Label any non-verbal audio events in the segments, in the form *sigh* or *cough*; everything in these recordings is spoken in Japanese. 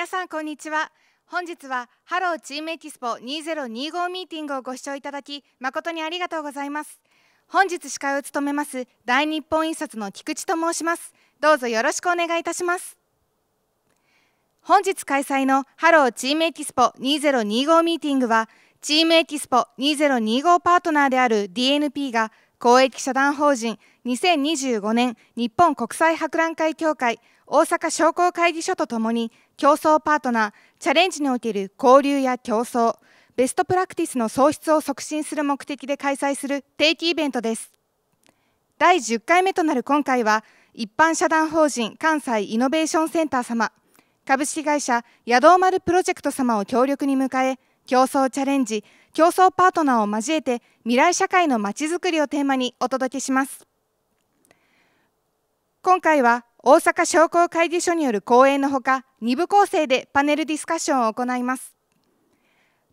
皆さんこんにちは本日はハローチームエキスポ2025ミーティングをご視聴いただき誠にありがとうございます本日司会を務めます大日本印刷の菊池と申しますどうぞよろしくお願いいたします本日開催のハローチームエキスポ2025ミーティングはチームエキスポ2025パートナーである DNP が公益社団法人2025年日本国際博覧会協会大阪商工会議所とともに競争パートナーチャレンジにおける交流や競争ベストプラクティスの創出を促進する目的で開催する定期イベントです第10回目となる今回は一般社団法人関西イノベーションセンター様株式会社ヤドーマルプロジェクト様を協力に迎え競争チャレンジ競争パートナーを交えて未来社会のまちづくりをテーマにお届けします今回は大阪商工会議所による講演のほか2部構成でパネルディスカッションを行います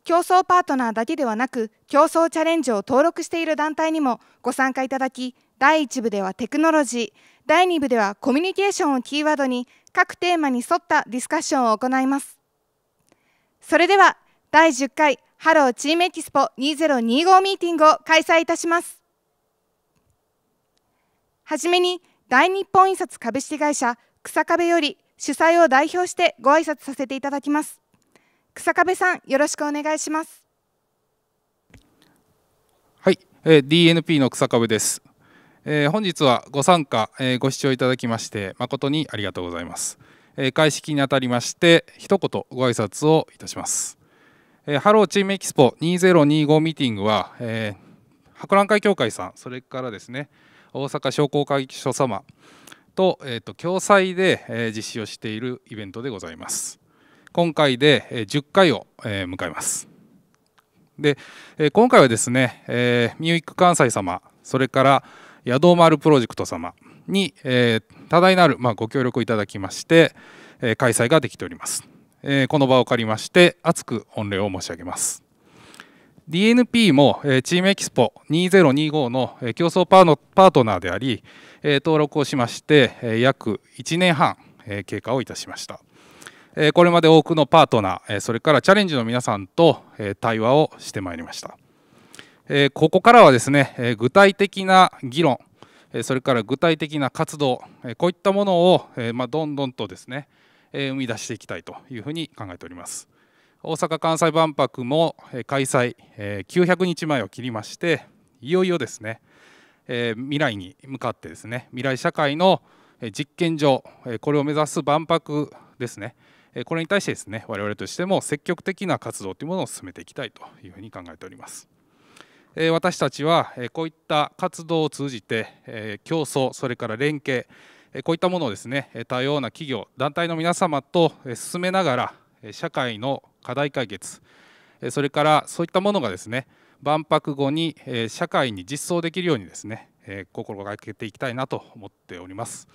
競争パートナーだけではなく競争チャレンジを登録している団体にもご参加いただき第1部ではテクノロジー第2部ではコミュニケーションをキーワードに各テーマに沿ったディスカッションを行いますそれでは第10回ハローチームエキスポ2025ミーティングを開催いたしますはじめに大日本印刷株式会社草壁より主催を代表してご挨拶させていただきます草壁さんよろしくお願いしますはい、えー、DNP の草壁です、えー、本日はご参加、えー、ご視聴いただきまして誠にありがとうございます、えー、開式にあたりまして一言ご挨拶をいたします、えー、ハローチームエキスポ2025ミーティングは、えー、博覧会協会さんそれからですね大阪商工会議所様と,、えーと、共催で、え実施をしているイベントでございます。今回で、え10回を、え迎えます。で、え今回はですね、えー、ミューイック関西様それから宿ドプロジェクト様に、えー、多大なる、まあ、ご協力いただきまして、えー、開催ができております、えー、この場を借りまして熱く御礼を申し上げます DNP もチームエキスポ2025の競争パートナーであり登録をしまして約1年半経過をいたしましたこれまで多くのパートナーそれからチャレンジの皆さんと対話をしてまいりましたここからはですね具体的な議論それから具体的な活動こういったものをどんどんとですね生み出していきたいというふうに考えております大阪・関西万博も開催900日前を切りましていよいよですね未来に向かってですね未来社会の実験場これを目指す万博ですねこれに対してですね我々としても積極的な活動というものを進めていきたいというふうに考えております私たちはこういった活動を通じて競争それから連携こういったものをですね多様な企業団体の皆様と進めながら社会の課題解決それからそういったものがですね万博後に社会に実装できるようにですね心がけていきたいなと思っております、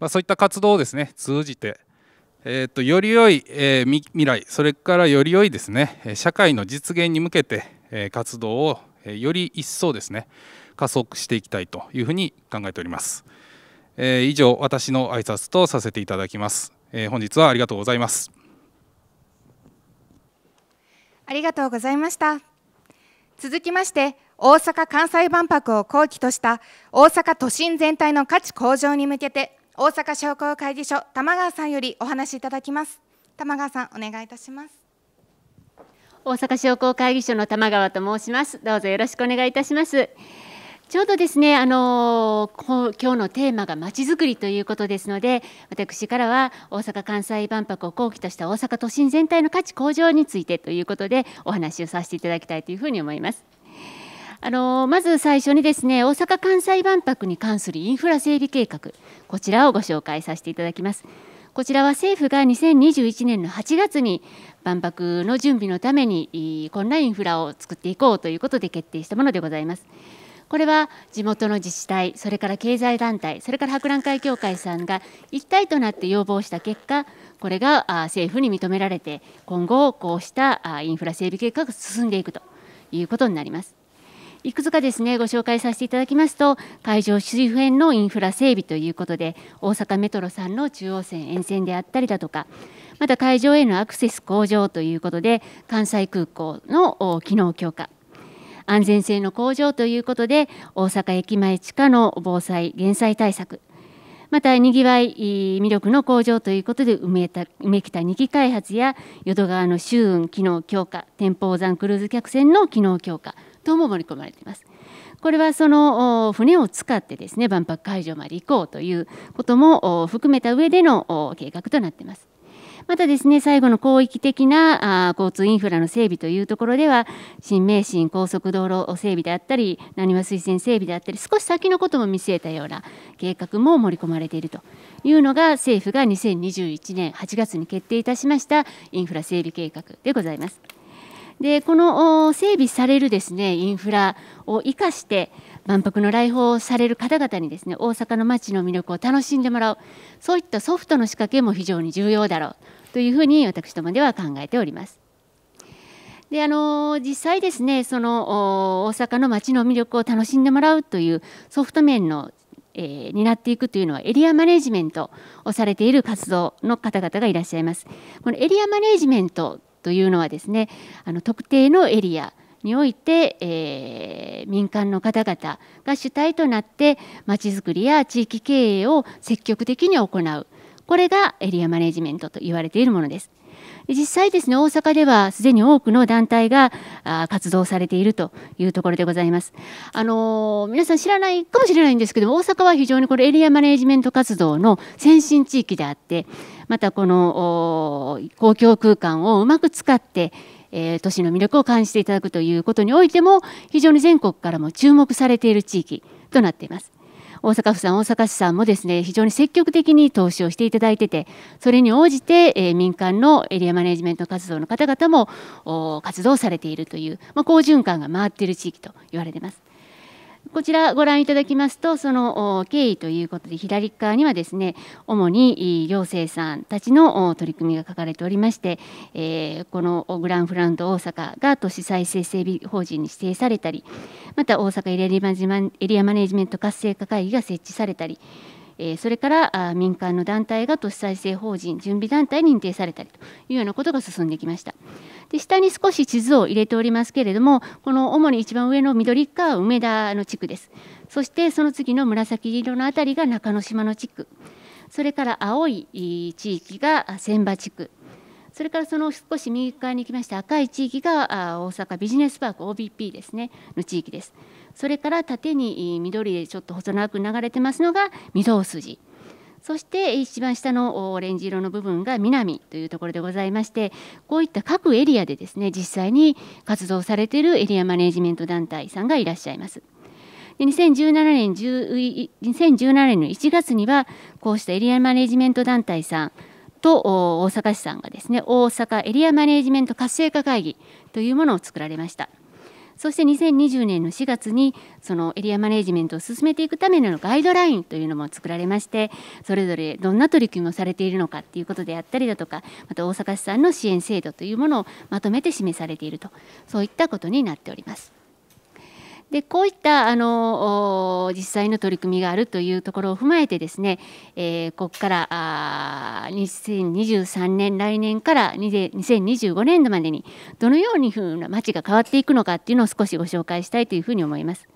まあ、そういった活動をですね通じてえーと、より良い、えー、未来それからより良いですね社会の実現に向けて、え活動を、えより一層ですね加速していきたいというふうに考えております、えー、以上私の挨拶とさせていただきます、えー、本日はありがとうございますありがとうございました。続きまして、大阪・関西万博を後期とした大阪都心全体の価値向上に向けて、大阪商工会議所、玉川さんよりお話しいただきます。玉川さん、お願いいたします。大阪商工会議所の玉川と申します。どうぞよろしくお願いいたします。ちょうどですね、あの今日のテーマがまちづくりということですので、私からは大阪・関西万博を後期とした大阪都心全体の価値向上についてということでお話をさせていただきたいというふうに思います。あのまず最初にですね、大阪・関西万博に関するインフラ整備計画、こちらをご紹介させていただきます。こちらは政府が2021年の8月に万博の準備のためにこんなインフラを作っていこうということで決定したものでございます。これは地元の自治体それから経済団体それから博覧会協会さんが一体となって要望した結果これが政府に認められて今後こうしたインフラ整備計画が進んでいくということになります。いくつかですねご紹介させていただきますと会場周辺のインフラ整備ということで大阪メトロさんの中央線沿線であったりだとかまた会場へのアクセス向上ということで関西空港の機能強化安全性の向上ということで大阪駅前地下の防災・減災対策またにぎわい魅力の向上ということで梅た梅北2期開発や淀川の周運機能強化天保山クルーズ客船の機能強化等も盛り込まれています。これはその船を使ってですね万博会場まで行こうということも含めた上での計画となっています。またですね最後の広域的なあ交通インフラの整備というところでは新名神高速道路整備であったり浪わ水線整備であったり少し先のことも見据えたような計画も盛り込まれているというのが政府が2021年8月に決定いたしましたインフラ整備計画でございます。でこの整備されるですねインフラを生かして万博の来訪をされる方々にですね大阪の街の魅力を楽しんでもらうそういったソフトの仕掛けも非常に重要だろうというふうに私どもでは考えております。であの実際ですねその大阪の街の魅力を楽しんでもらうというソフト面のえー、担っていくというのはエリアマネジメントをされている活動の方々がいらっしゃいます。このエリアマネジメントというのはですねあの特定のエリアにおいて、えー、民間の方々が主体となってまちづくりや地域経営を積極的に行うこれがエリアマネジメントと言われているものです。実際ですね、大阪ではすでに多くの団体が活動されているというところでございます。あの、皆さん知らないかもしれないんですけども、大阪は非常にこれエリアマネジメント活動の先進地域であって、またこの公共空間をうまく使って、えー、都市の魅力を感じていただくということにおいても非常に全国からも注目されている地域となっています。大阪府さん、大阪市さんもですね、非常に積極的に投資をしていただいてて、それに応じて、え民間のエリアマネジメント活動の方々も活動されているという、ま好循環が回っている地域と言われています。こちらご覧いただきますと、その経緯ということで、左側にはですね、主に行政さんたちの取り組みが書かれておりまして、このグランフランド大阪が都市再生整備法人に指定されたり、また大阪エリアマネジメント活性化会議が設置されたり、それから民間の団体が都市再生法人準備団体に認定されたりというようなことが進んできました。で下に少し地図を入れておりますけれどもこの主に一番上の緑側は梅田の地区ですそしてその次の紫色の辺りが中之島の地区それから青い地域が千葉地区それからその少し右側に行きました赤い地域が大阪ビジネスパーク OBP ですねの地域ですそれから縦に緑でちょっと細長く流れてますのが御堂筋そして一番下のオレンジ色の部分が南というところでございましてこういった各エリアでですね実際に活動されているエリアマネジメント団体さんがいらっしゃいます。で2017年 ,2017 年の1月にはこうしたエリアマネジメント団体さんと大阪市さんがですね大阪エリアマネジメント活性化会議というものを作られました。そして2020年の4月にそのエリアマネジメントを進めていくためのガイドラインというのも作られましてそれぞれどんな取り組みをされているのかっていうことであったりだとかまた大阪市さんの支援制度というものをまとめて示されているとそういったことになっております。でこういったあの実際の取り組みがあるというところを踏まえてですね、えー、ここからあ2023年来年から2025年度までにどのようにふうな街が変わっていくのかっていうのを少しご紹介したいというふうに思います。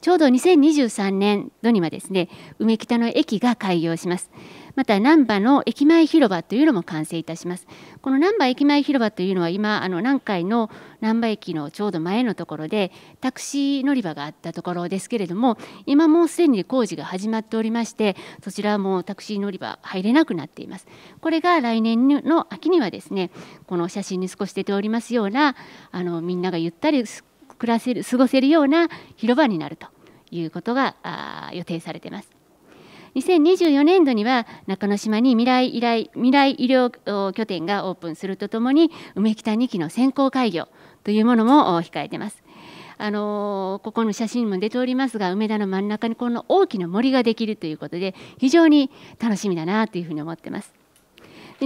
ちょうど2023年度にはですね梅北の駅が開業します。また難波の駅前広場というのも完成いたしますこの難波駅前広場というのは今あの南海の難波駅のちょうど前のところでタクシー乗り場があったところですけれども今もうすでに工事が始まっておりましてそちらもタクシー乗り場入れなくなっていますこれが来年の秋にはですねこの写真に少し出ておりますようなあのみんながゆったり暮らせる過ごせるような広場になるということが予定されています。2024年度には中之島に未来依頼未来医療拠点がオープンするとともに梅北2期の先行開業というものも控えています。あのここの写真も出ておりますが梅田の真ん中にこの大きな森ができるということで非常に楽しみだなというふうに思ってます。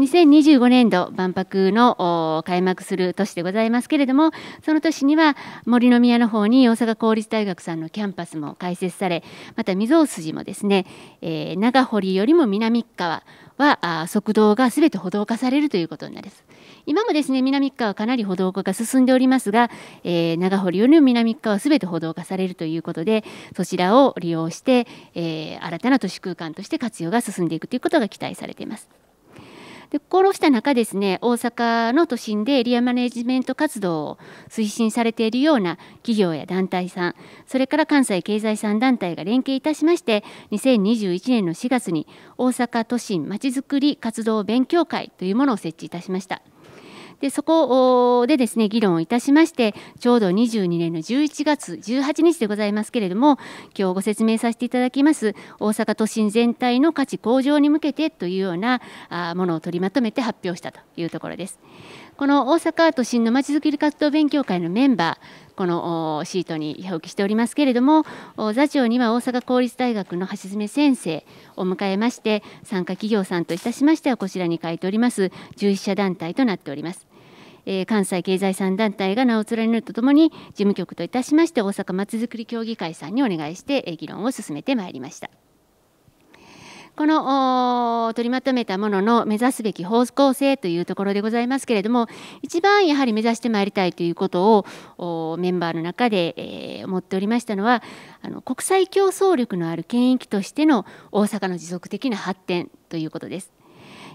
2025年度万博の開幕する年でございますけれどもその年には森の宮の方に大阪公立大学さんのキャンパスも開設されまた溝筋もですね、えー、長堀よりも南側は側道がすべて歩道化されるということになります。今もですね南側はかなり歩道化が進んでおりますが、えー、長堀よりも南側はすべて歩道化されるということでそちらを利用して、えー、新たな都市空間として活用が進んでいくということが期待されています。でこうした中ですね大阪の都心でエリアマネジメント活動を推進されているような企業や団体さんそれから関西経済産団体が連携いたしまして2021年の4月に大阪都心まちづくり活動勉強会というものを設置いたしました。でそこでですね議論をいたしましてちょうど22年の11月18日でございますけれども今日ご説明させていただきます大阪都心全体の価値向上に向けてというようなものを取りまとめて発表したというところです。この大阪都心のまちづくり活動勉強会のメンバーこのシートに表記しておりますけれども座長には大阪公立大学の橋爪先生を迎えまして参加企業さんといたしましてはこちらに書いております従事者団体となっております。え関西経済産団体が名を連ねるとともに事務局といたしまして大阪まちづくり協議会さんにお願いして、え議論を進めてまいりました。この取りまとめたものの目指すべき方向性というところでございますけれども一番やはり目指してまいりたいということをメンバーの中で、え思っておりましたのはあの国際競争力のある県域としての大阪の持続的な発展ということです。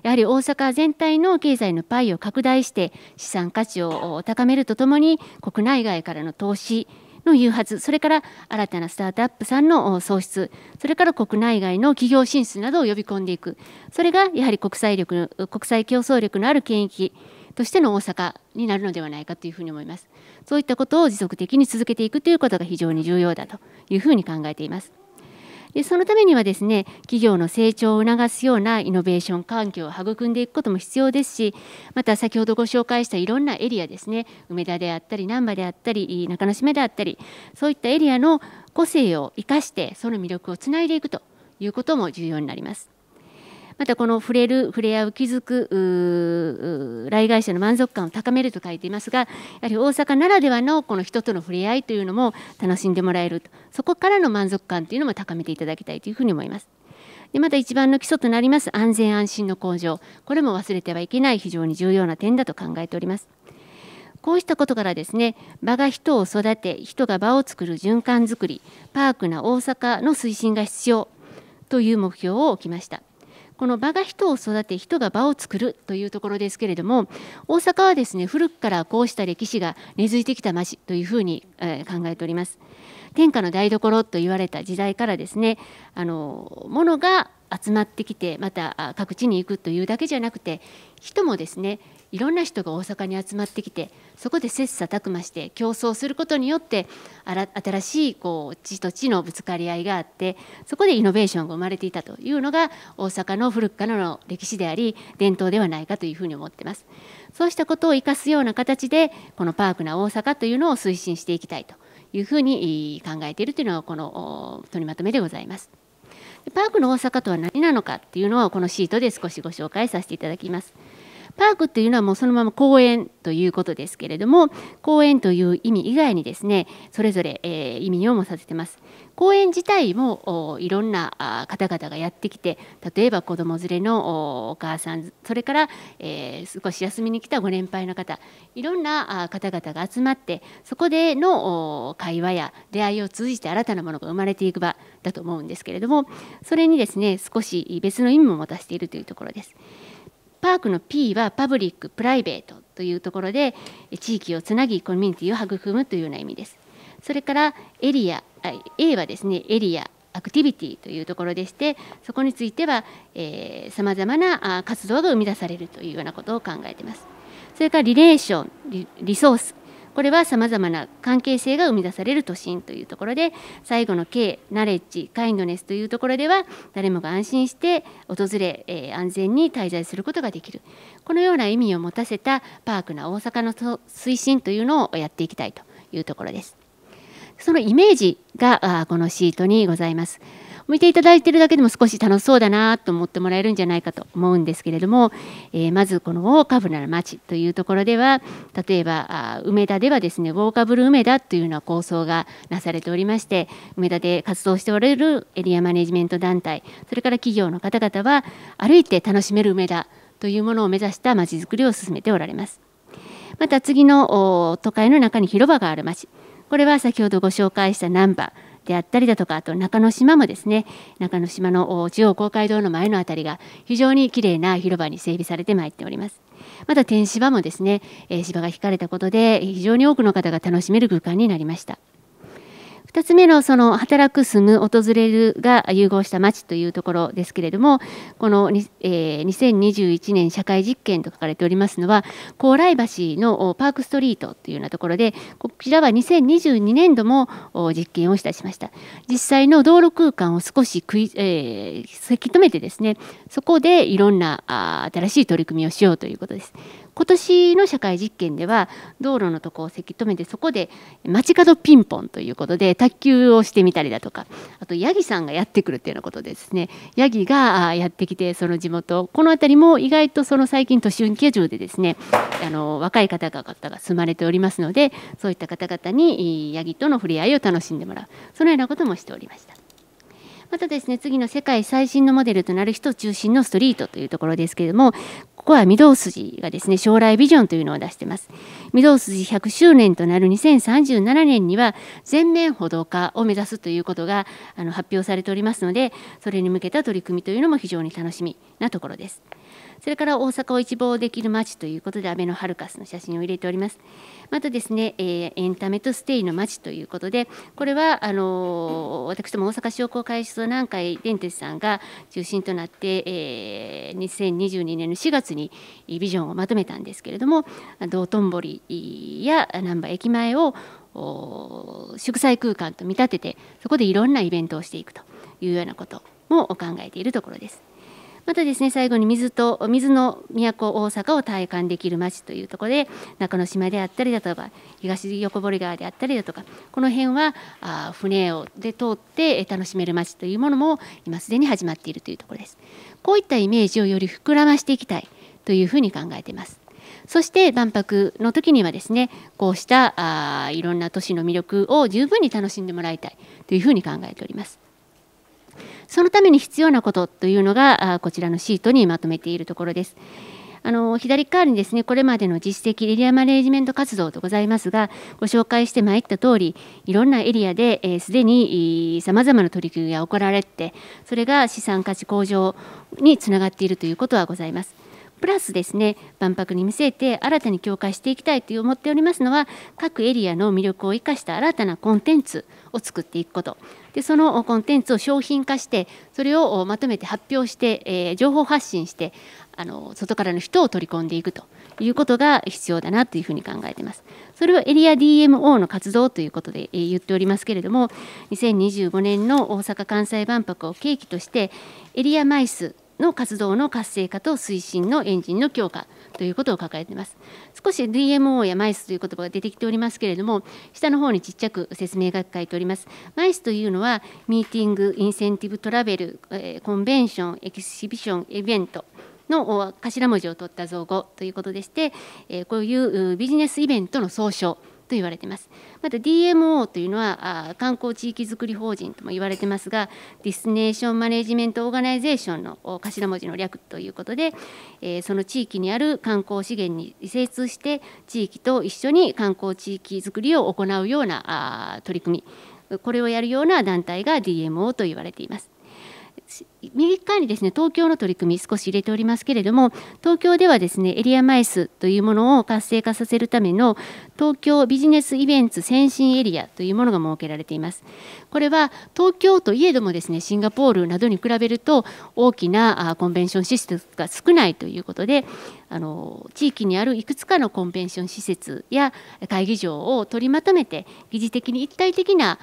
やはり大阪全体の経済のパイを拡大して資産価値を高めるとともに国内外からの投資の誘発それから新たなスタートアップさんの創出それから国内外の企業進出などを呼び込んでいくそれがやはり国際力の国際競争力のある県域としての大阪になるのではないかというふうに思いますそういったことを持続的に続けていくということが非常に重要だというふうに考えていますでそのためにはですね企業の成長を促すようなイノベーション環境を育んでいくことも必要ですしまた先ほどご紹介したいろんなエリアですね梅田であったり難波であったり中之島であったりそういったエリアの個性を生かしてその魅力をつないでいくということも重要になります。またこの触れる触れ合う気づく来会者の満足感を高めると書いていますがやはり大阪ならではのこの人との触れ合いというのも楽しんでもらえるとそこからの満足感というのも高めていただきたいというふうに思います。でまた一番の基礎となります安全安心の向上これも忘れてはいけない非常に重要な点だと考えております。こうしたことからですね場が人を育て人が場を作る循環づくりパークな大阪の推進が必要という目標を置きました。この場が人を育て人が場を作るというところですけれども大阪はですね古くからこうした歴史が根付いてきた町というふうに、え考えております。天下の台所と言われた時代からですねあの物が集まってきてまた各地に行くというだけじゃなくて人もですねいろんな人が大阪に集まってきてそこで切磋琢磨して競争することによって新しいこう地と地のぶつかり合いがあってそこでイノベーションが生まれていたというのが大阪の古くからの歴史であり伝統ではないかというふうに思ってますそうしたことを生かすような形でこのパークな大阪というのを推進していきたいというふうに考えているというのはこの取りまとめでございます。パークの大阪とは何なのかっていうのをこのシートで少しご紹介させていただきます。パークというのはもうそのまま公園ということですけれども公園という意味以外にですねそれぞれ、え意味をもさせてます公園自体もいろんな方々がやってきて例えば子ども連れのお母さんそれから、え少し休みに来たご年配の方いろんな方々が集まってそこでの会話や出会いを通じて新たなものが生まれていく場だと思うんですけれどもそれにですね少し別の意味も持たせているというところです。パークの P はパブリックプライベートというところで地域をつなぎコミュニティを育むというような意味ですそれからエリア A はですねエリアアクティビティというところでしてそこについてはさまざまな活動が生み出されるというようなことを考えていますそれからリレーションリソースこれはさまざまな関係性が生み出される都心というところで最後の K ナレッジカインドネスというところでは誰もが安心して訪れ、え安全に滞在することができるこのような意味を持たせたパークな大阪の推進というのをやっていきたいというところです。そのイメージがこのシートにございます。向いていただいてるだけでも少し楽しそうだなと思ってもらえるんじゃないかと思うんですけれども、えー、まずこのウォーカブルな町というところでは例えば梅田ではですねウォーカブル梅田というような構想がなされておりまして梅田で活動しておられるエリアマネジメント団体それから企業の方々は歩いて楽しめる梅田というものを目指したまちづくりを進めておられます。また次の都会の中に広場がある町これは先ほどご紹介した難波であったりだとかあと中之島もですね中之島の中央公会堂の前の辺りが非常にきれいな広場に整備されてまいっております。また天芝もですね、え芝が引かれたことで非常に多くの方が楽しめる空間になりました。2つ目のその働く住む訪れるが融合した街というところですけれどもこの、えー、2021年社会実験と書かれておりますのは高麗橋のパークストリートというようなところでこちらは2022年度も実験をいたしました実際の道路空間を少しい、えー、せき止めてですねそこでいろんな新しい取り組みをしようということです。今年の社会実験では道路のとこをせき止めてそこで街角ピンポンということで卓球をしてみたりだとかあとヤギさんがやってくるっていうようなことですねヤギがやってきてその地元この辺りも意外とその最近都市運慶でですねあの若い方々が住まれておりますのでそういった方々にヤギとの触れ合いを楽しんでもらうそのようなこともしておりました。またですね次の世界最新のモデルとなる人中心のストリートというところですけれどもここは御堂筋がですね将来ビジョンというのを出してます御堂筋100周年となる2037年には全面歩道化を目指すということがあの発表されておりますのでそれに向けた取り組みというのも非常に楽しみなところですそれから大阪を一望できる街ということでアベのハルカスの写真を入れておりますまたですね、えー、エンタメとステイの街ということでこれはあの私ども大阪商工会所南海電鉄さんが中心となって、えー、2022年の4月にビジョンをまとめたんですけれども道頓堀や難波駅前を祝祭空間と見立ててそこでいろんなイベントをしていくというようなことも考えているところです。またですね最後に水と水の都大阪を体感できる街というところで中之島であったりだとか東横堀川であったりだとかこの辺はあ船をで通って楽しめる街というものも今すでに始まっているというところです。こういったイメージをより膨らましていきたいというふうに考えています。そして万博の時にはですねこうしたあいろんな都市の魅力を十分に楽しんでもらいたいというふうに考えております。そのために必要なことというのがこちらのシートにまとめているところです。あの左側にですねこれまでの実績エリアマネジメント活動とございますがご紹介してまいった通りいろんなエリアですで、えー、にさまざまな取り組みが行われてそれが資産価値向上につながっているということはございます。プラスですね万博に見据えて新たに強化していきたいと思っておりますのは各エリアの魅力を生かした新たなコンテンツを作っていくことでそのコンテンツを商品化してそれをまとめて発表して、え情報発信してあの外からの人を取り込んでいくということが必要だなというふうに考えています。それをエリア DMO の活動ということで言っておりますけれども2025年の大阪・関西万博を契機としてエリアマイスの活動の活性化と推進のエンジンの強化ということを抱えています少し DMO や MICE という言葉が出てきておりますけれども下の方にちっちゃく説明が書いております MICE というのはミーティングインセンティブトラベルコンベンションエキシビションイベントの頭文字を取った造語ということでしてこういうビジネスイベントの総称と言われていますまた DMO というのは観光地域づくり法人とも言われてますがディスネーションマネジメントオーガナイゼーションの頭文字の略ということで、えー、その地域にある観光資源に精通して地域と一緒に観光地域づくりを行うような取り組みこれをやるような団体が DMO と言われています。右側にですね東京の取り組み少し入れておりますけれども東京ではですねエリアマイスというものを活性化させるための東京ビジネスイベント先進エリアというものが設けられていますこれは東京といえどもですねシンガポールなどに比べると大きなコンベンション施設が少ないということであの地域にあるいくつかのコンベンション施設や会議場を取りまとめて疑似的に一体的な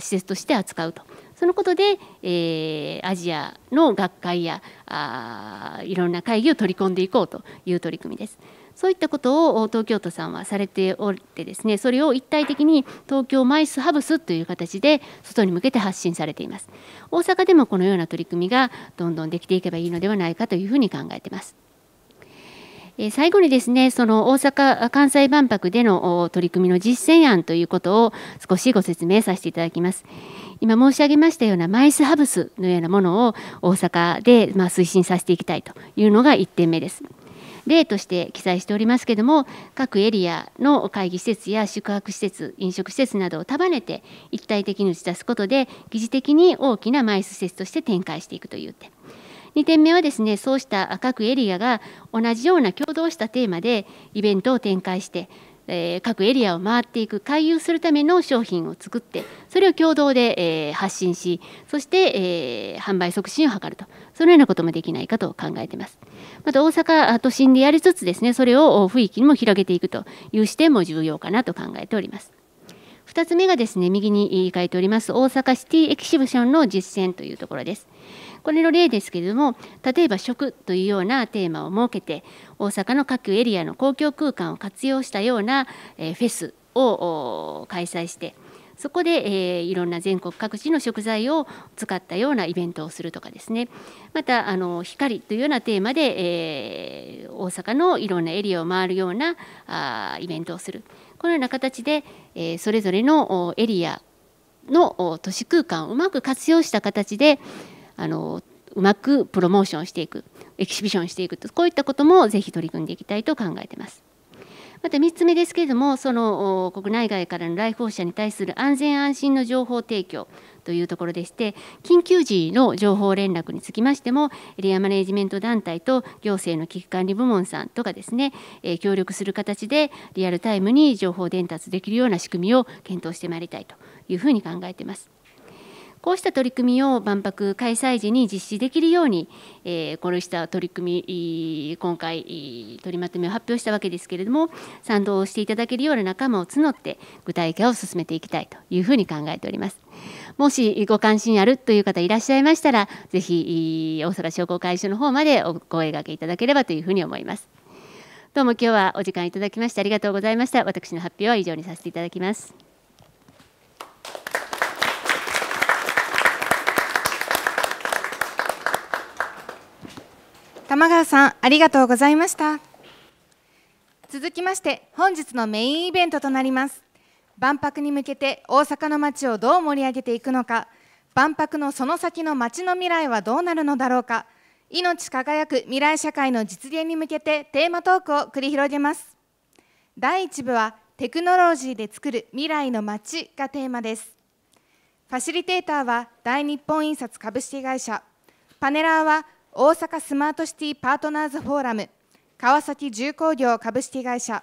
施設として扱うと。そのことで、えー、アジアの学会やあいろんな会議を取り込んでいこうという取り組みです。そういったことを東京都さんはされておってですね、それを一体的に東京マイスハブスという形で外に向けて発信されています。大阪でもこのような取り組みがどんどんできていけばいいのではないかというふうに考えています。最後にですね、その大阪・関西万博での取り組みの実践案ということを少しご説明させていただきます。今申し上げましたようなマイスハブスのようなものを大阪でま推進させていきたいというのが1点目です。例として記載しておりますけども各エリアの会議施設や宿泊施設飲食施設などを束ねて一体的に打ち出すことで疑似的に大きなマイス施設として展開していくという点。2点目はですねそうした各エリアが同じような共同したテーマでイベントを展開してえー、各エリアを回っていく回遊するための商品を作ってそれを共同で、えー、発信しそして、えー、販売促進を図るとそのようなこともできないかと考えていますまた大阪都心でやりつつですねそれを雰囲気にも広げていくという視点も重要かなと考えております2つ目がですね右に書いております大阪シティエキシビションの実践というところですこれの例ですけれども例えば食というようなテーマを設けて大阪の各エリアの公共空間を活用したようなフェスを開催してそこで、えいろんな全国各地の食材を使ったようなイベントをするとかですねまたあの光というようなテーマで、え大阪のいろんなエリアを回るようなあイベントをするこのような形で、えそれぞれのエリアの都市空間をうまく活用した形で、あのうまくプロモーションしていくエキシビションしていくとこういったこともぜひ取り組んでいきたいと考えてます。また3つ目ですけれども、その国内外からの来訪者に対する安全安心の情報提供というところでして、緊急時の情報連絡につきましても、エリアマネジメント団体と行政の危機管理部門さんとかですね、協力する形でリアルタイムに情報伝達できるような仕組みを検討してまいりたいというふうに考えています。こうした取り組みを万博開催時に実施できるように、えー、こうした取り組み、今回、取りまとめを発表したわけですけれども、賛同していただけるような仲間を募って、具体化を進めていきたいというふうに考えております。もしご関心あるという方いらっしゃいましたら、ぜひ大阪商工会所の方までお声がけいただければというふうに思います。どうも今日はお時間いただきましてありがとうございました。私の発表は以上にさせていただきます。玉川さんありがとうございました続きまして本日のメインイベントとなります万博に向けて大阪の街をどう盛り上げていくのか万博のその先の街の未来はどうなるのだろうか命輝く未来社会の実現に向けてテーマトークを繰り広げます第1部はテクノロジーで作る未来の街がテーマですファシリテーターは大日本印刷株式会社パネラーは大阪スマートシティパートナーズフォーラム川崎重工業株式会社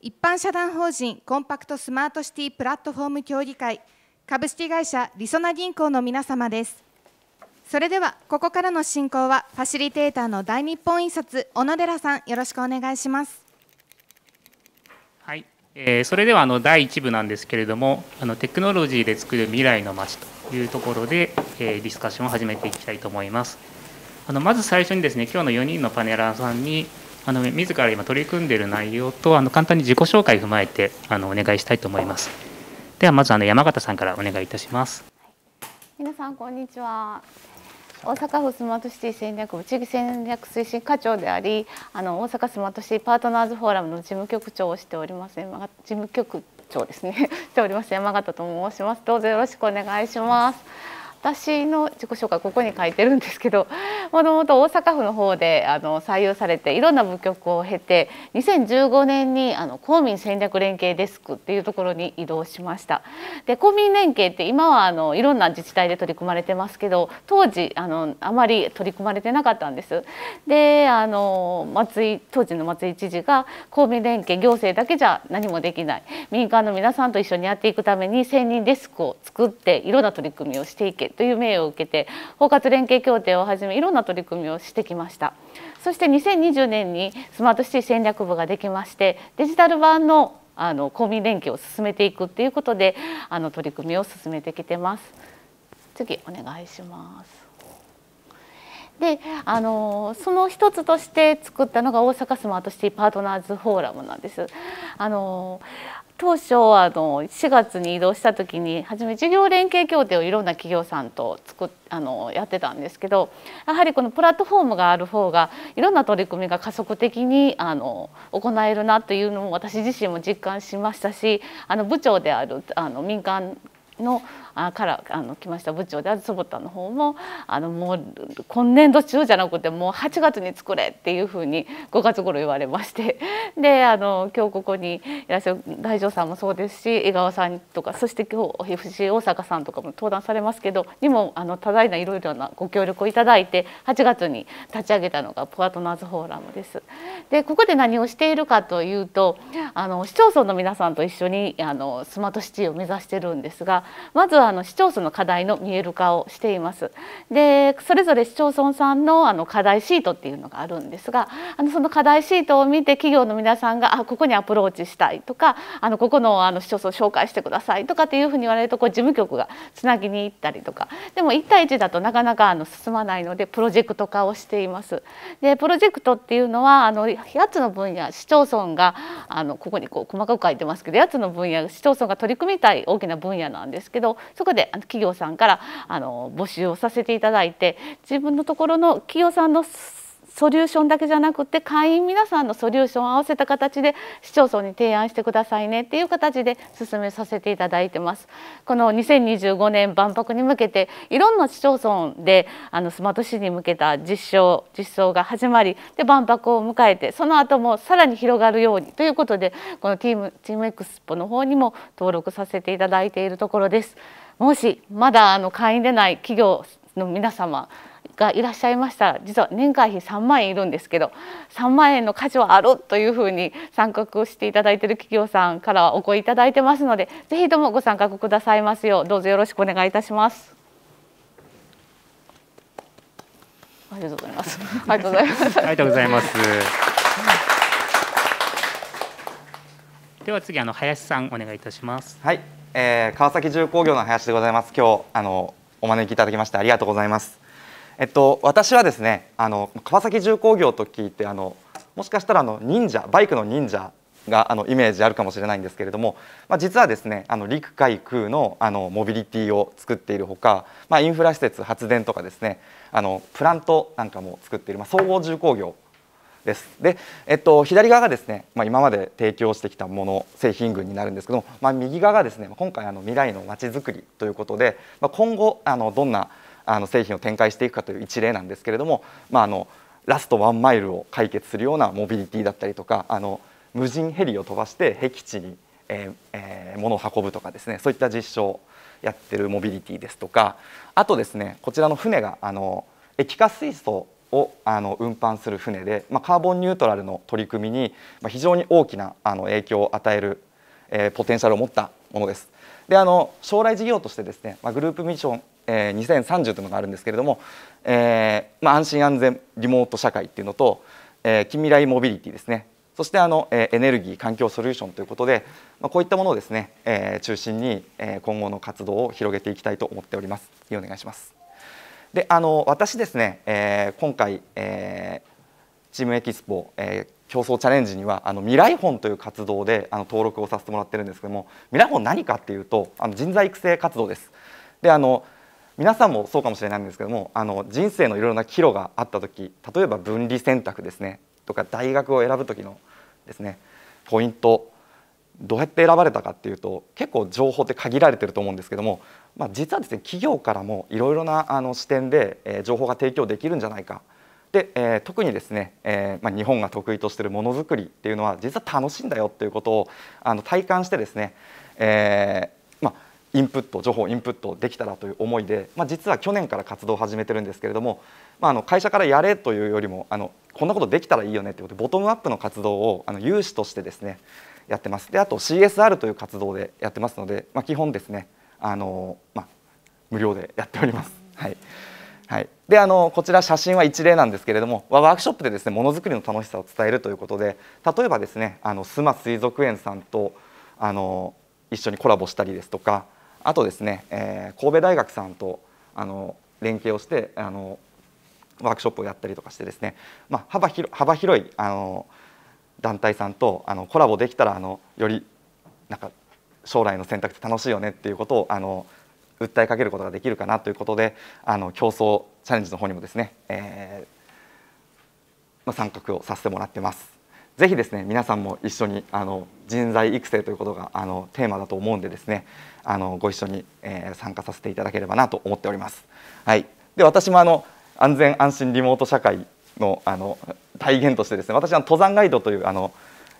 一般社団法人コンパクトスマートシティプラットフォーム協議会株式会社りそな銀行の皆様ですそれではここからの進行はファシリテーターの大日本印刷小野寺さんよろしくお願いしますはい、えー、それではあの第1部なんですけれどもあのテクノロジーで作る未来の街というところで、えー、ディスカッションを始めていきたいと思いますあのまず最初にですね今日の4人のパネラーさんにあの自ら今取り組んでいる内容とあの簡単に自己紹介を踏まえてあのお願いしたいと思います。ではまずあの山形さんからお願いいたします。皆さんこんにちは。大阪府スマートシティ戦略部地域戦略推進課長でありあの大阪スマートシティパートナーズフォーラムの事務局長をしております山事務局長ですねしております山形と申しますどうぞよろしくお願いします。私の自己紹介ここに書いてるんですけど *laughs* もともと大阪府の方であの採用されていろんな部局を経て2015年にあの公民戦略連携デスクっていうところに移動しましたで公民連携って今はあのいろんな自治体で取り組まれてますけど当時あのあまり取り組まれてなかったんですであの松井当時の松井知事が公民連携行政だけじゃ何もできない民間の皆さんと一緒にやっていくために専任デスクを作っていろんな取り組みをしていけという名誉を受けて包括連携協定をはじめいろんな取り組みをしてきましたそして2020年にスマートシティ戦略部ができましてデジタル版のあの公民連携を進めていくっていうことであの取り組みを進めてきてます次お願いしますであのその一つとして作ったのが大阪スマートシティパートナーズフォーラムなんです。あの当初あの4月に移動した時に初め事業連携協定をいろんな企業さんと作あのやってたんですけどやはりこのプラットフォームがある方がいろんな取り組みが加速的にあの行えるなというのも私自身も実感しましたしあの部長であるあの民間のあからあの来ました部長であぼ坪田の方もあのもう今年度中じゃなくてもう8月に作れっていうふうに5月頃言われまして *laughs* であの今日ここにいらっしゃる大城さんもそうですし江川さんとかそして今日 FC 大阪さんとかも登壇されますけどにもあの多大ないろいろなご協力をいただいて8月に立ち上げたのがパートナーズフォーラムです。でここで何をしているかというとあの市町村の皆さんと一緒にあのスマートシティを目指してるんですがまずはあの市町村の課題の見える化をしています。でそれぞれ市町村さんのあの課題シートっていうのがあるんですがあのその課題シートを見て企業の皆さんがあここにアプローチしたいとかあのここのあの市町村を紹介してくださいとかっていうふうに言われるとこう事務局がつなぎに行ったりとかでも1対1だとなかなかあの進まないのでプロジェクト化をしています。でプロジェクトっていうのはあの8つの分野市町村があのここにこう細かく書いてますけど8つの分野市町村が取り組みたい大きな分野なんですけどそこであの企業さんからあの募集をさせていただいて自分のところの企業さんのソリューションだけじゃなくて会員皆さんのソリューションを合わせた形で市町村に提案してくださいねっていう形で進めさせていただいてます。この2025年万博に向けていろんな市町村であのスマートシティに向けた実証実装が始まりで万博を迎えてその後もさらに広がるようにということでこのチームチームエクスポの方にも登録させていただいているところです。もしまだあの会員でない企業の皆様がいらっしゃいました実は年会費3万円いるんですけど3万円の価値はあるというふうに参画していただいている企業さんからお声いただいてますのでぜひともご参画くださいますようどうぞよろしくお願いいたします。ありがとうございます。ありがとうございます。ありがとうございます。では次あの林さんお願いいたします。はい、えー、川崎重工業の林でございます。今日あのお招きいただきましてありがとうございます。えっと、私はですねあの川崎重工業と聞いてあのもしかしたらあの忍者バイクの忍者があのイメージあるかもしれないんですけれども、まあ、実はですねあの陸海空のあのモビリティを作っているほか、まあ、インフラ施設発電とかですねあのプラントなんかも作っている、まあ、総合重工業です。で、えっと、左側がですね、まあ、今まで提供してきたもの製品群になるんですけども、まあ、右側がですね今回あの未来のまちづくりということで、まあ、今後あのどんなあの製品を展開していくかという一例なんですけれども、まあ、あのラストワンマイルを解決するようなモビリティだったりとかあの無人ヘリを飛ばして僻地に、えーえー、物を運ぶとかですねそういった実証をやってるモビリティですとかあとですねこちらの船があの液化水素をあの運搬する船で、まあ、カーボンニュートラルの取り組みに、まあ、非常に大きなあの影響を与える、えー、ポテンシャルを持ったものです。であの将来事業としてですね、まあ、グループミッションえー、2030というのがあるんですけれども、えーまあ、安心安全リモート社会っていうのと、えー、近未来モビリティですねそしてあの、えー、エネルギー環境ソリューションということで、まあ、こういったものをですね、えー、中心に、えー、今後の活動を広げていきたいと思っております。お願いしますであの私ですね、えー、今回、えー、チームエキスポ、えー、競争チャレンジにはあの未来本という活動であの登録をさせてもらってるんですけども未来本何かっていうとあの人材育成活動です。であの皆さんもそうかもしれないんですけどもあの人生のいろいろな岐路があった時例えば分離選択ですねとか大学を選ぶ時のですねポイントどうやって選ばれたかっていうと結構情報って限られてると思うんですけども、まあ、実はですね企業からもいろいろなあの視点で、え情報が提供できるんじゃないかで、えー、特にですね、えーまあ、日本が得意としてるものづくりっていうのは実は楽しいんだよっていうことをあの体感してですね、えーインプット情報インプットできたらという思いで、まあ、実は去年から活動を始めてるんですけれども、まあ、あの会社からやれというよりもあのこんなことできたらいいよねということでボトムアップの活動をあの有志としてですねやってますであと CSR という活動でやってますので、まあ、基本ですねあの、まあ、無料でやっております。はいはい、であのこちら写真は一例なんですけれどもワークショップでですねものづくりの楽しさを伝えるということで例えばですねあの須磨水族園さんとあの一緒にコラボしたりですとかあとですね、えー、神戸大学さんとあの連携をしてあのワークショップをやったりとかしてですね、まあ、幅広幅広いあの団体さんとあのコラボできたらあのよりなんか将来の選択って楽しいよねっていうことをあの訴えかけることができるかなということであの競争チャレンジの方にもですね、えーまあ、参画をさせてもらってます。ぜひですね皆さんも一緒にあの人材育成ということがあのテーマだと思うんでですねあのご一緒に、えー、参加させていただければなと思っております。はい、で私もあの安全安心リモート社会のあの体現としてですね私は登山ガイドというあの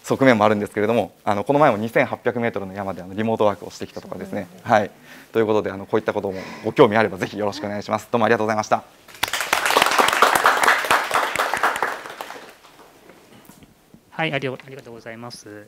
側面もあるんですけれどもあのこの前も2800メートルの山であのリモートワークをしてきたとかですね。はい、ということであのこういったこともご興味あればぜひよろしくお願いします。どうもありがとうございました。はい、ありがとうございます。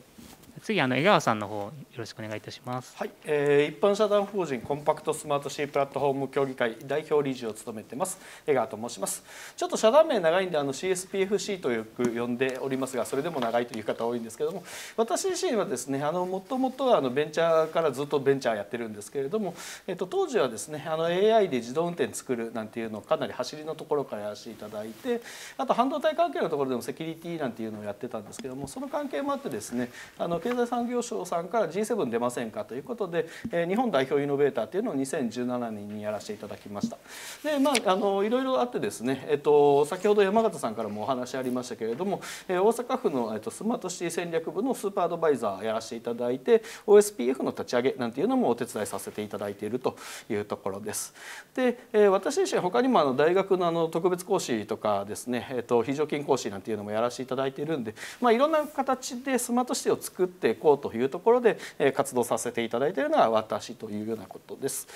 次あの江川さんの方よろしくお願いいたします。はい、えー、一般社団法人コンパクトスマートシープラットフォーム協議会代表理事を務めてます江川と申します。ちょっと社団名長いんであの CSPFC とよく呼んでおりますが、それでも長いという方多いんですけども、私自身はですね、あの元々はあのベンチャーからずっとベンチャーやってるんですけれども、えっと当時はですね、あの AI で自動運転作るなんていうのをかなり走りのところからやらせていただいて、あと半導体関係のところでもセキュリティなんていうのをやってたんですけども、その関係もあってですね、あの経経済産業省さんから G7 出ませんかということで、えー、日本代表イノベーターっていうのを2017年にやらせていただきましたでまああのいろいろあってですね、えっと、先ほど山形さんからもお話ありましたけれども、えー、大阪府の、えっと、スマートシティ戦略部のスーパーアドバイザーやらせていただいて OSPF の立ち上げなんていうのもお手伝いさせていただいているというところです。で、えー、私自身他にもあの大学のあの特別講師とかですね、えっと、非常勤講師なんていうのもやらせていただいているんで、まあ、いろんな形でスマートシティを作ってていこうというところで活動させていただいているのは私というようなことです。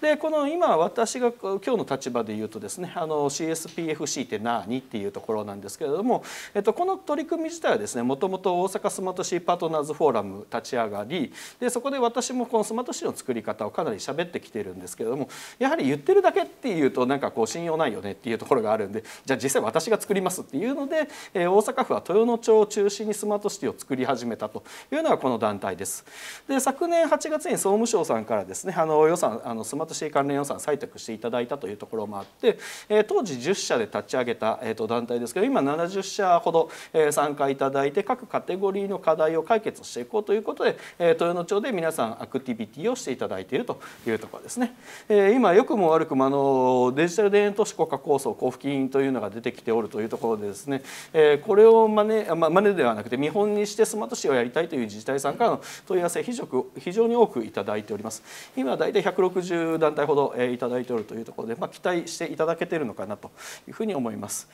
でこの今私が今日の立場で言うとですねあの CSPFC って何っていうところなんですけれども、えっと、この取り組み自体はですねもともと大阪スマートシーパートナーズフォーラム立ち上がりでそこで私もこのスマートシーの作り方をかなり喋ってきてるんですけれどもやはり言ってるだけっていうとなんかこう信用ないよねっていうところがあるんでじゃあ実際私が作りますっていうので、え大阪府は豊野町を中心にスマートシティを作り始めたというのがこの団体です。で昨年8月に総務省さんからですねあの予算あのスマートシティ関連予算採択していただいたというところもあって、えー、当時10社で立ち上げた、えー、と団体ですけど今70社ほど、えー、参加いただいて各カテゴリーの課題を解決していこうということで、えー、豊野町で皆さんアクティビティをしていただいているというところですね。えー、今よくも悪くもあのデジタル田園都市国家構想交付金というのが出てきておるというところでですね、えー、これを真似、ま、真似ではなくて見本にしてスマート市をやりたいとという自治体さんからの問い合わせ非常非常に多くいただいております今大体160団体ほどいただいておるというところで、まあ、期待していただけているのかなというふうに思います。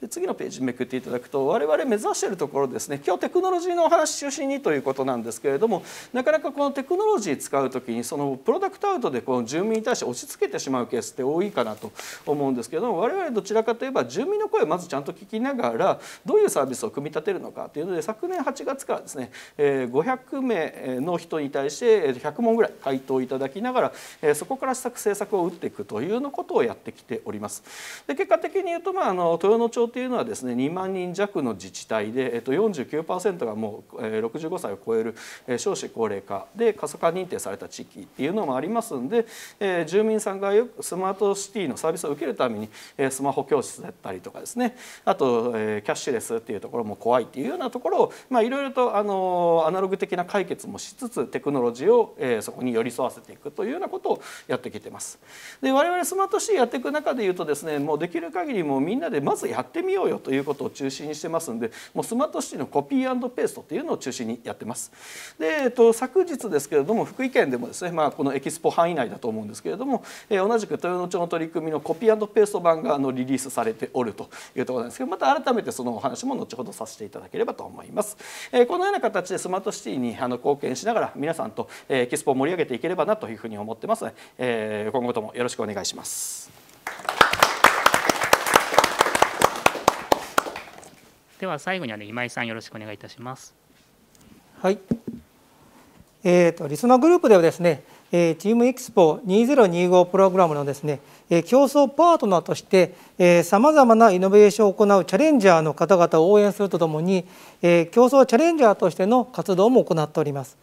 で次のページめくっていただくと我々目指しているところですね今日テクノロジーのお話中心にということなんですけれどもなかなかこのテクノロジー使う時にそのプロダクトアウトでこの住民に対して押し付けてしまうケースって多いかなと思うんですけども我々どちらかといえば住民の声をまずちゃんと聞きながらどういうサービスを組み立てるのかというので昨年8月からですね500名の人に対して100問ぐらい回答いただきながらそこから施策政策を打っていくというのことをやってきております。で結果的に言うと、まあ、あの豊野町状というのはですね2万人弱の自治体で、えっと、49%がもう65歳を超える少子高齢化で過疎化認定された地域っていうのもありますんで、えー、住民さんがよくスマートシティのサービスを受けるために、えスマホ教室だったりとかですねあと、えー、キャッシュレスっていうところも怖いっていうようなところを、まあ、いろいろと、あのアナログ的な解決もしつつテクノロジーを、えー、そこに寄り添わせていくというようなことをやってきてます。で我々スマートシティやっていく中でいうとですねもうできる限りもうみんなでまずやってってみようよということを中心にしてますんでもうスマートシティのコピーペーストっていうのを中心にやってます。で、えっと、昨日ですけれども福井県でもですね、まあ、このエキスポ範囲内だと思うんですけれども、えー、同じく豊能町の取り組みのコピーペースト版があのリリースされておるというところなんですけどまた改めてそのお話も後ほどさせていただければと思います。えー、このような形でスマートシティにあの貢献しながら皆さんとエキスポを盛り上げていければなというふうに思ってます、ね、えー、今後ともよろしくお願いします。では最後には、ね、今井さんよろしくお願いいたします。はい。えっ、ー、とリスナーグループではですね、えー、チームエクスポ2025プログラムのですね、えー、競争パートナーとしてさまざまなイノベーションを行うチャレンジャーの方々を応援するとともに、えー、競争チャレンジャーとしての活動も行っております。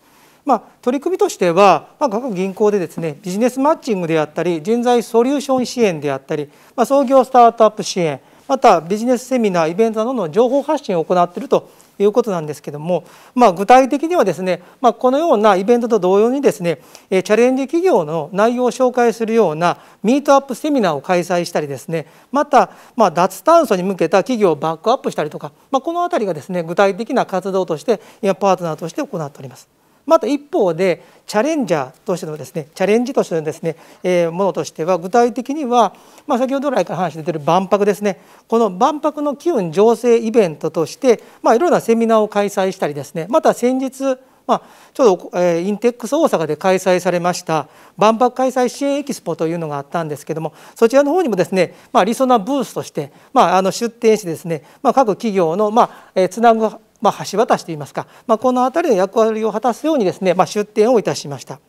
まあ、取り組みとしては、まあ、各銀行でですねビジネスマッチングであったり人材ソリューション支援であったり、まあ、創業スタートアップ支援またビジネスセミナーイベントなどの情報発信を行っているということなんですけども、まあ、具体的にはですね、まあ、このようなイベントと同様にですねチャレンジ企業の内容を紹介するようなミートアップセミナーを開催したりですねまた、まあ、脱炭素に向けた企業をバックアップしたりとか、まあ、この辺りがですね具体的な活動として今パートナーとして行っております。また一方でチャレンジャーとしてのですねチャレンジとしてのですね、えー、ものとしては具体的には、まあ、先ほど来から話出てる万博ですねこの万博の機運醸成イベントとして、まいろいろなセミナーを開催したりですねまた先日まあ、ちょうど、えー、インテックス大阪で開催されました万博開催支援エキスポというのがあったんですけどもそちらの方にもですね、まあ、理想なブースとして、まあ、あの出展してですね、まあ、各企業の、まあえー、つなぐまあ、橋渡しといいますか、まあ、この辺りの役割を果たすようにですね、まあ、出展をいたしました。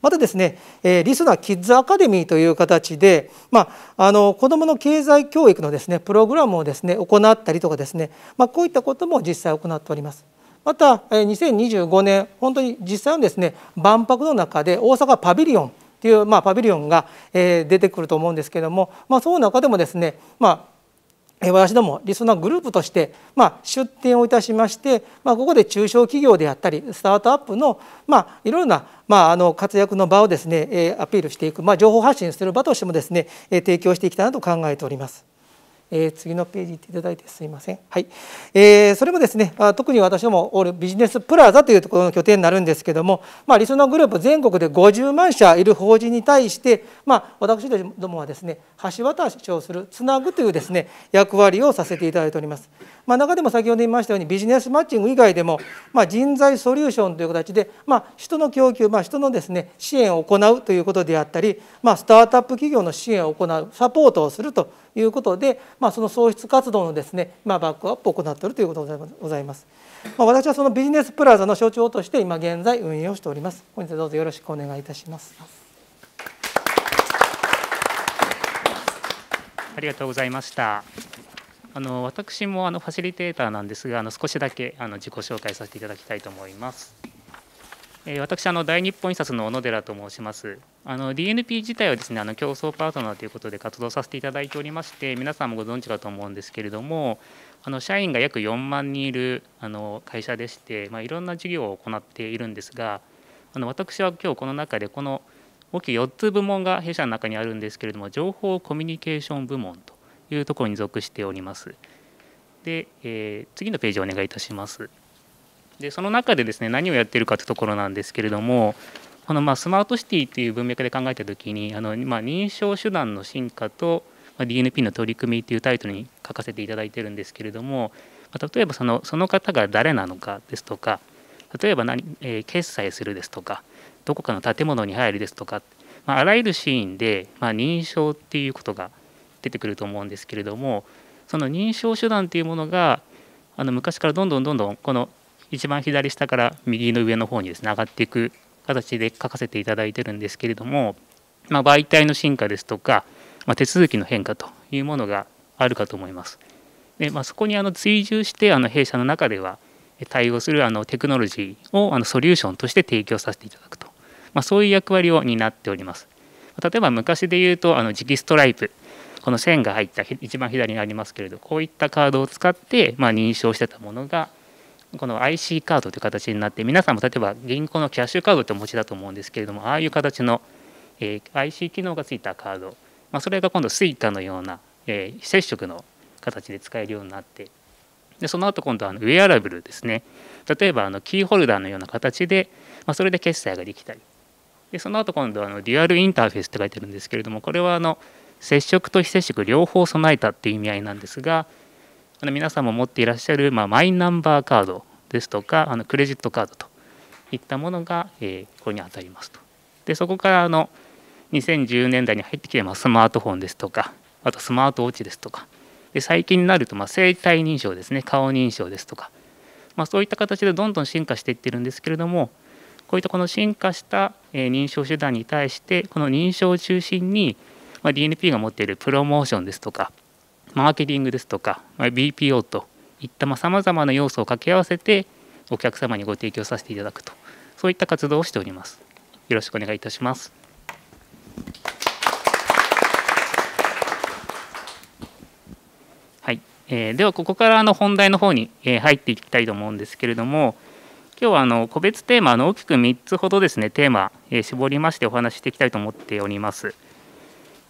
またですね、えー、リスナーキッズアカデミーという形で、まあ、あの子どもの経済教育のですねプログラムをですね行ったりとかですね、まあ、こういったことも実際行っております。また、えー、2025年本当に実際のですね万博の中で大阪パビリオンという、まあ、パビリオンが、えー、出てくると思うんですけども、まあ、その中でもですね、まあ、私ども理想のグループとして、ま出展をいたしまして、まここで中小企業であったりスタートアップの、まいろいろな、まあ、の活躍の場をですねアピールしていく、ま情報発信する場としてもですね提供していきたいなと考えております。えー、次のページ行っていただいてすいません。はい。えー、それもですね、あ特に私どもオールビジネスプラザというところの拠点になるんですけども、まあ、理想のグループ全国で50万社いる法人に対して、まあ、私どもはですね、橋渡しをする、つなぐというですね、役割をさせていただいております。まあ、中でも先ほど言いましたように、ビジネスマッチング以外でも、まあ、人材ソリューションという形で、まあ、人の供給、まあ、人のですね、支援を行うということであったり、まあ、スタートアップ企業の支援を行う、サポートをするということで、まあ、その創出活動のですね、まあ、バックアップを行っているということでございます。まあ、私はそのビジネスプラザの象徴として今現在運営をしております。本日どうぞよろしくお願いいたします。ありがとうございました。あの私もあのファシリテーターなんですが、あの少しだけあの自己紹介させていただきたいと思います。えー、私あの大日本印刷の小野寺と申します。あの DNP 自体はですねあの競争パートナーということで活動させていただいておりまして皆さんもご存知かと思うんですけれどもあの社員が約4万人いるあの会社でして、まあ、いろんな事業を行っているんですがあの私は今日この中でこの大きい4つ部門が弊社の中にあるんですけれども情報コミュニケーション部門というところに属しております。で、えー、次のページお願いいたします。でその中でですね何をやってるかというところなんですけれどもこのまあスマートシティという文脈で考えた時にあのまあ認証手段の進化と DNP の取り組みというタイトルに書かせていただいてるんですけれども例えばそのその方が誰なのかですとか例えば何、えー、決済するですとかどこかの建物に入るですとか、まあ、あらゆるシーンで、まあ、認証っていうことが出てくると思うんですけれどもその認証手段というものがあの昔からどんどんどんどんこの一番左下から右の上の方にですね上がっていく形で書かせていただいてるんですけれども、まあ、媒体の進化ですとか、まあ、手続きの変化というものがあるかと思います。でまあ、そこにあの追従してあの弊社の中では対応するあのテクノロジーをあのソリューションとして提供させていただくと、まあ、そういう役割を担っております。例えば昔で言うとあの磁気ストライプこの線が入った一番左にありますけれどこういったカードを使ってまあ認証してたものがこの IC カードという形になって皆さんも例えば銀行のキャッシュカードってお持ちだと思うんですけれどもああいう形の、え IC 機能がついたカード、まあ、それが今度 Suica のような、え非接触の形で使えるようになってでその後今度はあのウェアラブルですね例えばあのキーホルダーのような形で、まあ、それで決済ができたりでその後今度はあのデュアルインターフェースって書いてるんですけれどもこれはあの接触と非接触両方備えたっていう意味合いなんですが、あの皆さんも持っていらっしゃる、まあ、マイナンバーカードですとかあのクレジットカードといったものが、えー、ここに当たりますと。でそこからあの2010年代に入ってきて、まあ、スマートフォンですとかあとスマートウォッチですとかで最近になると、まあ、生体認証ですね顔認証ですとか、まあ、そういった形でどんどん進化していってるんですけれどもこういったこの進化した認証手段に対してこの認証を中心に、ま DNP が持っているプロモーションですとかマーケティングですとか BPO といったさまざまな要素を掛け合わせてお客様にご提供させていただくとそういった活動をしておりますよろしくお願いいたしますはい、えー、ではここからの本題の方に、え入っていきたいと思うんですけれども今日はあの個別テーマの大きく3つほどですねテーマ、え絞りましてお話ししていきたいと思っております。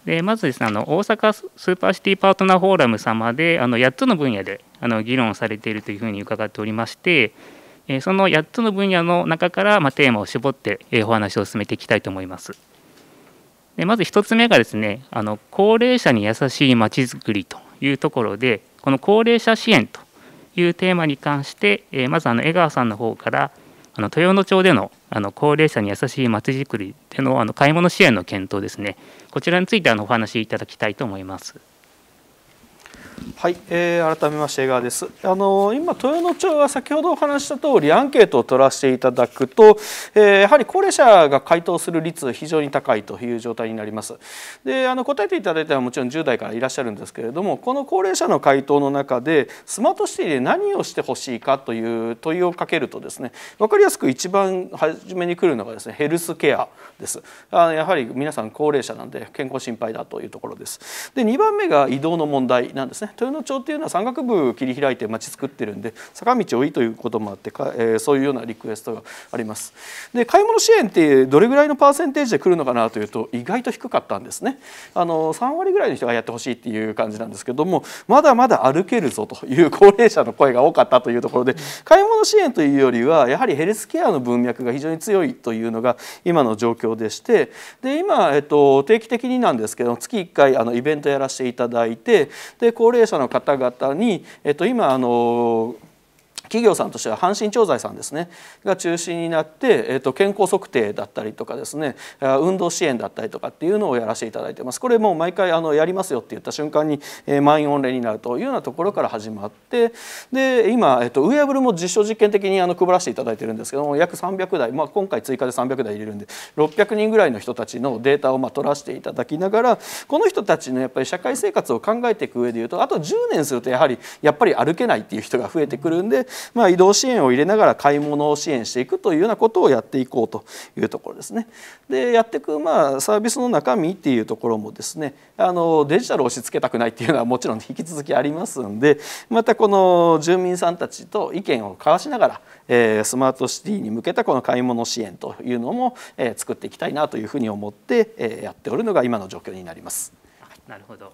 でまずですねあの大阪スーパーシティパートナーフォーラム様であの8つの分野であの議論されているというふうに伺っておりまして、えその8つの分野の中から、まあ、テーマを絞って、えお話を進めていきたいと思います。でまず1つ目がですねあの高齢者に優しいまちづくりというところでこの高齢者支援というテーマに関して、えまずあの江川さんの方から、あの豊野町でのあの高齢者に優しいまちづくりでのあの買い物支援の検討ですねこちらについてあのお話しいただきたいと思います。はい、えー、改めまして江川です。あの今豊野町は先ほどお話した通りアンケートを取らせていただくと、えー、やはり高齢者が回答する率非常に高いという状態になります。で、あの答えていただいたのはもちろん10代からいらっしゃるんですけれども、この高齢者の回答の中でスマートシティで何をしてほしいかという問いをかけるとですね、分かりやすく一番初めに来るのがですねヘルスケアです。あやはり皆さん高齢者なんで健康心配だというところです。で、2番目が移動の問題なんですね。豊能町っていうのは山岳部切り開いて町作ってるんで坂道多いということもあってか、えー、そういうようなリクエストがあります。で買い物支援ってどれぐらいのパーセンテージで来るのかなというと意外と低かったんですね。あの3割ぐらいの人がやってほしいっていう感じなんですけどもまだまだ歩けるぞという高齢者の声が多かったというところで買い物支援というよりはやはりヘルスケアの文脈が非常に強いというのが今の状況でしてで今、えっと、定期的になんですけど月1回あのイベントやらせていただいてで高齢齢者の方々に、えっと、今あの企業さんとしては阪神調剤さんですねが中心になって、えっと健康測定だったりとかですね運動支援だったりとかっていうのをやらせていただいてますこれも毎回あのやりますよって言った瞬間に、えー、満員御礼になるというようなところから始まってで今、えっとウェアブルも実証実験的にあの配らせていただいてるんですけども約300台、まあ、今回追加で300台入れるんで600人ぐらいの人たちのデータをまあ取らせていただきながらこの人たちのやっぱり社会生活を考えていく上でいうとあと10年するとやはりやっぱり歩けないっていう人が増えてくるんでまあ、移動支援を入れながら買い物を支援していくというようなことをやっていこうというところですね。でやっていく、まあ、サービスの中身っていうところもですねあのデジタルを押し付けたくないっていうのはもちろん引き続きありますんでまたこの住民さんたちと意見を交わしながら、えー、スマートシティに向けたこの買い物支援というのも、えー、作っていきたいなというふうに思って、えー、やっておるのが今の状況になります。なるほど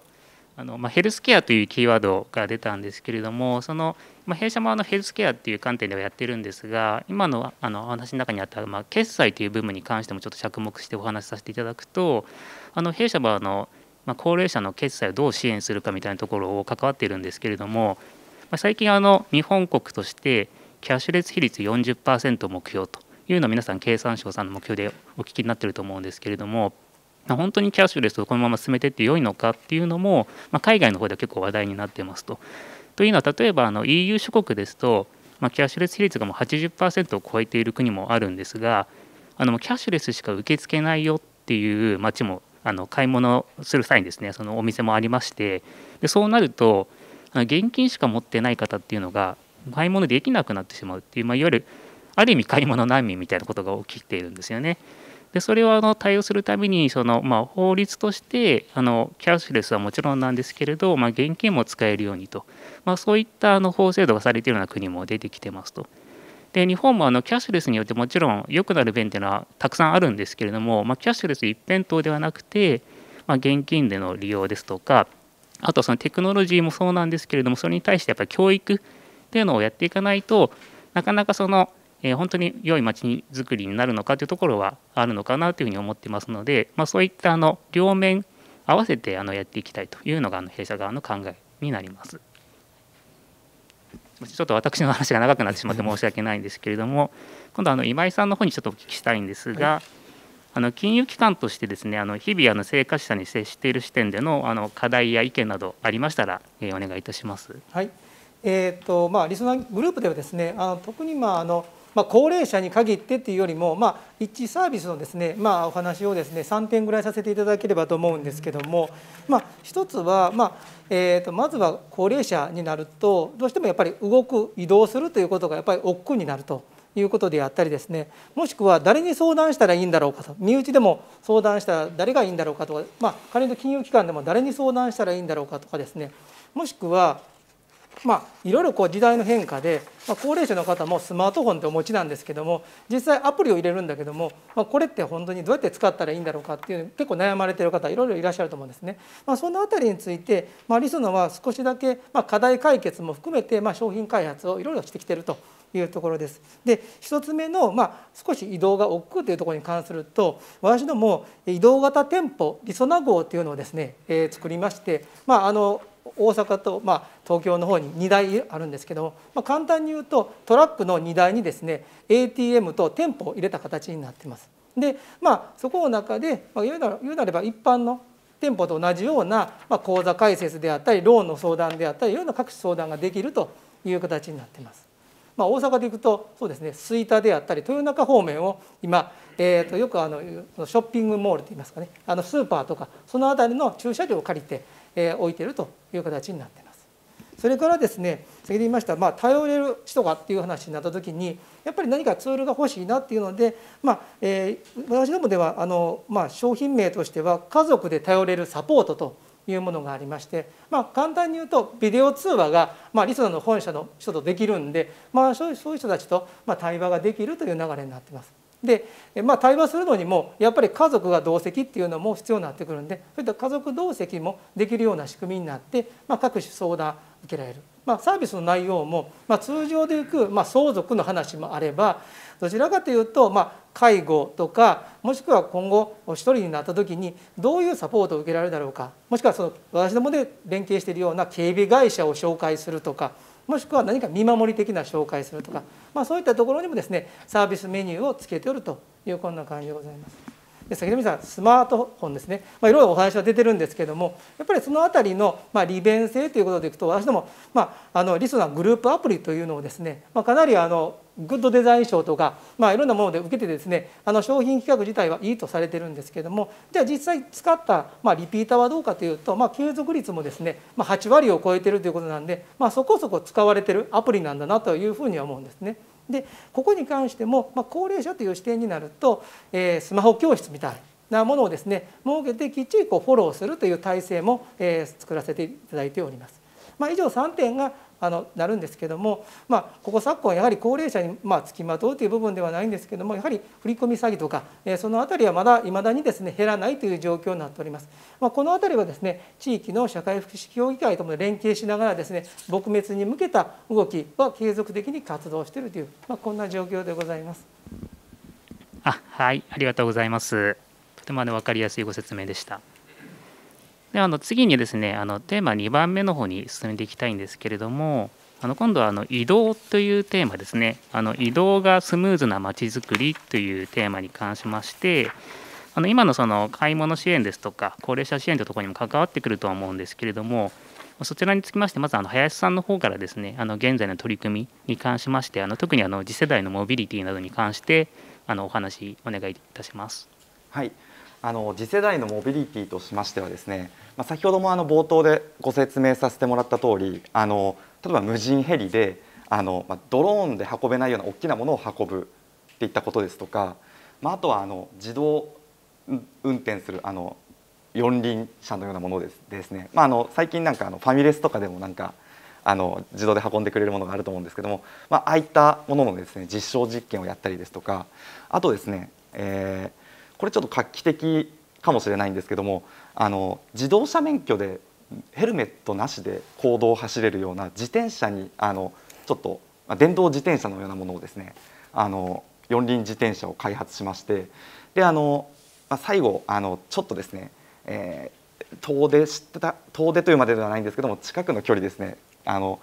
あのまあ、ヘルスケアというキーワードが出たんですけれどもその、まあ、弊社もあのヘルスケアっていう観点ではやってるんですが今のあのお話の中にあった、まあ、決済という部分に関してもちょっと着目してお話しさせていただくとあの弊社はあの、まあ、高齢者の決済をどう支援するかみたいなところを関わってるんですけれども、まあ、最近あの日本国としてキャッシュレス比率40%を目標というのを皆さん経産省さんの目標でお聞きになってると思うんですけれども。本当にキャッシュレスをこのまま進めてって良いのかっていうのも、まあ、海外の方では結構話題になってますと。というのは例えばあの EU 諸国ですと、まあ、キャッシュレス比率がもう80%を超えている国もあるんですがあのキャッシュレスしか受け付けないよっていう街もあの買い物する際にですねそのお店もありましてでそうなると現金しか持ってない方っていうのが買い物できなくなってしまうっていう、まあ、いわゆるある意味買い物難民みたいなことが起きているんですよね。でそれはあの対応するためにその、まあ、法律としてあのキャッシュレスはもちろんなんですけれど、まあ、現金も使えるようにと、まあ、そういったあの法制度がされているような国も出てきてますと。で日本もあのキャッシュレスによってもちろん良くなる便というのはたくさんあるんですけれども、まあ、キャッシュレス一辺倒ではなくて、まあ、現金での利用ですとかあとそのテクノロジーもそうなんですけれどもそれに対してやっぱり教育っていうのをやっていかないとなかなかそのえー、本当に良い街づくりになるのかというところはあるのかなというふうに思ってますので、まあ、そういったあの両面合わせてあのやっていきたいというのがあの弊社側の考えになります。ちょっと私の話が長くなってしまって申し訳ないんですけれども、今度あの今井さんの方にちょっとお聞きしたいんですが、はい、あの金融機関としてですね、あの日々あの生活者に接している視点でのあの課題や意見などありましたら、えお願いいたします。はい。えっ、ー、とまあリスナーグループではですね、あの特にまああのまあ、高齢者に限ってっていうよりも、まあ、一サービスのですね、まあ、お話をですね3点ぐらいさせていただければと思うんですけども、まあ、つは、まあえー、とまずは高齢者になるとどうしてもやっぱり動く移動するということがやっぱり億劫になると。いうことであったりですねもしくは誰に相談したらいいんだろうかと身内でも相談したら誰がいいんだろうかとか、まあ、仮に金融機関でも誰に相談したらいいんだろうかとかですねもしくはまあ、いろいろこう時代の変化で、まあ、高齢者の方もスマートフォンってお持ちなんですけども実際アプリを入れるんだけども、まあ、これって本当にどうやって使ったらいいんだろうかっていう結構悩まれてる方いろいろいらっしゃると思うんですね。まあ、そのあたりについて、まあ、リスノは少しだけ、まあ、課題解決も含めて、まあ、商品開発をいろいろしてきてるというところです。で1つ目の、まあ、少し移動が億劫というところに関すると私ども移動型店舗りそな号というのをですね、えー、作りまして、まあ、あの大阪と、まあ、東京の方に2台あるんですけどまあ、簡単に言うとトラックの荷台にですね ATM と店舗を入れた形になってます。でまあそこの中で、まあ、言うな言うなれば一般の店舗と同じような、まあ、口座開設であったりローンの相談であったりいろんな各種相談ができるという形になってます。まあ、大阪でいくとそうですね吹田であったり豊中方面を今、えー、とよくあのショッピングモールといいますかねあのスーパーとかその辺りの駐車場を借りてえ置いているという形になっています。それからですね先で言いました、まあ、頼れる人がっていう話になった時にやっぱり何かツールが欲しいなっていうので、まあえー、私どもではあの、まあ、商品名としては家族で頼れるサポートというものがありまして、まあ、簡単に言うとビデオ通話が、まあ、リソナの本社の人とできるんで、まあ、そういう人たちと、ま対話ができるという流れになってます。で、まあ、対話するのにもやっぱり家族が同席っていうのも必要になってくるんでそういった家族同席もできるような仕組みになって、まあ、各種相談受けられる。まあ、サービスの内容も、まあ、通常でいく、まあ、相続の話もあればどちらかというと、まあ、介護とかもしくは今後お一人になった時にどういうサポートを受けられるだろうかもしくはその私どもで連携しているような警備会社を紹介するとかもしくは何か見守り的な紹介するとか、まあ、そういったところにもですねサービスメニューをつけておるというこんな感じでございます。で先ほどさんスマートフォンですね、まあ、いろいろお話は出てるんですけどもやっぱりその辺りの、まあ、利便性ということでいくと私ども、まあ、あのリスナーグループアプリというのをですね、まあ、かなりあのグッドデザイン賞とか、まあ、いろんなもので受けてですねあの商品企画自体はいいとされてるんですけどもじゃあ実際使った、まあ、リピーターはどうかというと、まあ、継続率もですね、まあ、8割を超えてるということなんで、まあ、そこそこ使われてるアプリなんだなというふうには思うんですね。でここに関しても、まあ、高齢者という視点になると、えー、スマホ教室みたいなものをですね設けてきっちりこうフォローするという体制も、えー、作らせていただいております。まあ、以上3点があのなるんですけども、まあ、ここ昨今やはり高齢者にまあ付きまとうという部分ではないんですけどもやはり振込詐欺とか、えー、その辺りはまだいまだにですね減らないという状況になっております、まあ、この辺りはですね地域の社会福祉協議会とも連携しながらですね撲滅に向けた動きは継続的に活動しているという、まあ、こんな状況でございます。あはいありがとうございますとてもあの分かりやすいご説明でした。であの次にですねあのテーマ2番目の方に進めていきたいんですけれどもあの今度はあの移動というテーマですねあの移動がスムーズなまちづくりというテーマに関しましてあの今のその買い物支援ですとか高齢者支援というところにも関わってくるとは思うんですけれどもそちらにつきましてまずあの林さんの方からですねあの現在の取り組みに関しましてあの特にあの次世代のモビリティなどに関してあのお話お願いいたします。はいあの次世代のモビリティとしましてはですね、まあ、先ほどもあの冒頭でご説明させてもらった通りあの例えば無人ヘリであの、まあ、ドローンで運べないような大きなものを運ぶっていったことですとか、まあ、あとはあの自動運転するあの四輪車のようなものですですね、まあ、あの最近なんかあのファミレスとかでもなんかあの自動で運んでくれるものがあると思うんですけども、まああいったもののですね実証実験をやったりですとかあとですね、えー、これちょっと画期的かもしれないんですけどもあの自動車免許でヘルメットなしで公道を走れるような自転車にあのちょっと電動自転車のようなものをですねあの四輪自転車を開発しましてであの、まあ、最後あのちょっとですね、えー、遠出てた遠出というまでではないんですけども近くの距離ですねあの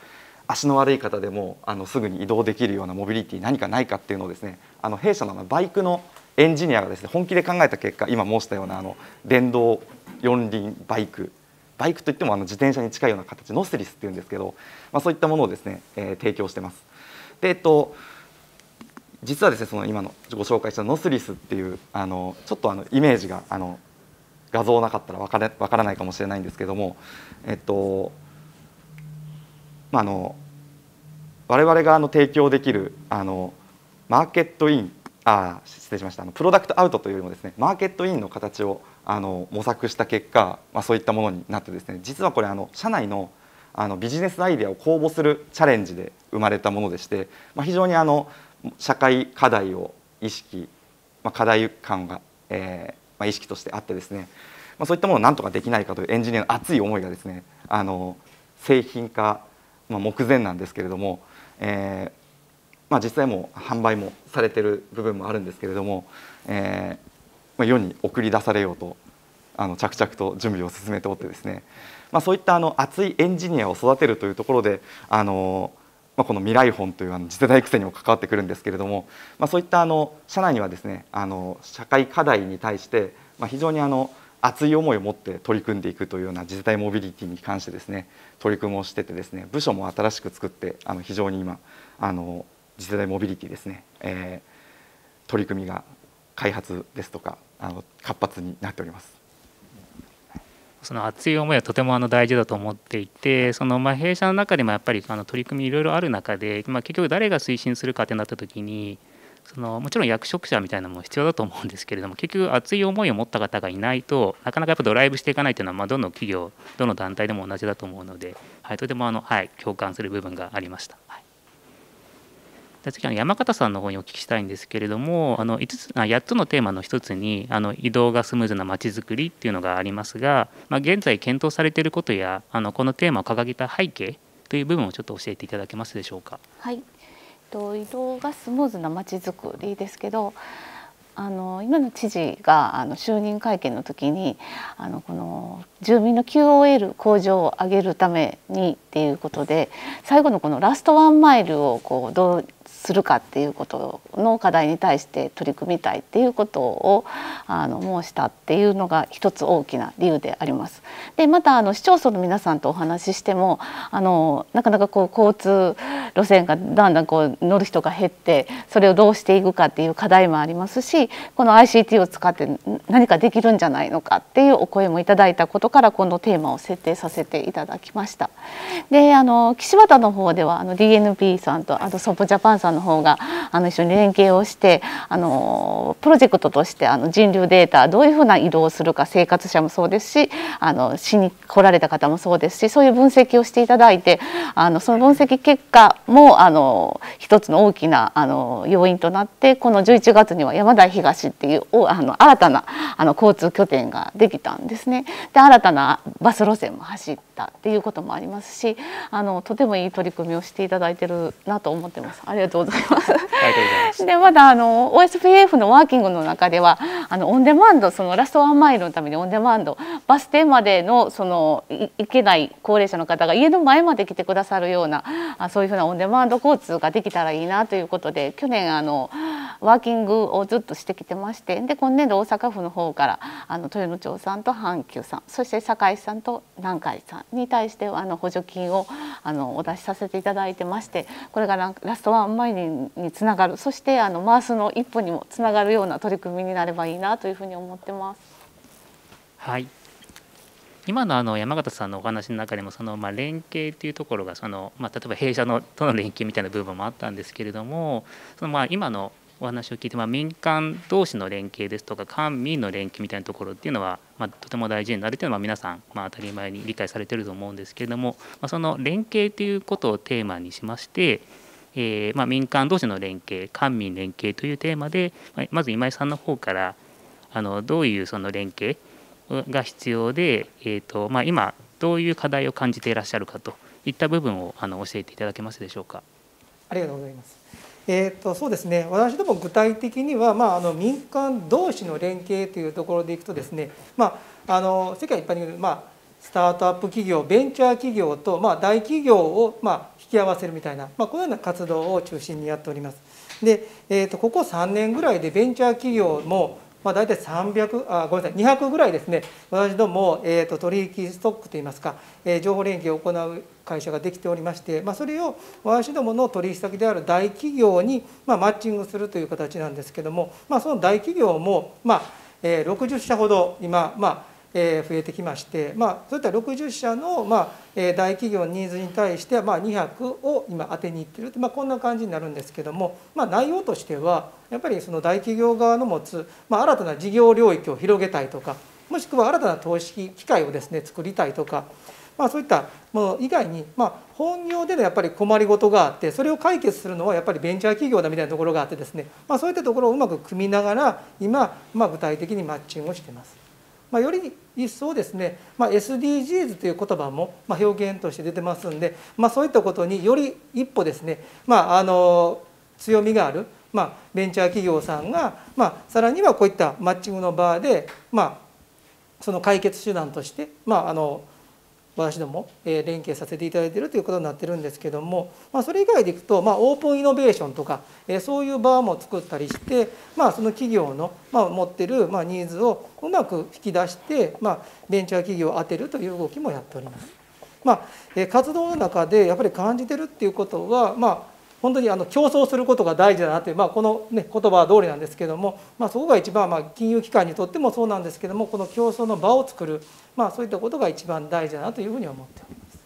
足の悪い方でもあのすぐに移動できるようなモビリティ何かないかっていうのをですねあの弊社のバイクのエンジニアがですね本気で考えた結果今申したようなあの電動四輪バイクバイクといってもあの自転車に近いような形ノスリスっていうんですけど、まあ、そういったものをですね、えー、提供してます。でえっと実はですねその今のご紹介したノスリスっていうあのちょっとあのイメージがあの画像なかったら分から分からないかもしれないんですけども、えっとまあ、あの我々があの提供できるあのマーケットインあ失礼しましたあのプロダクトアウトというよりもですねマーケットインの形をあの模索した結果、まあ、そういったものになってですね実はこれあの社内のあのビジネスアイデアを公募するチャレンジで生まれたものでして、まあ、非常にあの社会課題を意識、まあ、課題感が、えーまあ、意識としてあってですね、まあ、そういったものをなんとかできないかというエンジニアの熱い思いがですねあの製品化、まあ、目前なんですけれども、えーまあ、実際も販売もされてる部分もあるんですけれども、えーまあ、世に送り出されようとあの着々と準備を進めておってですね、まあ、そういったあの熱いエンジニアを育てるというところであの、まあ、この未来本というあの次世代育成にも関わってくるんですけれども、まあ、そういったあの社内にはですねあの社会課題に対して、まあ、非常にあの熱い思いを持って取り組んでいくというような次世代モビリティに関してですね取り組みをしててですね部署も新しく作ってあの非常に今あの次世代モビリティですね、えー、取り組みが開発ですとかあの活発になっております。その熱い思いはとてもあの大事だと思っていてそのま弊社の中でもやっぱりあの取り組みいろいろある中で、まあ、結局誰が推進するかってなった時にそのもちろん役職者みたいなのも必要だと思うんですけれども結局熱い思いを持った方がいないとなかなかやっぱドライブしていかないというのは、まどの企業どの団体でも同じだと思うので、はい、とてもあの、はい、共感する部分がありました。で次は山形さんの方にお聞きしたいんですけれどもあの5つあ8つのテーマの1つにあの移動がスムーズなまちづくりっていうのがありますが、まあ、現在検討されていることやあのこのテーマを掲げた背景という部分をちょっと教えていただけますでしょうか。はい移動がスムーズなまちづくりですけどあの今の知事があの就任会見の時にあのこの住民の QOL 向上を上げるためにっていうことで最後のこのラストワンマイルをこうどうするかっていうことの課題に対して取り組みたいっていうことをあの申したっていうのが一つ大きな理由であります。でまたあの市町村の皆さんとお話ししてもあのなかなかこう交通路線がだんだんこう乗る人が減ってそれをどうしていくかっていう課題もありますしこの ICT を使って何かできるんじゃないのかっていうお声もいただいたことからこのテーマを設定させていただきました。であの岸和田の方ではあの DNP さんとあとソポジャパンさんの方があの一緒に連携をしてあのプロジェクトとしてあの人流データどういうふうな移動をするか生活者もそうですしあのしに来られた方もそうですしそういう分析をしていただいてあのその分析結果もあの一つの大きなあの要因となってこの11月には山台東っていうあの新たなあの交通拠点ができたんですね。で新たなバス路線も走ったっていうこともありますしあのとてもいい取り組みをしていただいてるなと思ってます。ありがとうございます。でまだあの OSPF のワーキングの中ではあのオンデマンドそのラストワンマイルのためにオンデマンドバス停までのその行けない高齢者の方が家の前まで来てくださるようなあそういうふうなオンデマンド交通ができたらいいなということで去年あのワーキングをずっとしてきてましてで今年度大阪府の方からあの豊野町さんと阪急さんそして堺さんと南海さんに対してあの補助金をあのお出しさせていただいてましてこれがラストワンマイルにつながるそしてあのマースの一歩にもつながるような取り組みになればいいなというふうに思ってます。はい今のあの山形さんのお話の中でもそのま連携っていうところがそのま例えば弊社のとの連携みたいな部分もあったんですけれどもそのま今のお話を聞いてま民間同士の連携ですとか官民の連携みたいなところっていうのはまとても大事になるというのは皆さんま当たり前に理解されてると思うんですけれどもまその連携ということをテーマにしましてえーまあ、民間同士の連携官民連携というテーマでまず今井さんの方からあのどういうその連携が必要で、えーとまあ、今どういう課題を感じていらっしゃるかといった部分をあの教えていただけますでしょうか。ありがとうございます。えーと、そうですね私ども具体的には、まあ、あの民間同士の連携というところでいくとですね、まあ、あの世界一般に、言う、まあ、スタートアップ企業ベンチャー企業と、まあ、大企業を、まあ、き合わせるみたいな、まあ、このような活動を中心にやっております。で、えー、とここ3年ぐらいでベンチャー企業も、まあ、大体300あごめんなさい200ぐらいですね私ども、えー、と取引ストックといいますか、えー、情報連携を行う会社ができておりまして、まあ、それを私どもの取引先である大企業に、まあ、マッチングするという形なんですけども、まあ、その大企業も、まあえー、60社ほど今、まあえ増えてきまして、まあ、そういった60社の、まえ大企業のニーズに対して、ま200を今当てにいってるまあ、こんな感じになるんですけども、まあ、内容としてはやっぱりその大企業側の持つ、ま新たな事業領域を広げたいとかもしくは新たな投資機会をですね作りたいとか。まあ、そういったもの以外に、まあ、本業でのやっぱり困りごとがあってそれを解決するのはやっぱりベンチャー企業だみたいなところがあってですね、まあ、そういったところをうまく組みながら今、まあ、具体的にマッチングをしてます。まあ、より一層ですね、まあ、SDGs という言葉も表現として出てますんで、まあ、そういったことにより一歩ですね、まあ、あの強みがある、まあ、ベンチャー企業さんが、まあ、さらにはこういったマッチングの場で、まあ、その解決手段として、まあ、あの私ども連携させていただいているということになってるんですけども、まあ、それ以外でいくと、まあ、オープンイノベーションとかそういう場も作ったりして、まあ、その企業の、まあ、持ってる、まあ、ニーズをうまく引き出して、まあ、ベンチャー企業を当てるという動きもやっております。まあ、活動の中でやっぱり感じてるっていうことは、まあ本当にあの競争することが大事だなという、まあ、この、ね、言葉は通りなんですけども、まあ、そこが一番、まあ、金融機関にとってもそうなんですけどもこの競争の場を作る、まあ、そういったことが一番大事だなというふうに思っております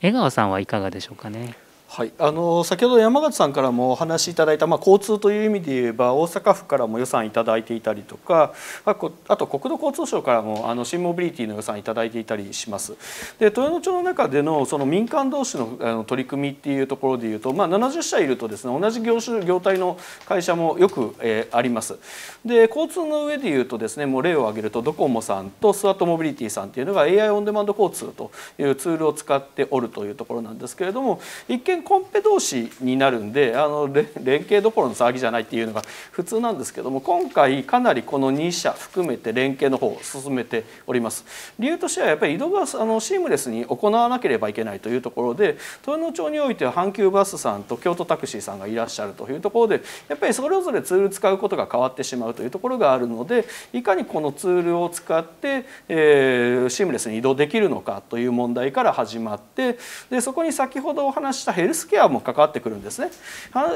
江川さんはいかがでしょうかね。はい、あの先ほど山形さんからもお話しいただいた、まあ、交通という意味で言えば大阪府からも予算いただいていたりとかあと国土交通省からもあの新モビリティの予算いただいていたりします。で豊野町の中でのその民間同士のあの取り組みっていうところで言うと、まあ、70社いるとですね同じ業種業態の会社もよく、えー、あります。で交通の上で言うとですねもう例を挙げるとドコモさんとスワットモビリティさんっていうのが AI オンデマンド交通というツールを使っておるというところなんですけれども一見コンペ同士になるんであの連携どころの騒ぎじゃないっていうのが普通なんですけども今回かなりこの2社含めて連携の方を進めております。理由としてはやっぱり移動があのシームレスに行わなければいけないというところで豊能町においては阪急バスさんと京都タクシーさんがいらっしゃるというところでやっぱりそれぞれツール使うことが変わってしまうというところがあるのでいかにこのツールを使って、えー、シームレスに移動できるのかという問題から始まってでそこに先ほどお話したヘルルスケアも関わってくるんですね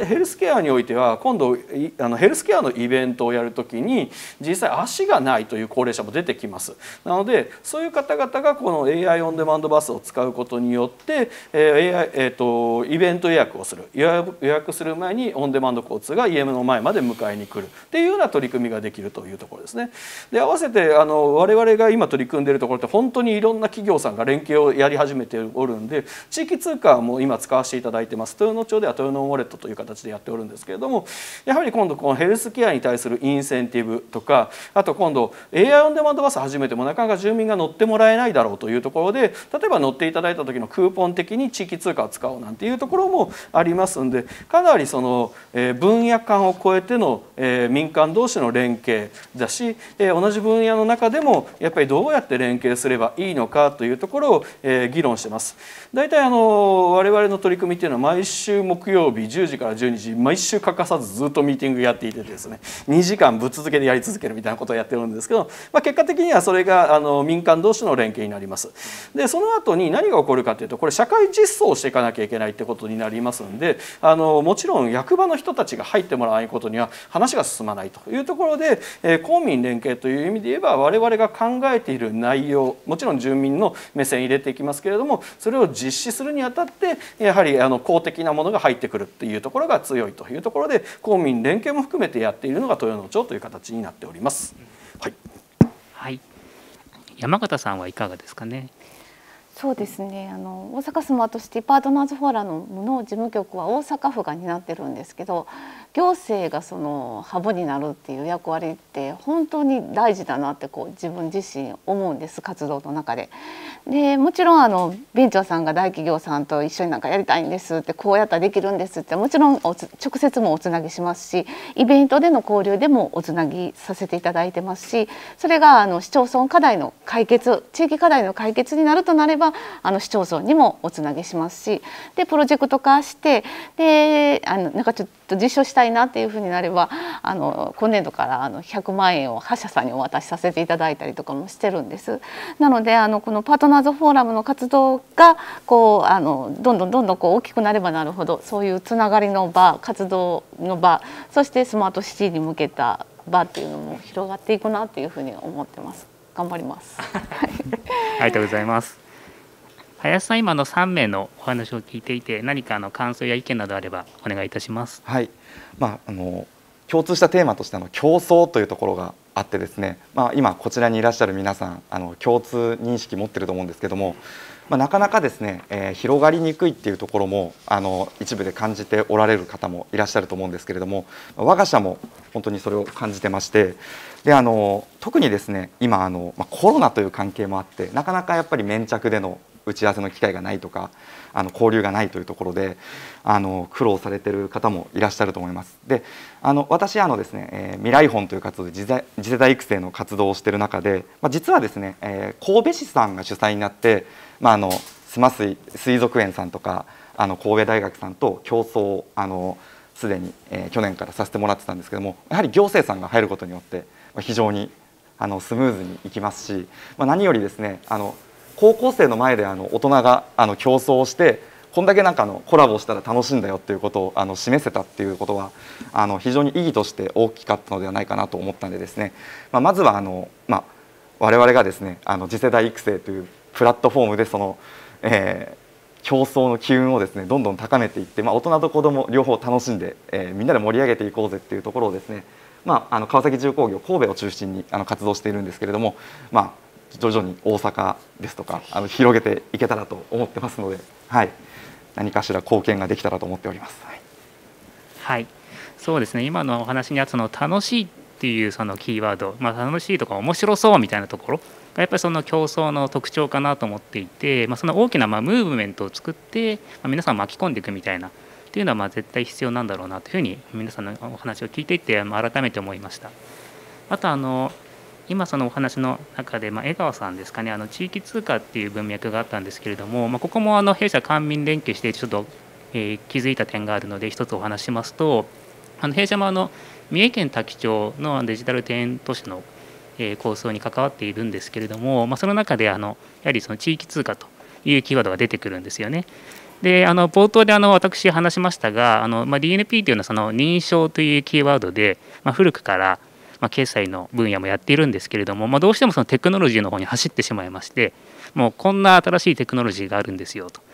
ヘルスケアにおいては今度あのヘルスケアのイベントをやるときに実際足がないという高齢者も出てきますなのでそういう方々がこの AI オンデマンドバスを使うことによって、え AI えーと、イベント予約をする予約する前にオンデマンド交通が家の前まで迎えに来るっていうような取り組みができるというところですね。で合わせてあの我々が今取り組んでいるところって本当にいろんな企業さんが連携をやり始めておるんで地域通貨も今使わせていただいてます豊野町では豊野ウォレットという形でやっておるんですけれどもやはり今度このヘルスケアに対するインセンティブとかあと今度 AI オンデマンドバス始めてもなかなか住民が乗ってもらえないだろうというところで例えば乗っていただいた時のクーポン的に地域通貨を使おうなんていうところもありますんでかなりその分野間を超えての民間同士の連携だし同じ分野の中でもやっぱりどうやって連携すればいいのかというところを議論してます。大体あの我々の取り組みっていうのは毎週木曜日10時から12時毎週欠かさずずっとミーティングやっていてですね2時間ぶっ続けでやり続けるみたいなことをやってるんですけど、まあ、結果的にはそれがあの民間同士の連携になります。でその後に何が起こるかというとこれ社会実装をしていかなきゃいけないってことになりますんであのもちろん役場の人たちが入ってもらわないことには話が進まないというところで、えー、公民連携という意味で言えば我々が考えている内容もちろん住民の目線入れていきますけれどもそれを実施するにあたってやはりあの公的なものが入ってくるっていうところが強いというところで公民連携も含めてやっているのが豊能町という形になっております。はい、はい、山形さんはいかがですかね。そうですねあの大阪スマートシティパートナーズフォーラムの事務局は大阪府が担ってるんですけど行政がそのハブになるっていう役割って本当に大事だなってこう自分自身思うんです活動の中で。でもちろんあのャ長さんが大企業さんと一緒になんかやりたいんですってこうやったらできるんですってもちろん直接もおつなぎしますしイベントでの交流でもおつなぎさせていただいてますしそれがあの市町村課題の解決地域課題の解決になるとなればあの市町村にもおつなぎしますしでプロジェクト化してであのなんかちょっとと実証したいなっていうふうになればあの今年度からあの100万円を8社さんにお渡しさせていただいたりとかもしてるんです。なのであのこのパートナーズフォーラムの活動がこうあのどんどんどんどんこう大きくなればなるほどそういうつながりの場活動の場そしてスマートシティに向けた場っていうのも広がっていくなっていうふうに思ってます。頑張ります。*laughs* ありがとうございます。林さん、今の3名のお話を聞いていて、何かあの感想や意見などあればお願いいたします。はい、まあ、あの共通したテーマとしての競争というところがあってですね、まあ、今こちらにいらっしゃる皆さんあの共通認識持ってると思うんですけども、まあ、なかなかですね、えー、広がりにくいっていうところもあの一部で感じておられる方もいらっしゃると思うんですけれども我が社も本当にそれを感じてましてであの特にですね今あの、まあ、コロナという関係もあってなかなかやっぱり粘着での打ち合わせの機会がないとかあの交流がないというところであの苦労されてる方もいらっしゃると思います。であの私あのですね、えー、未来本という活動で次世代育成の活動をしている中で、まあ、実はですね、えー、神戸市さんが主催になって、まあ、あの須磨水水族園さんとかあの神戸大学さんと競争あのすでに、えー、去年からさせてもらってたんですけどもやはり行政さんが入ることによって、まあ、非常にあのスムーズにいきますし、まあ、何よりですねあの高校生の前であの大人があの競争をしてこんだけなんかあのコラボしたら楽しいんだよっていうことをあの示せたっていうことはあの非常に意義として大きかったのではないかなと思ったんでですね、まあ、まずはあの、まあ、我々がですねあの次世代育成というプラットフォームでその、えー、競争の機運をですねどんどん高めていって、まあ、大人と子ども両方楽しんで、えー、みんなで盛り上げていこうぜっていうところをですねまあ、あの川崎重工業神戸を中心にあの活動しているんですけれども、まあ、徐々に大阪ですとかあの広げていけたらと思ってますので、はい、何かしら貢献ができたらと思っております。はい、はい、そうですね今のお話にあったの楽しいっていうそのキーワード、まあ、楽しいとか面白そうみたいなところがやっぱりその競争の特徴かなと思っていて、まあ、その大きなまムーブメントを作って、まあ、皆さん巻き込んでいくみたいなっていうのはま絶対必要なんだろうなというふうに皆さんのお話を聞いていて改めて思いました。あとあの今そのお話の中で、まあ、江川さんですかねあの地域通貨っていう文脈があったんですけれども、まあ、ここもあの弊社官民連携してちょっと、えー、気づいた点があるので一つお話しますとあの弊社もあの三重県多気町のデジタル店都市の、えー、構想に関わっているんですけれども、まあ、その中であのやはりその地域通貨というキーワードが出てくるんですよね。であの冒頭であの私話しましたがあの、まあ、DNP というのはその認証というキーワードで、まあ、古くからまあ、経済の分野もやっているんですけれども、まあ、どうしてもそのテクノロジーの方に走ってしまいましてもうこんな新しいテクノロジーがあるんですよと。っ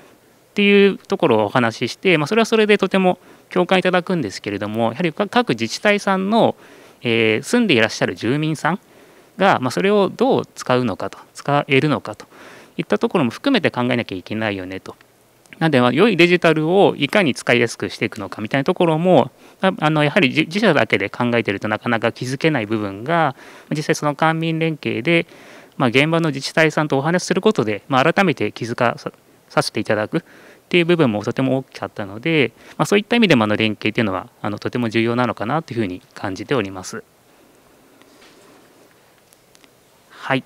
ていうところをお話しして、まあ、それはそれでとても共感いただくんですけれどもやはり各自治体さんの、えー、住んでいらっしゃる住民さんが、まあ、それをどう使うのかと使えるのかといったところも含めて考えなきゃいけないよねとなので、良いデジタルをいかに使いやすくしていくのかみたいなところも、あのやはり自社だけで考えているとなかなか気づけない部分が、実際その官民連携で、まあ、現場の自治体さんとお話しすることで、まあ、改めて気づかさせていただくっていう部分もとても大きかったので、まあ、そういった意味でもあの連携っていうのはあのとても重要なのかなというふうに感じております。はい、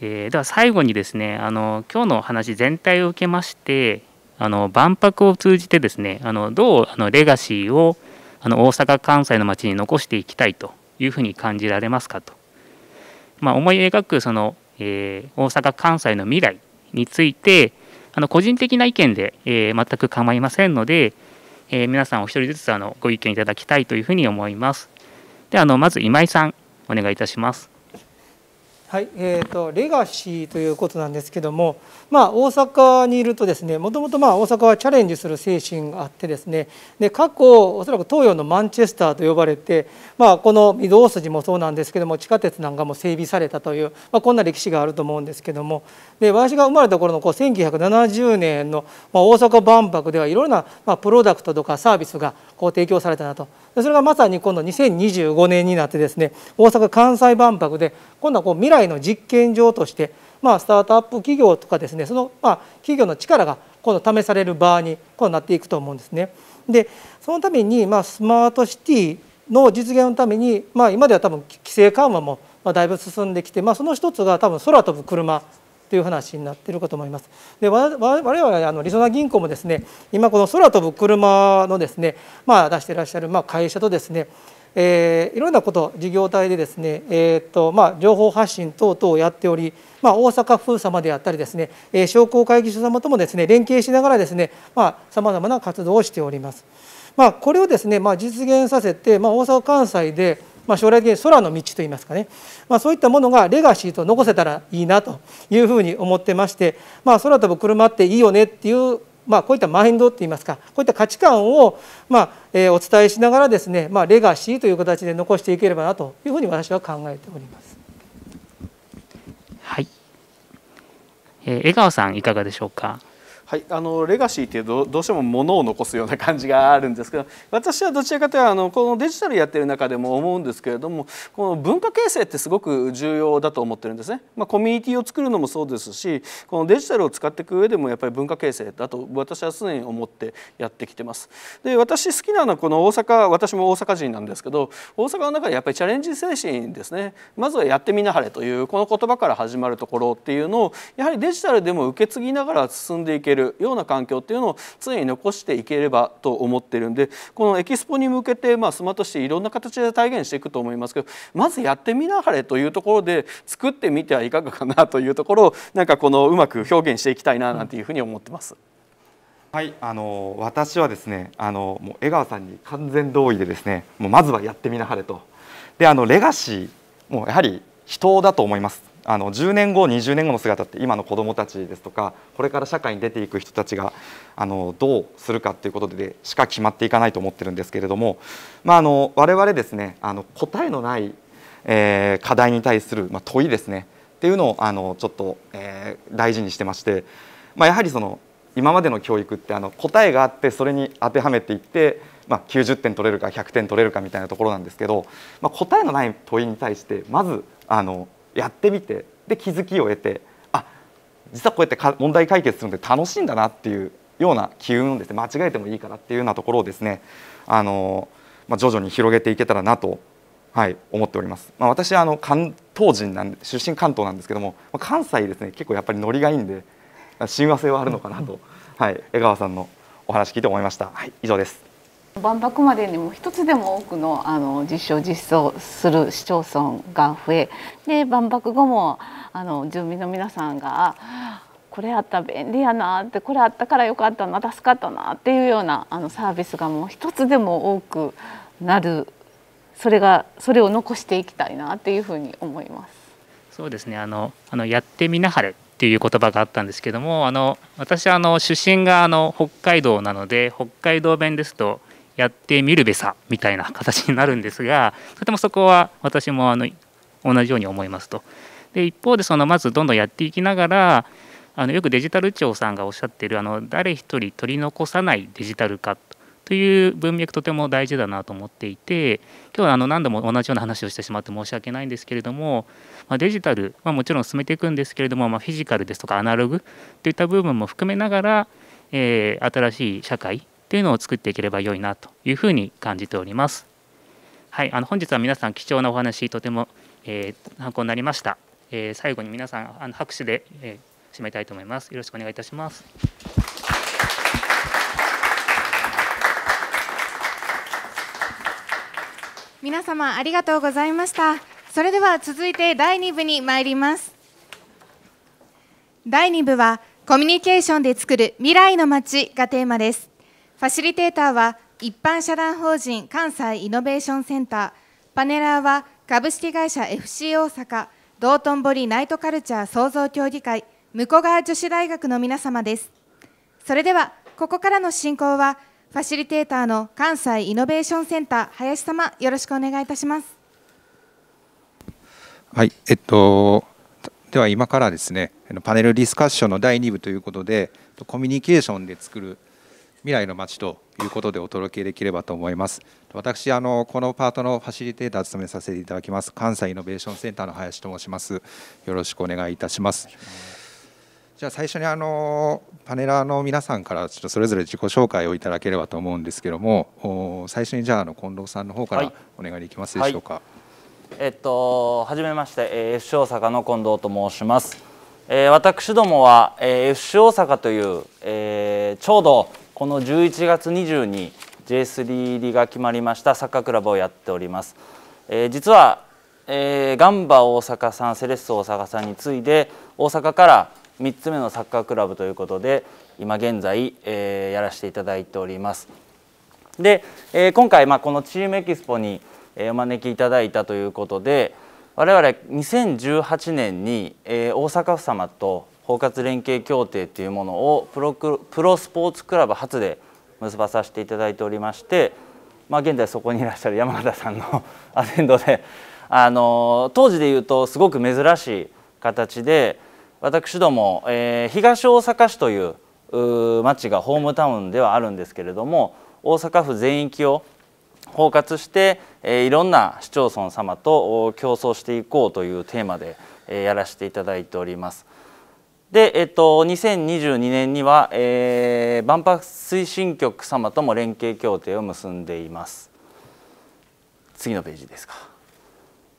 えー、では最後にですねあの今日の話全体を受けましてあの万博を通じてですねあのどうあのレガシーをあの大阪・関西の街に残していきたいというふうに感じられますかと、まあ、思い描くその、えー、大阪・関西の未来についてあの個人的な意見で、えー、全く構いませんので、えー、皆さんお一人ずつあのご意見いただきたいというふうに思います。であのまず今井さんお願いいたします。はいえーと、レガシーということなんですけども、まあ、大阪にいるとですねもともと大阪はチャレンジする精神があってですねで過去おそらく東洋のマンチェスターと呼ばれて、まあ、この御堂筋もそうなんですけども地下鉄なんかも整備されたという、まあ、こんな歴史があると思うんですけどもで私が生まれた頃のこう1970年の大阪万博ではいろいろなプロダクトとかサービスがこう提供されたなと。それがまさに今度2025年になってですね大阪・関西万博で今度はこう未来の実験場として、まあ、スタートアップ企業とかですねそのまあ企業の力が今度試される場合に今度なっていくと思うんですね。でそのためにまあスマートシティの実現のために、まあ、今では多分規制緩和もだいぶ進んできて、まあ、その一つが多分空飛ぶ車という話になっているかと思います。で我々あのリそナ銀行もですね今この空飛ぶ車のですね、まあ、出していらっしゃる、まあ、会社とですねえー、いろんなこと事業体でですね、えーとまあ、情報発信等々をやっており、まあ、大阪府様であったりですね、えー、商工会議所様ともですね連携しながらですねさまざ、あ、まな活動をしております。まあ、これをですね、まあ、実現させて、まあ、大阪・関西でまあ、将来的に空の道といいますかね、まあ、そういったものがレガシーと残せたらいいなというふうに思ってまして、まあ、空飛ぶ車っていいよねっていうまあ、こういったマインドといいますかこういった価値観を、まあえー、お伝えしながらですね、まあ、レガシーという形で残していければなというふうに私は考えております。はい、えー、江川さんいかがでしょうか。はい、あのレガシーってどどうしても物を残すような感じがあるんですけど *laughs* 私はどちらかというとあのこのデジタルやってる中でも思うんですけれどもこの文化形成ってすごく重要だと思ってるんですね、まあ、コミュニティを作るのもそうですしこのデジタルを使っていく上でもやっぱり文化形成だと私は常に思ってやってきてます。で私好きなのはこの大阪私も大阪人なんですけど大阪の中でやっぱりチャレンジ精神ですねまずはやってみなはれというこの言葉から始まるところっていうのをやはりデジタルでも受け継ぎながら進んでいけるるような環境っていうのを常に残していければと思ってるんでこのエキスポに向けてまあスマートシティいろんな形で体現していくと思いますけどまずやってみなはれというところで作ってみてはいかがかなというところをなんかこのうまく表現していきたいななんていうふうに思ってます。はい、あの私はですね、あのもう江川さんに完全同意でですね、もうまずはやってみなはれと。で、あのレガシーもやはり人だと思います。あの10年後20年後の姿って今の子どもたちですとかこれから社会に出ていく人たちがあのどうするかっていうことでしか決まっていかないと思ってるんですけれども、まあ、あの我々ですねあの答えのない、えー、課題に対する、まあ、問いですねっていうのをあのちょっと、えー、大事にしてまして、まあ、やはりその今までの教育ってあの答えがあってそれに当てはめていって、まあ、90点取れるか100点取れるかみたいなところなんですけど、まあ、答えのない問いに対してまずあのやってみてで気づきを得てあ実はこうやってか問題解決するのって楽しいんだなっていうような機運をですね間違えてもいいからっていうようなところをですねあの、まあ、徐々に広げていけたらなと、はい、思っております。まあ、私あの関東人なん出身関東なんですけども、まあ、関西ですね結構やっぱりノリがいいんで親和性はあるのかなと、*laughs* はい、江川さんのお話聞いて思いました。はい、以上です万博までにも一つでも多くのあの実証実装する市町村が増えで万博後もあの住民の皆さんがこれあった便利やなってこれあったからよかったな助かったなっていうようなあのサービスがもう一つでも多くなるそれがそれを残していきたいなっていうふうに思います。そうですねあのあのやってみなはれっていう言葉があったんですけどもあの私あの出身があの北海道なので北海道弁ですとやってみるべさみたいな形になるんですが *laughs* とてもそこは私もあの同じように思いますと。で一方でそのまずどんどんやっていきながらあのよくデジタル庁さんがおっしゃってるあの誰一人取り残さないデジタル化という文脈とても大事だなと思っていて今日はあの何度も同じような話をしてしまって申し訳ないんですけれども、まあ、デジタルはもちろん進めていくんですけれども、まあ、フィジカルですとかアナログといった部分も含めながら、えー、新しい社会というのを作っていければ良いなというふうに感じております。はい、あの本日は皆さん貴重なお話とても、えー、参考になりました。えー、最後に皆さんあの拍手で、えー、締めたいと思います。よろしくお願いいたします。皆様ありがとうございました。それでは続いて第二部に参ります。第2部はコミュニケーションで作る未来の街がテーマです。ファシリテーターは一般社団法人関西イノベーションセンター、パネラーは株式会社 FC 大阪、道頓堀ナイトカルチャー創造協議会、向川女子大学の皆様です。それでは、ここからの進行は、ファシリテーターの関西イノベーションセンター、林様、よろしくお願いいたします。はい、えっと、では今からですね、パネルディスカッションの第2部ということで、コミュニケーションで作る未来の街ということでお届けできればと思います私あのこのパートのファシリテーターを務めさせていただきます関西イノベーションセンターの林と申しますよろしくお願いいたしますじゃあ最初にあのパネラーの皆さんからちょっとそれぞれ自己紹介をいただければと思うんですけども最初にじゃあの近藤さんの方からお願いできますでしょうか、はい、えっと初めまして、え FC 大阪の近藤と申します、えー、私どもは、え FC 大阪という、えー、ちょうどこの11月20に J3 入りが決まりましたサッカークラブをやっております、えー、実は、えー、ガンバ大阪さんセレッソ大阪さんに次いで大阪から3つ目のサッカークラブということで今現在、えー、やらせていただいておりますで、えー、今回、まあ、このチームエキスポに、えー、お招きいただいたということで我々2018年に、えー、大阪府様と包括連携協定というものをプロプロスポーツクラブ初で結ばさせていただいておりまして、まあ、現在そこにいらっしゃる山形さんの *laughs* アテンドであの当時でいうとすごく珍しい形で私ども、えー、東大阪市という町がホームタウンではあるんですけれども大阪府全域を包括して、えー、いろんな市町村様と競争していこうというテーマで、えー、やらせていただいております。で、えっと、2022年には、えー、万博推進局様とも連携協定を結んでいます。次のページですか。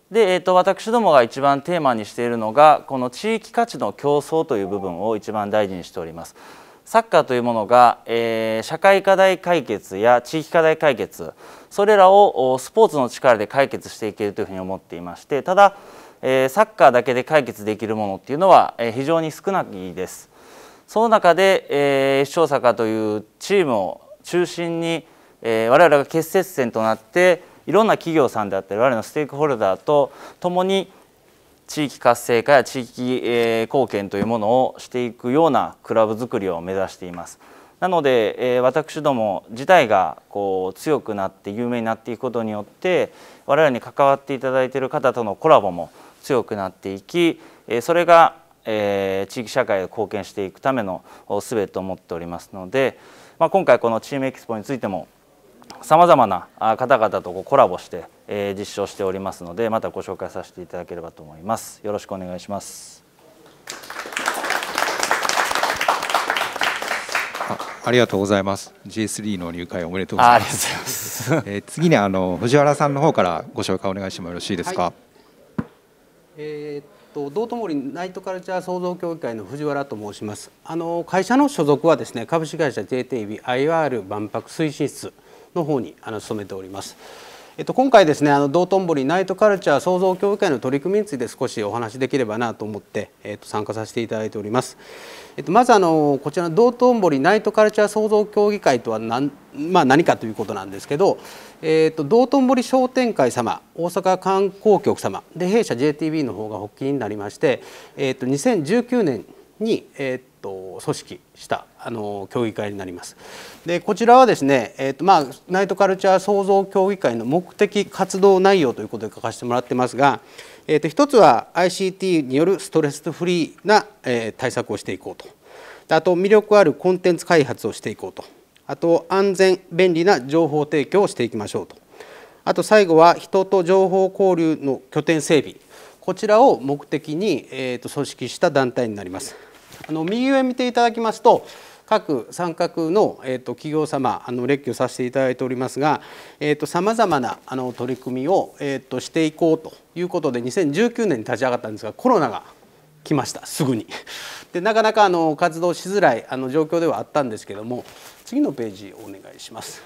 で、えっと、私どもが一番テーマにしているのがこの地域価値の競争という部分を一番大事にしております。サッカーというものが、えー、社会課題解決や地域課題解決それらをスポーツの力で解決していけるというふうに思っていましてただえサッカーだけで解決できるものっていうのは、え非常に少ないです。その中で、えー、者坂というチームを中心に、えー、我々が結節戦となっていろんな企業さんであったり我々のステークホルダーと共に地域活性化や地域、えー、貢献というものをしていくようなクラブ作りを目指しています。なので、えー、私ども自体がこう強くなって有名になっていくことによって我々に関わっていただいている方とのコラボも強くなっていきそれが地域社会を貢献していくためのすべと思っておりますので、まあ、今回このチームエキスポについてもさまざまな方々とコラボして実証しておりますのでまたご紹介させていただければと思います。よろしくお願いしますあありがとうございます。J3 の入会おめでとうございます。ますえー、次にあの藤原さんの方からご紹介お願いしてもよろしいですか。はいえー、っと道頓堀ナイトカルチャー創造協議会の藤原と申しますあの会社の所属はですね株式会社 JTBIR 万博推進室の方にあの勤めております。えっと、今回ですねあの道頓堀ナイトカルチャー創造協議会の取り組みについて少しお話しできればなと思って、えっと、参加させていただいております。えっと、まずあのこちらの道頓堀ナイトカルチャー創造協議会とは何,、まあ、何かということなんですけど、えーと、道頓堀商店会様大阪観光局様で弊社 JTB の方が発起になりまして、えーと、2019年に、えーと、と組織したあの協議会になります。でこちらはですね、えーとまあ、ナイトカルチャー創造協議会の目的活動内容ということで書かせてもらってますが、えー、と一つは ICT によるストレスフリーな、えー、対策をしていこうとあと魅力あるコンテンツ開発をしていこうとあと安全便利な情報提供をしていきましょうとあと最後は人と情報交流の拠点整備こちらを目的に、えー、と組織した団体になりますあの右上見ていただきますと各参画の、えー、と企業様あの列挙させていただいておりますがさまざまなあの取り組みを、えー、としていこうということで2019年に立ち上がったんですがコロナが来ましたすぐにでなかなかあの活動しづらいあの状況ではあったんですけども次のページお願いします。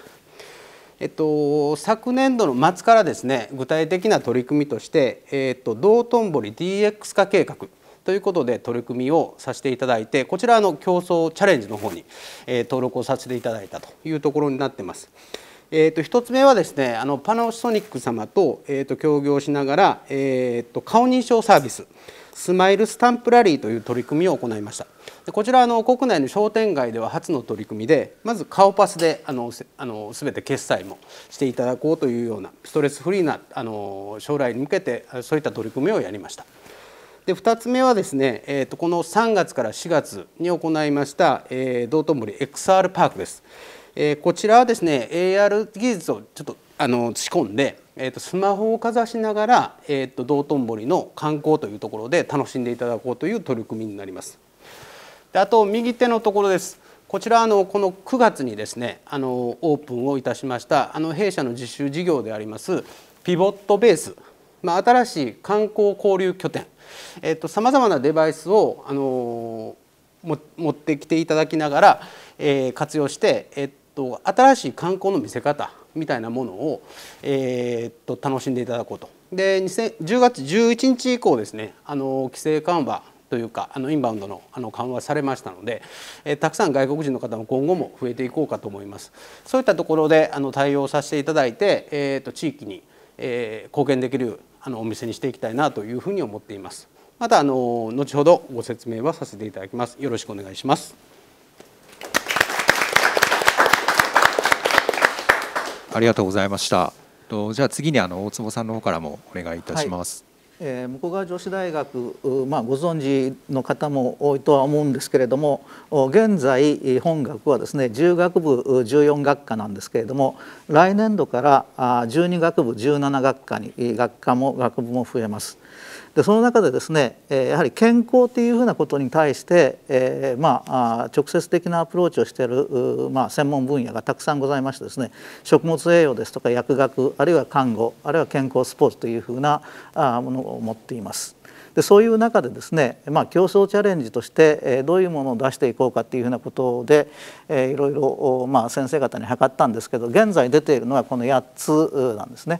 えっと、昨年度の末からですね具体的な取り組みとして、えっと、道頓堀 DX 化計画ということで取り組みをさせていただいてこちらの競争チャレンジの方に、えー、登録をさせていただいたというところになってます。えーと、1つ目はですねあのパナソニック様と,、えーと、協業しながら、えーと顔認証サービススマイルスタンプラリーという取り組みを行いました。でこちらあの国内の商店街では初の取り組みでまず顔パスであのあの全て決済もしていただこうというようなストレスフリーなあの将来に向けてそういった取り組みをやりました。で2つ目はですね、えー、とこの3月から4月に行いました、えー、道頓堀 XR パークです。えー、こちらはですね AR 技術をちょっとあの仕込んで、えー、とスマホをかざしながら、えー、と道頓堀の観光というところで楽しんでいただこうという取り組みになります。であと右手のところですこちらあのこの9月にですねあのオープンをいたしましたあの弊社の実習事業でありますピボットベース、まあ、新しい観光交流拠点さまざまなデバイスをあのも持ってきていただきながら、えー、活用して、えっと、新しい観光の見せ方みたいなものを、えー、っと楽しんでいただこうと。で10月11日以降ですねあの規制緩和というかあのインバウンドのあの緩和されましたので、えたくさん外国人の方も今後も増えていこうかと思います。そういったところであの対応させていただいて、えーと、と地域に、えー、貢献できるあのお店にしていきたいなというふうに思っています。またあの後ほどご説明はさせていただきます。よろしくお願いします。ありがとうございました。じゃあ次にあの大坪さんの方からもお願いいたします。はいえー、向こう側女子大学、まあ、ご存知の方も多いとは思うんですけれども現在本学はですね10学部14学科なんですけれども来年度から12学部17学科に学科も学部も増えます。でその中でですね、えやはり健康っていうふうなことに対して、えー、まあ直接的なアプローチをしている、まあ、専門分野がたくさんございましてですね食物栄養ですとか薬学あるいは看護あるいは健康スポーツというふうなものを持っています。でそういう中でですね、まあ、競争チャレンジとして、えどういうものを出していこうかっていうふうなことで、えいろいろ、まあ、先生方に測ったんですけど現在出ているのはこの8つなんですね。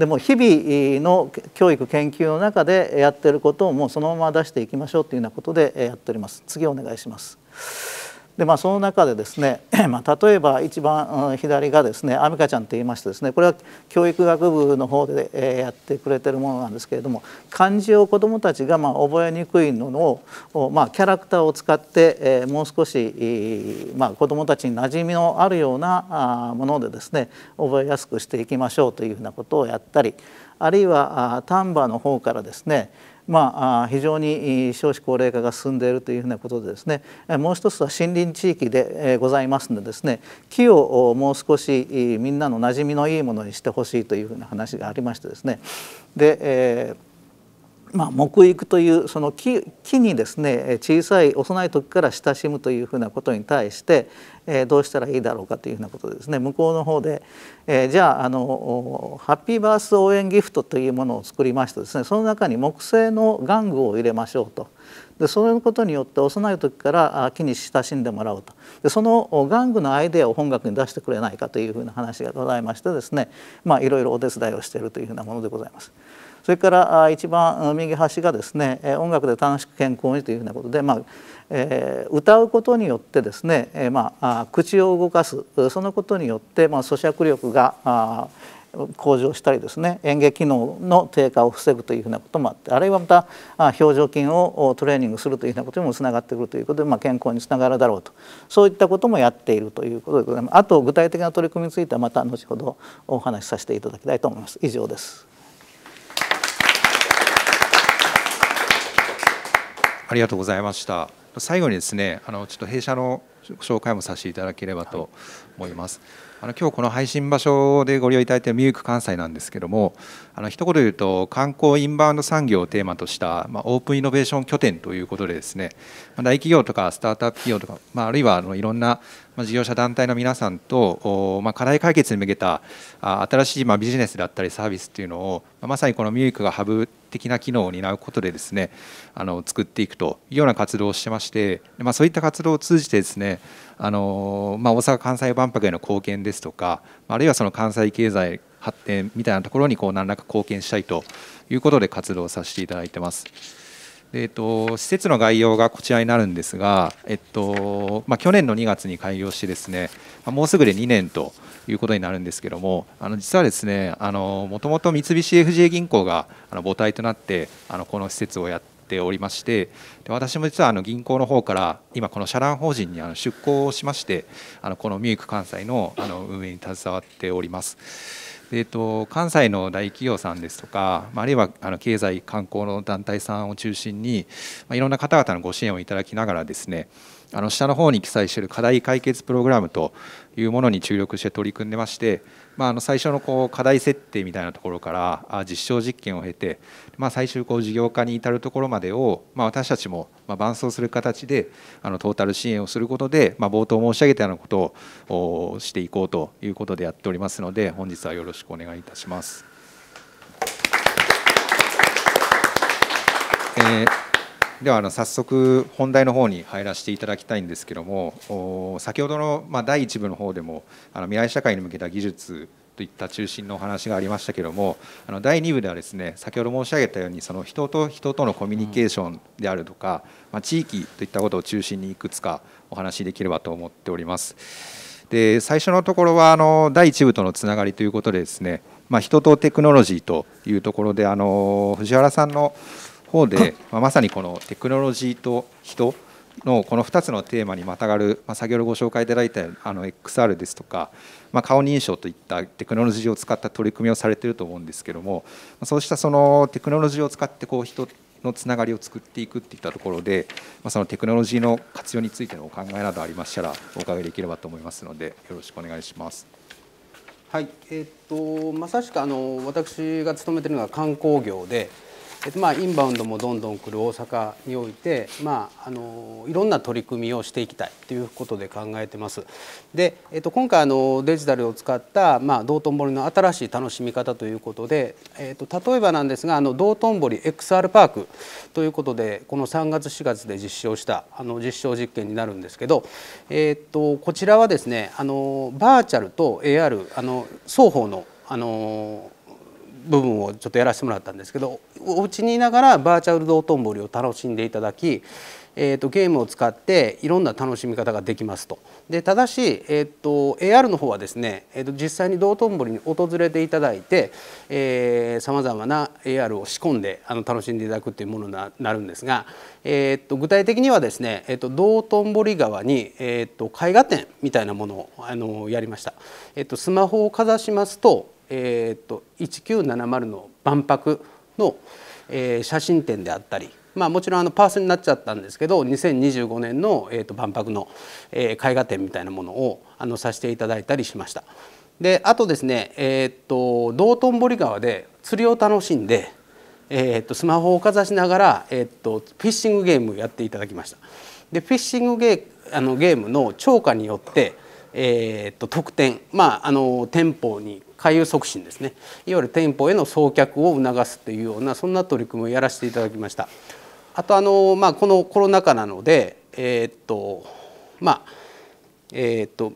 でも日々の教育研究の中でやってることをもうそのまま出していきましょうというようなことでやっております。次お願いします。でまあ、その中でですね、*clears throat* まあ、例えば一番左がですねアミカちゃんて言いましてですねこれは教育学部の方でやってくれてるものなんですけれども漢字を子どもたちがまあ覚えにくいのを、まあ、キャラクターを使ってもう少し、まあ、子どもたちに馴染みのあるようなものでですね覚えやすくしていきましょうというふうなことをやったりあるいは丹波の方からですねまあ、非常に少子高齢化が進んでいるというふうなことでですねもう一つは森林地域でございますのでですね木をもう少しみんなの馴染みのいいものにしてほしいというふうな話がありましてですねで、えーまあ、木育というその木木にですね小さい幼い時から親しむというふうなことに対して、えー、どうしたらいいだろうかというふうなことでですね向こうの方で、えー、じゃああのハッピーバース応援ギフトというものを作りましてですねその中に木製の玩具を入れましょうと。でそのことによって幼い時から木に親しんでもらうとでその玩具のアイデアを本学に出してくれないかというふうな話がございましてですね、まあ、いろいろお手伝いをしているというふうなものでございます。それから一番右端がですね音楽で楽しく健康にというふうなことで、まあえー、歌うことによってですね、えー、まあ、口を動かすそのことによって、まあ、咀嚼力が向上したりですね演劇機能の低下を防ぐというふうなこともあってあるいはまた表情筋をトレーニングするというふうなことにもつながってくるということで、まあ、健康につながるだろうとそういったこともやっているということでございますあと具体的な取り組みについてはまた後ほどお話しさせていただきたいと思います。以上ですありがとうございました最後にですねあのちょっと弊社の紹介もさせていただければと思います、はい、あの今日この配信場所でご利用いただいているミューク関西なんですけどもあの一言で言うと観光インバウンド産業をテーマとした、まあ、オープンイノベーション拠点ということでですね、ま大企業とかスタートアップ企業とか、まあ、あるいはあのいろんなま事業者団体の皆さんと、ま課題解決に向けた新しい、まビジネスだったりサービスっていうのを、まさにこのミュークがハブ的な機能を担うことでですねあの作っていくというような活動をしてまして、まそういった活動を通じてですねあの、ま大阪・関西万博への貢献ですとかあるいはその関西経済発展みたいなところにこう何らか貢献したいということで活動させていただいてます。えと、施設の概要がこちらになるんですが、えっとまあ、去年の2月に開業してですね、もうすぐで2年ということになるんですけどもあの実はですねもともと三菱 FJ 銀行があの母体となってあのこの施設をやっておりましてで私も実はあの銀行の方から今この社団法人にあの出向をしましてあのこのミューク関西のあの運営に携わっております。えーと、関西の大企業さんですとか、あ、るいはあの経済観光の団体さんを中心に、まいろんな方々のご支援をいただきながらですねあの下の方に記載している課題解決プログラムというものに注力して取り組んでまして、まあ、あの最初のこう課題設定みたいなところから実証実験を経て、まあ、最終こう事業化に至るところまでを、まあ、私たちも伴走する形であのトータル支援をすることで、まあ、冒頭申し上げたようなことをしていこうということでやっておりますので本日はよろしくお願いいたします。えーではあの早速本題の方に入らせていただきたいんですけども先ほどのま第1部の方でもあの未来社会に向けた技術といった中心のお話がありましたけどもあの第2部ではですね先ほど申し上げたようにその人と人とのコミュニケーションであるとか、まあ、地域といったことを中心にいくつかお話しできればと思っております。で最初のところはあの第1部とのつながりということでですねまあ、人とテクノロジーというところであの藤原さんの方で、まあ、まさにこのテクノロジーと人のこの2つのテーマにまたがる、まあ、先ほどご紹介いただいたあの XR ですとか、まあ、顔認証といったテクノロジーを使った取り組みをされていると思うんですけどもそうしたそのテクノロジーを使ってこう人のつながりを作っていくっていったところで、まあ、そのテクノロジーの活用についてのお考えなどありましたらお伺いできればと思いますのでよろしくお願いします。はいえー、っとまさしくあの私が勤めているのは観光業でえっとまあ、インバウンドもどんどん来る大阪において、まあ、あのいろんな取り組みをしていきたいということで考えてます。で、えっと、今回あのデジタルを使った、まあ、道頓堀の新しい楽しみ方ということで、えっと、例えばなんですがあの道頓堀 XR パークということでこの3月4月で実証したあの実証実験になるんですけど、えっと、こちらはですねあのバーチャルと AR あの双方のあの部分をちょっとやらせてもらったんですけどお家にいながらバーチャル道頓堀を楽しんでいただき、えーと、ゲームを使っていろんな楽しみ方ができますとでただし、えーと、AR の方はですね、えーと、と実際に道頓堀に訪れていただいてさまざまな AR を仕込んであの楽しんでいただくというものになるんですが、えー、と具体的にはですね、えー、と道頓堀川に、えー、と絵画展みたいなものをあのやりました。えー、とスマホをかざしますとえー、と1970の万博の、えー、写真展であったり、まあ、もちろんあのパースになっちゃったんですけど2025年の、えー、と万博の、えー、絵画展みたいなものをあのさせていただいたりしました。であとですね、えー、と道頓堀川で釣りを楽しんで、えー、とスマホをかざしながら、えー、とフィッシングゲームをやっていただきました。でフィッシングゲーあのゲームの釣果によってえー、と特典、まあ、あの店舗に回遊促進ですねいわゆる店舗への送客を促すというようなそんな取り組みをやらせていただきました。あとあの、まあ、このコロナ禍なので、えー、っとまあえー、っと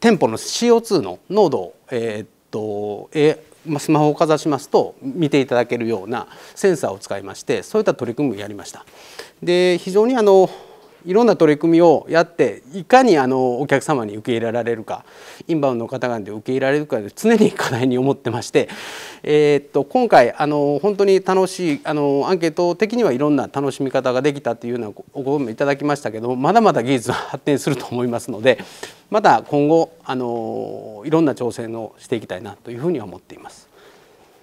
店舗の CO2 の濃度を、えー、っとえー、スマホをかざしますと見ていただけるようなセンサーを使いましてそういった取り組みをやりました。で非常にあのいろんな取り組みをやっていかにあのお客様に受け入れられるかインバウンドの方々で受け入れられるかで常に課題に思ってまして、えー、っと今回あの本当に楽しいあのアンケート的にはいろんな楽しみ方ができたというようなお声もいただきましたけどまだまだ技術は発展すると思いますのでまた今後あのいろんな挑戦をしていきたいなというふうには思っています。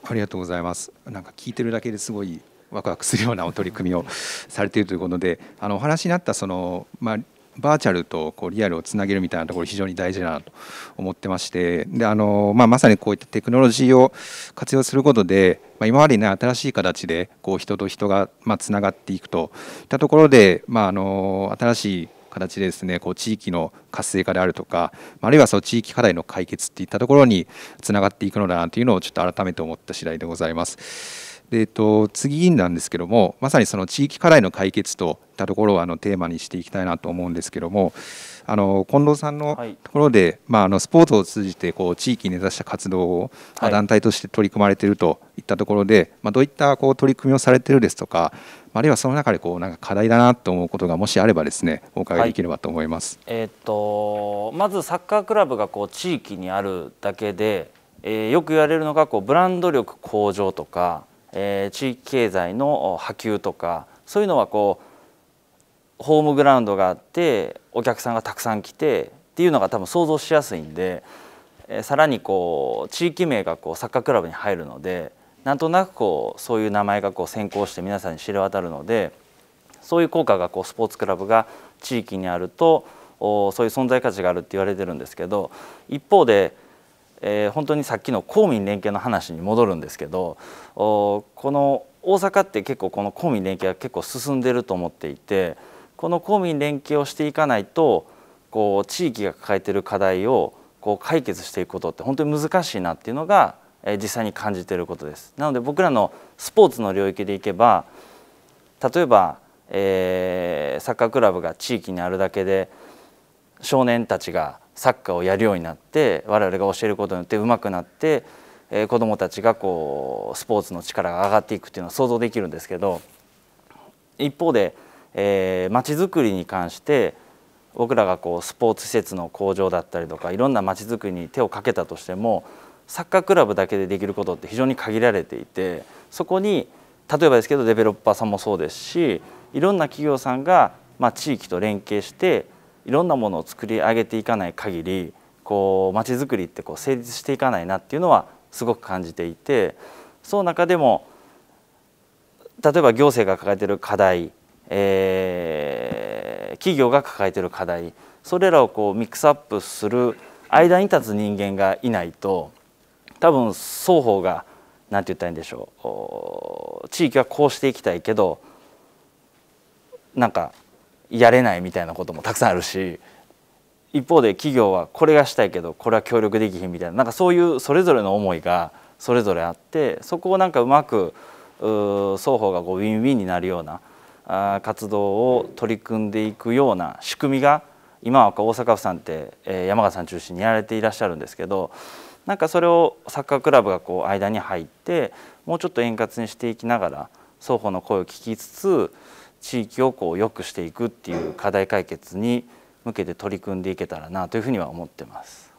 ありがとうございます。なんか聞いてるだけですごいワクワクするようなお取り組みをされているということであのお話になったその、まあ、バーチャルとこうリアルをつなげるみたいなところ非常に大事だなと思ってましてであの、まあ、まさにこういったテクノロジーを活用することで、まあ、今までにない新しい形でこう人と人がまあつながっていくといったところで、まあ、あの新しい形でですねこう地域の活性化であるとかあるいはその地域課題の解決っていったところにつながっていくのだなというのをちょっと改めて思った次第でございます。でえっと、次なんですけどもまさにその地域課題の解決といったところをあのテーマにしていきたいなと思うんですけどもあの近藤さんのところで、はい、まあ、あのスポーツを通じてこう地域に根ざした活動を、はい、団体として取り組まれているといったところで、まあ、どういったこう取り組みをされているですとかあるいはその中でこうなんか課題だなと思うことがもしあればですねお伺いできればと思います、はい、えーと、とまずサッカークラブがこう地域にあるだけで、えー、よく言われるのがこうブランド力向上とかえー、地域経済の波及とかそういうのはこうホームグラウンドがあってお客さんがたくさん来てっていうのが多分想像しやすいんで、えー、さらにこう地域名がこうサッカークラブに入るのでなんとなくこうそういう名前がこう先行して皆さんに知れ渡るのでそういう効果がこうスポーツクラブが地域にあるとそういう存在価値があるって言われてるんですけど一方でえー、本当にさっきの公民連携の話に戻るんですけどこの大阪って結構この公民連携が結構進んでると思っていてこの公民連携をしていかないとこう地域が抱えている課題をこう解決していくことって本当に難しいなっていうのが、えー、実際に感じていることです。なので僕らのスポーツの領域でいけば例えば、えー、サッカークラブが地域にあるだけで少年たちがサッカーをやるようになって我々が教えることによってうまくなって、えー、子どもたちがこうスポーツの力が上がっていくっていうのは想像できるんですけど一方でまち、えー、づくりに関して僕らがこうスポーツ施設の向上だったりとかいろんなまちづくりに手をかけたとしてもサッカークラブだけでできることって非常に限られていてそこに例えばですけどデベロッパーさんもそうですしいろんな企業さんが、まあ、地域と連携していろんなものを作り上げていかない限りこう街づくりってこう成立していかないなっていうのはすごく感じていてその中でも例えば行政が抱えてる課題、えー、企業が抱えてる課題それらをこうミックスアップする間に立つ人間がいないと多分双方が何て言ったらいいんでしょう地域はこうしていきたいけどなんかやれないみたいなこともたくさんあるし一方で企業はこれがしたいけどこれは協力できひんみたいななんかそういうそれぞれの思いがそれぞれあってそこをなんかうまく双方がこうウィンウィンになるようなあ活動を取り組んでいくような仕組みが今は大阪府さんって、えー、山形さん中心にやられていらっしゃるんですけどなんかそれをサッカークラブがこう間に入ってもうちょっと円滑にしていきながら双方の声を聞きつつ地域をこう良くしていくっていう課題解決に向けて取り組んでいけたらなというふうには思ってます。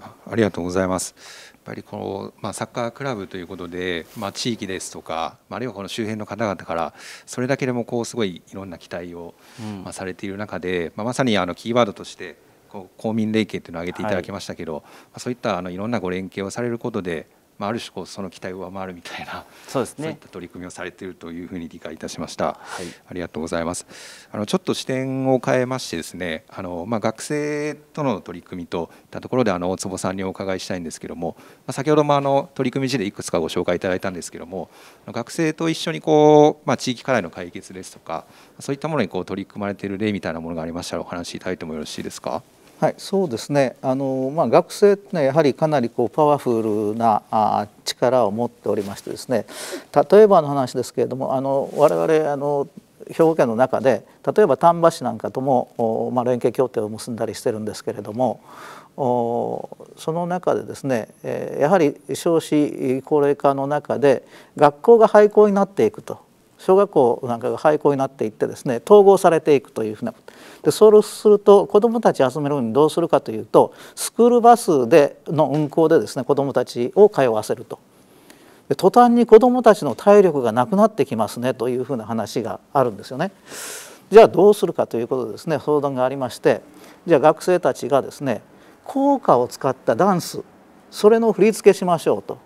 ありがとうございます。やっぱりこの、まあ、サッカークラブということで、まあ、地域ですとか、あるいはこの周辺の方々からそれだけでもこうすごいいろんな期待を、まあ、されている中で、まあ、まさにあのキーワードとしてこう公民連携というのを挙げていただきましたけど、はい、そういったあのいろんなご連携をされることでまあ、ある種こうその期待を上回るみたいなそうですねそういった取り組みをされているというふうに理解いたしました、はい、ありがとうございますあのちょっと視点を変えましてですねあの、まあ、学生との取り組みといったところであの大坪さんにお伺いしたいんですけども、まあ、先ほどもあの取り組み事例いくつかご紹介いただいたんですけども学生と一緒にこう、まあ、地域課題の解決ですとかそういったものにこう取り組まれている例みたいなものがありましたらお話しいただいてもよろしいですか。はい、そうですねあの、まあ、学生ってねやはりかなりこうパワフルなあ力を持っておりましてですね例えばの話ですけれどもあの我々あの兵庫県の中で例えば丹波市なんかとも、まあ、連携協定を結んだりしてるんですけれどもその中でですねやはり少子高齢化の中で学校が廃校になっていくと小学校なんかが廃校になっていってですね統合されていくというふうなことでそうすると子どもたち集めるにどうするかというとスクールバスでの運行でですね子どもたちを通わせると。で途端に子どもたちの体力がなくなってきますねというふうな話があるんですよね。じゃあどうするかということですね相談がありましてじゃあ学生たちがですね効果を使ったダンスそれの振り付けしましょうと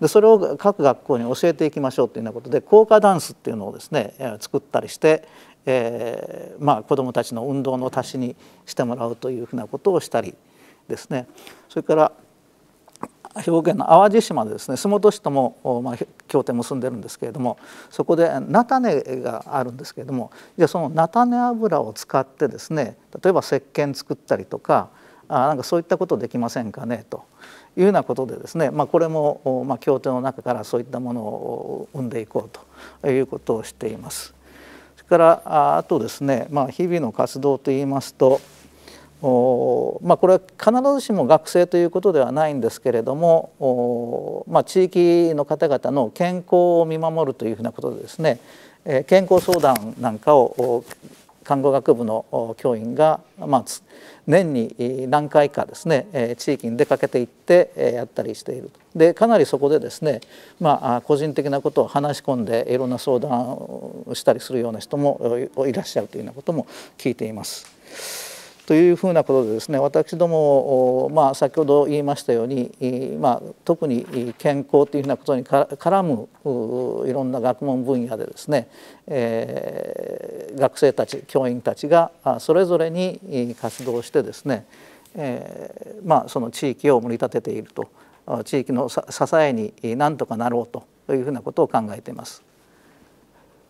でそれを各学校に教えていきましょうというようなことで効果ダンスっていうのをですね作ったりしてえーまあ、子どもたちの運動の足しにしてもらうというふうなことをしたりですねそれから兵庫県の淡路島でですね洲本市とも、まあ、協定結んでるんですけれどもそこで菜種があるんですけれどもじゃあその菜種油を使ってですね例えば石鹸作ったりとかあなんかそういったことできませんかねというようなことでですね、まあ、これも、まあ、協定の中からそういったものを生んでいこうということをしています。からあとですね、まあ、日々の活動といいますとお、まあ、これは必ずしも学生ということではないんですけれどもお、まあ、地域の方々の健康を見守るというふうなことでですね、え健康相談なんかを看護学部の教員が、まあ、年に何回かですね地域に出かけていってやったりしているでかなりそこでですね、まあ、個人的なことを話し込んでいろんな相談をしたりするような人もいらっしゃるというようなことも聞いています。というふうなことでですね私ども、まあ、先ほど言いましたように、まあ、特に健康というふうなことに絡むいろんな学問分野でですね、えー、学生たち教員たちがそれぞれに活動してですね、えー、まあ、その地域を盛り立てていると地域の支えになんとかなろうというふうなことを考えています。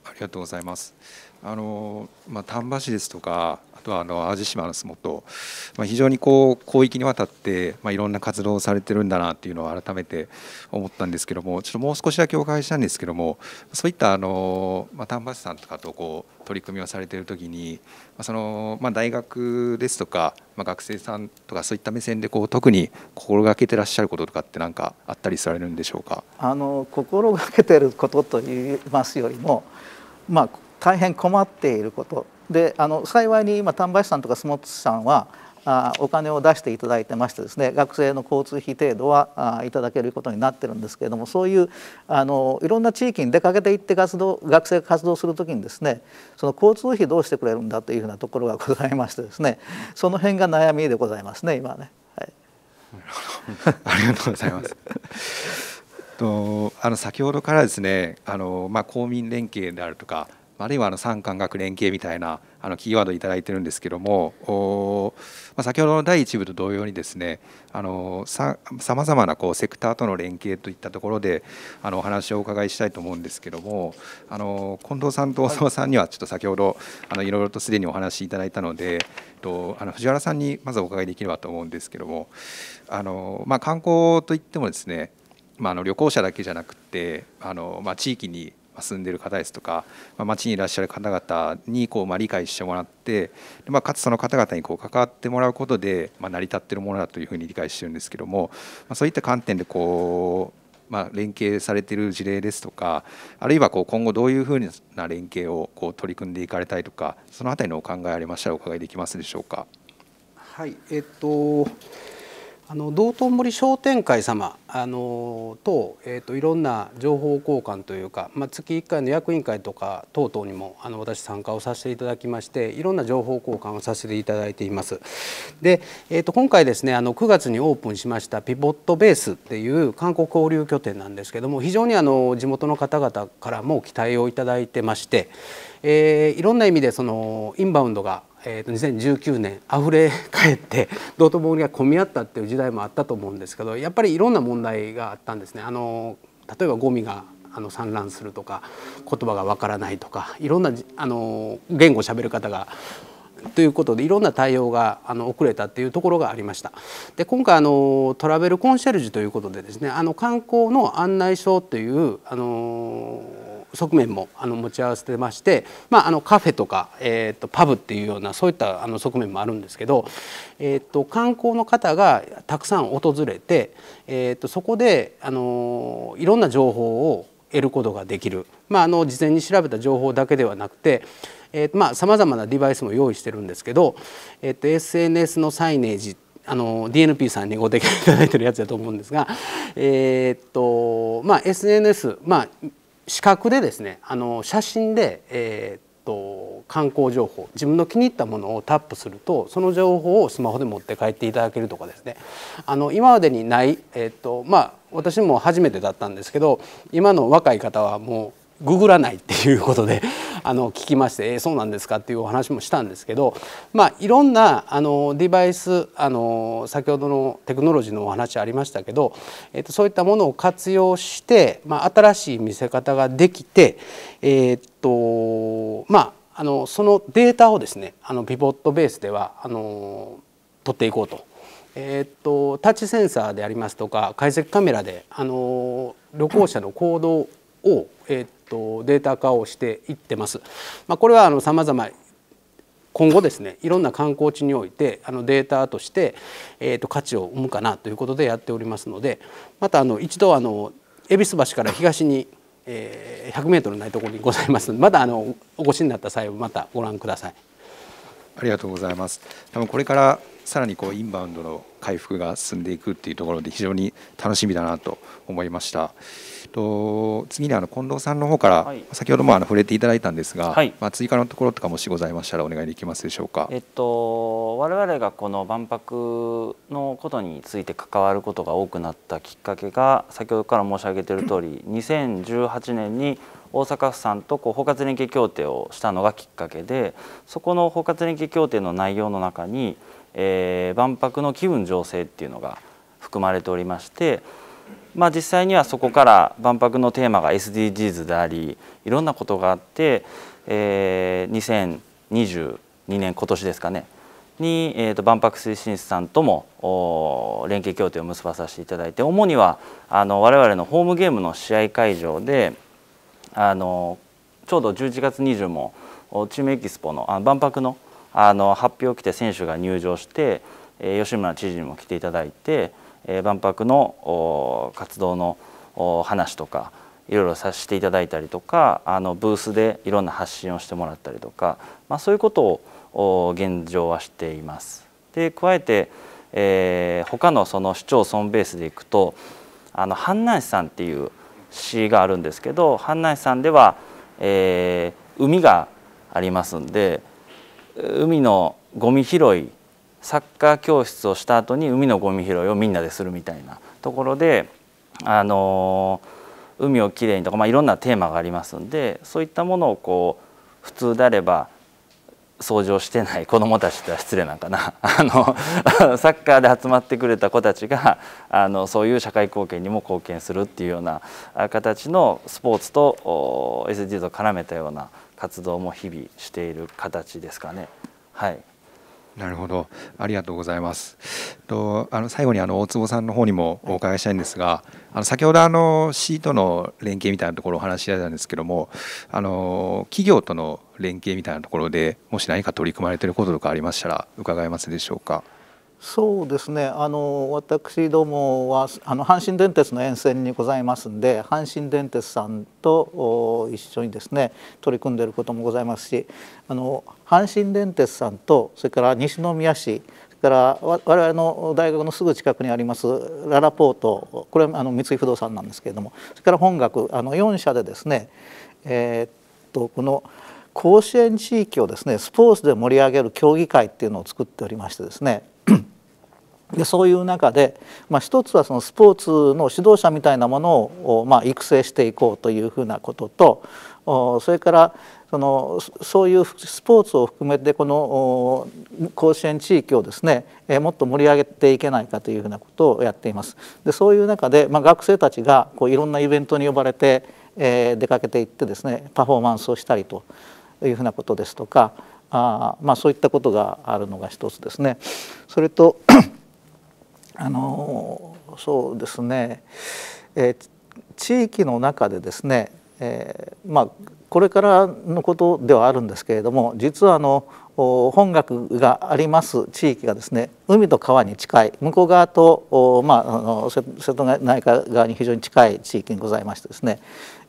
ありがとうございます。あのまあ、丹波市ですとかとはあの淡路島の洲本、まあ、非常にこう広域にわたって、まあ、いろんな活動をされてるんだなっていうのを改めて思ったんですけどもちょっともう少しだけお伺いしたんですけどもそういったあの、まあ、丹波市さんとかとこう取り組みをされている時に、まあ、その、まあ、大学ですとか、まあ、学生さんとかそういった目線でこう特に心がけてらっしゃることとかって何かあったりされるんでしょうかあの心がけてることと言いますよりも、まあ、大変困っていることであの幸いに今丹波市さんとか洲本市さんはあお金を出していただいてましてですね学生の交通費程度はあいただけることになってるんですけれどもそういうあのいろんな地域に出かけていって活動学生が活動する時にですねその交通費どうしてくれるんだというふうなところがございましてですねその辺が悩みでございますね今ね。はい、*laughs* ありがとうございます *laughs* とあの先ほどからですねあの、まあ、公民連携であるとかあるいはあの産官学連携みたいなあのキーワード頂いてるんですけども、ま先ほどの第1部と同様にですねあのさまざまなこうセクターとの連携といったところであのお話をお伺いしたいと思うんですけどもあの近藤さんと大沢さんにはちょっと先ほどあのいろいろとすでにお話いただいたのでとあの藤原さんにまずお伺いできればと思うんですけどもあの、ま観光といってもですねまあ、あの旅行者だけじゃなくてあの、ま地域に住んでる方ですとか、まあ、町にいらっしゃる方々にこう、まあ、理解してもらってまあ、かつその方々にこう関わってもらうことで、まあ、成り立ってるものだというふうに理解してるんですけども、まあ、そういった観点でこうまあ、連携されている事例ですとかあるいはこう今後どういうふうな連携をこう取り組んでいかれたいとかその辺りのお考えありましたらお伺いできますでしょうか。はいえっとあの道頓堀商店会様あのと,、えーと、いろんな情報交換というか、まあ、月1回の役員会とか等々にもあの私参加をさせていただきましていろんな情報交換をさせていただいています。で、えーと、と今回ですねあの9月にオープンしましたピボットベースっていう韓国交流拠点なんですけども非常にあの地元の方々からも期待をいただいてまして、えー、いろんな意味でそのインバウンドがえー、と2019年あふれ返って *laughs* 道頓堀が混み合ったっていう時代もあったと思うんですけどやっぱりいろんな問題があったんですね。あの例えばゴミがあの散乱するとか言葉がわからないとかいろんなあの言語を喋る方がということでいろんな対応があの遅れたっていうところがありました。で今回あのトラベルコンシェルジュということでですねあの観光の案内書というあの側面もあの持ち合わせてまして、まあ、あのカフェとか、えーと、パブっていうようなそういったあの側面もあるんですけど、えーと、観光の方がたくさん訪れて、えーと、そこであのいろんな情報を得ることができる、まあ、あの事前に調べた情報だけではなくてさまざ、あ、まなデバイスも用意してるんですけど、えー、と SNS のサイネージあの DNP さんにご提供いただいてるやつだと思うんですが、えー、っとまあ、SNS、まあ、視覚でですねあの写真で、えー、と観光情報自分の気に入ったものをタップするとその情報をスマホで持って帰っていただけるとかですねあの今までにない、えーとまあ、私も初めてだったんですけど今の若い方はもうググらないっていうことであの聞きまして「えー、そうなんですか」っていうお話もしたんですけど、まあ、いろんなあのデバイスあの先ほどのテクノロジーのお話ありましたけど、えー、とそういったものを活用して、まあ、新しい見せ方ができて、えーとまあ、あのそのデータをですねあのピボットベースではあの取っていこうとえー、っとタッチセンサーでありますとか解析カメラであの旅行者の行動を、えー、っとデータ化をしていってます。まあ、これはあの様々今後ですねいろんな観光地においてあのデータとして、えー、と価値を生むかなということでやっておりますのでまたあの一度あの恵比寿橋から東に、えー、100メートルないところにございますのでまだあのお越しになった際はまたご覧ください。ありがとうございます。多分これからさらにこうインバウンドの回復が進んでいくっていうところで非常に楽しみだなと思いました。と次にあの近藤さんの方から、はい、先ほどもあの触れていただいたんですが、はい、まあ追加のところとかもしございましたらお願いできますでしょうか。えっと我々がこの万博のことについて関わることが多くなったきっかけが先ほどから申し上げている通り、2018年に大阪府さんとこう包括連携協定をしたのがきっかけで、そこの包括連携協定の内容の中に、えー、万博の気分醸成っていうのが含まれておりまして。まあ、実際にはそこから万博のテーマが SDGs でありいろんなことがあって、えー、2022年今年ですかねに、えー、と万博推進室さんとも連携協定を結ばさせていただいて主にはあの我々のホームゲームの試合会場であのちょうど11月20もチームエキスポのあの万博のあの発表を来て選手が入場して、えー、吉村知事にも来ていただいて。え万博の活動の話とかいろいろさせていただいたりとかあのブースでいろんな発信をしてもらったりとか、まあ、そういうことを現状はしています。で加えて、えー、他のその市町村ベースでいくとあの阪南市さんっていう市があるんですけど阪南市さんでは、えー、海がありますんで海のゴミ拾いサッカー教室をした後に海のゴミ拾いをみんなでするみたいなところで、あの海をきれいにとか、まあ、いろんなテーマがありますんでそういったものをこう普通であれば掃除をしてない *laughs* 子どもたちって失礼なんかな *laughs* あの *laughs* サッカーで集まってくれた子たちがあのそういう社会貢献にも貢献するっていうような形のスポーツと SDGs を絡めたような活動も日々している形ですかね。はいなるほど、ありがとうございます。とあの最後にあの大坪さんの方にもお伺いしたいんですが、あの先ほどあの市との連携みたいなところをお話しだいたんですけども、あの企業との連携みたいなところでもし何か取り組まれていることとかありましたら伺えますでしょうか。そうですねあの私どもはあの阪神電鉄の沿線にございますんで阪神電鉄さんと一緒にですね取り組んでいることもございますしあの阪神電鉄さんとそれから西宮市から我々の大学のすぐ近くにありますララポートこれはあの三井不動産なんですけれどもそれから本学あの4社でですねえー、っとこの甲子園地域をですねスポーツで盛り上げる競技会っていうのを作っておりましてですねでそういう中で、まあ、一つはそのスポーツの指導者みたいなものを、まあ、育成していこうというふうなこととそれからそのそういうスポーツを含めてこの甲子園地域をですねもっと盛り上げていけないかというふうなことをやっています。でそういう中で、まあ、学生たちがこういろんなイベントに呼ばれて、えー、出かけていってですねパフォーマンスをしたりというふうなことですとかあまあそういったことがあるのが一つですね。それとあのそうですね、え地域の中でですね、えー、まあ、これからのことではあるんですけれども実はあの本学があります地域がですね海と川に近い向こう側と、まあ、あの瀬戸内海側に非常に近い地域にございましてですね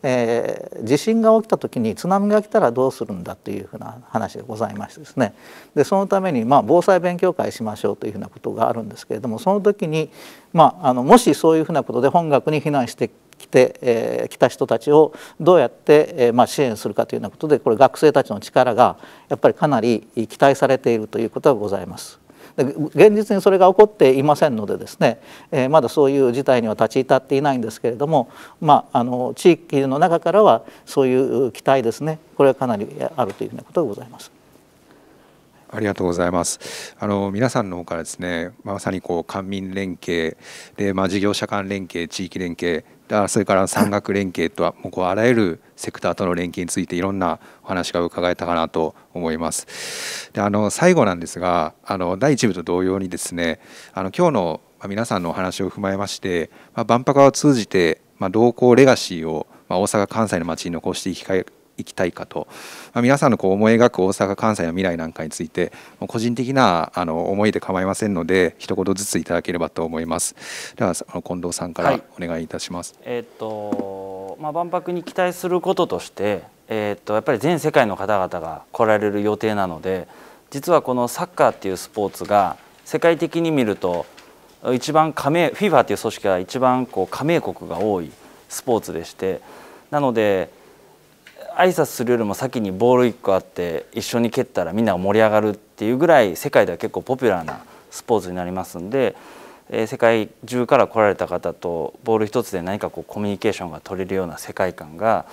えー、地震が起きた時に津波が来たらどうするんだというふうな話でございましてですねでそのために、まあ、防災勉強会しましょうというふうなことがあるんですけれどもその時に、まあ、あのもしそういうふうなことで本学に避難してきて、えー、来た人たちをどうやって、えー、まあ、支援するかというようなことでこれ学生たちの力がやっぱりかなり期待されているということがございます。で現実にそれが起こっていませんのでですね、えー、まだそういう事態には立ち至っていないんですけれども、まあ、あの地域の中からはそういう期待ですねこれはかなりあるというようなことがございます。ありがとうございます。あの皆さんの方からですね、まさにこう官民連携で、まあ、事業者間連携、地域連携、あそれから産学連携とはもうこうあらゆるセクターとの連携についていろんなお話が伺えたかなと思います。であの最後なんですがあの第1部と同様にですねあの今日の皆さんのお話を踏まえまして、まあ、万博を通じて、まあ、同行レガシーを、まあ、大阪・関西の街に残していきいきたいかと、まあ、皆さんのこう思い描く大阪・関西の未来なんかについて個人的なあの思いで構いませんので一言ずついただければと思いますでは近藤さんからお願いいたします、はい、えー、っとまあ、万博に期待することとして、えー、っとやっぱり全世界の方々が来られる予定なので実はこのサッカーっていうスポーツが世界的に見ると一番加盟 FIFA という組織が一番こう加盟国が多いスポーツでしてなので挨拶するよりも先にボール1個あって一緒に蹴ったらみんなが盛り上がるっていうぐらい世界では結構ポピュラーなスポーツになりますんで、えー、世界中から来られた方とボール1つで何かこうコミュニケーションが取れるような世界観が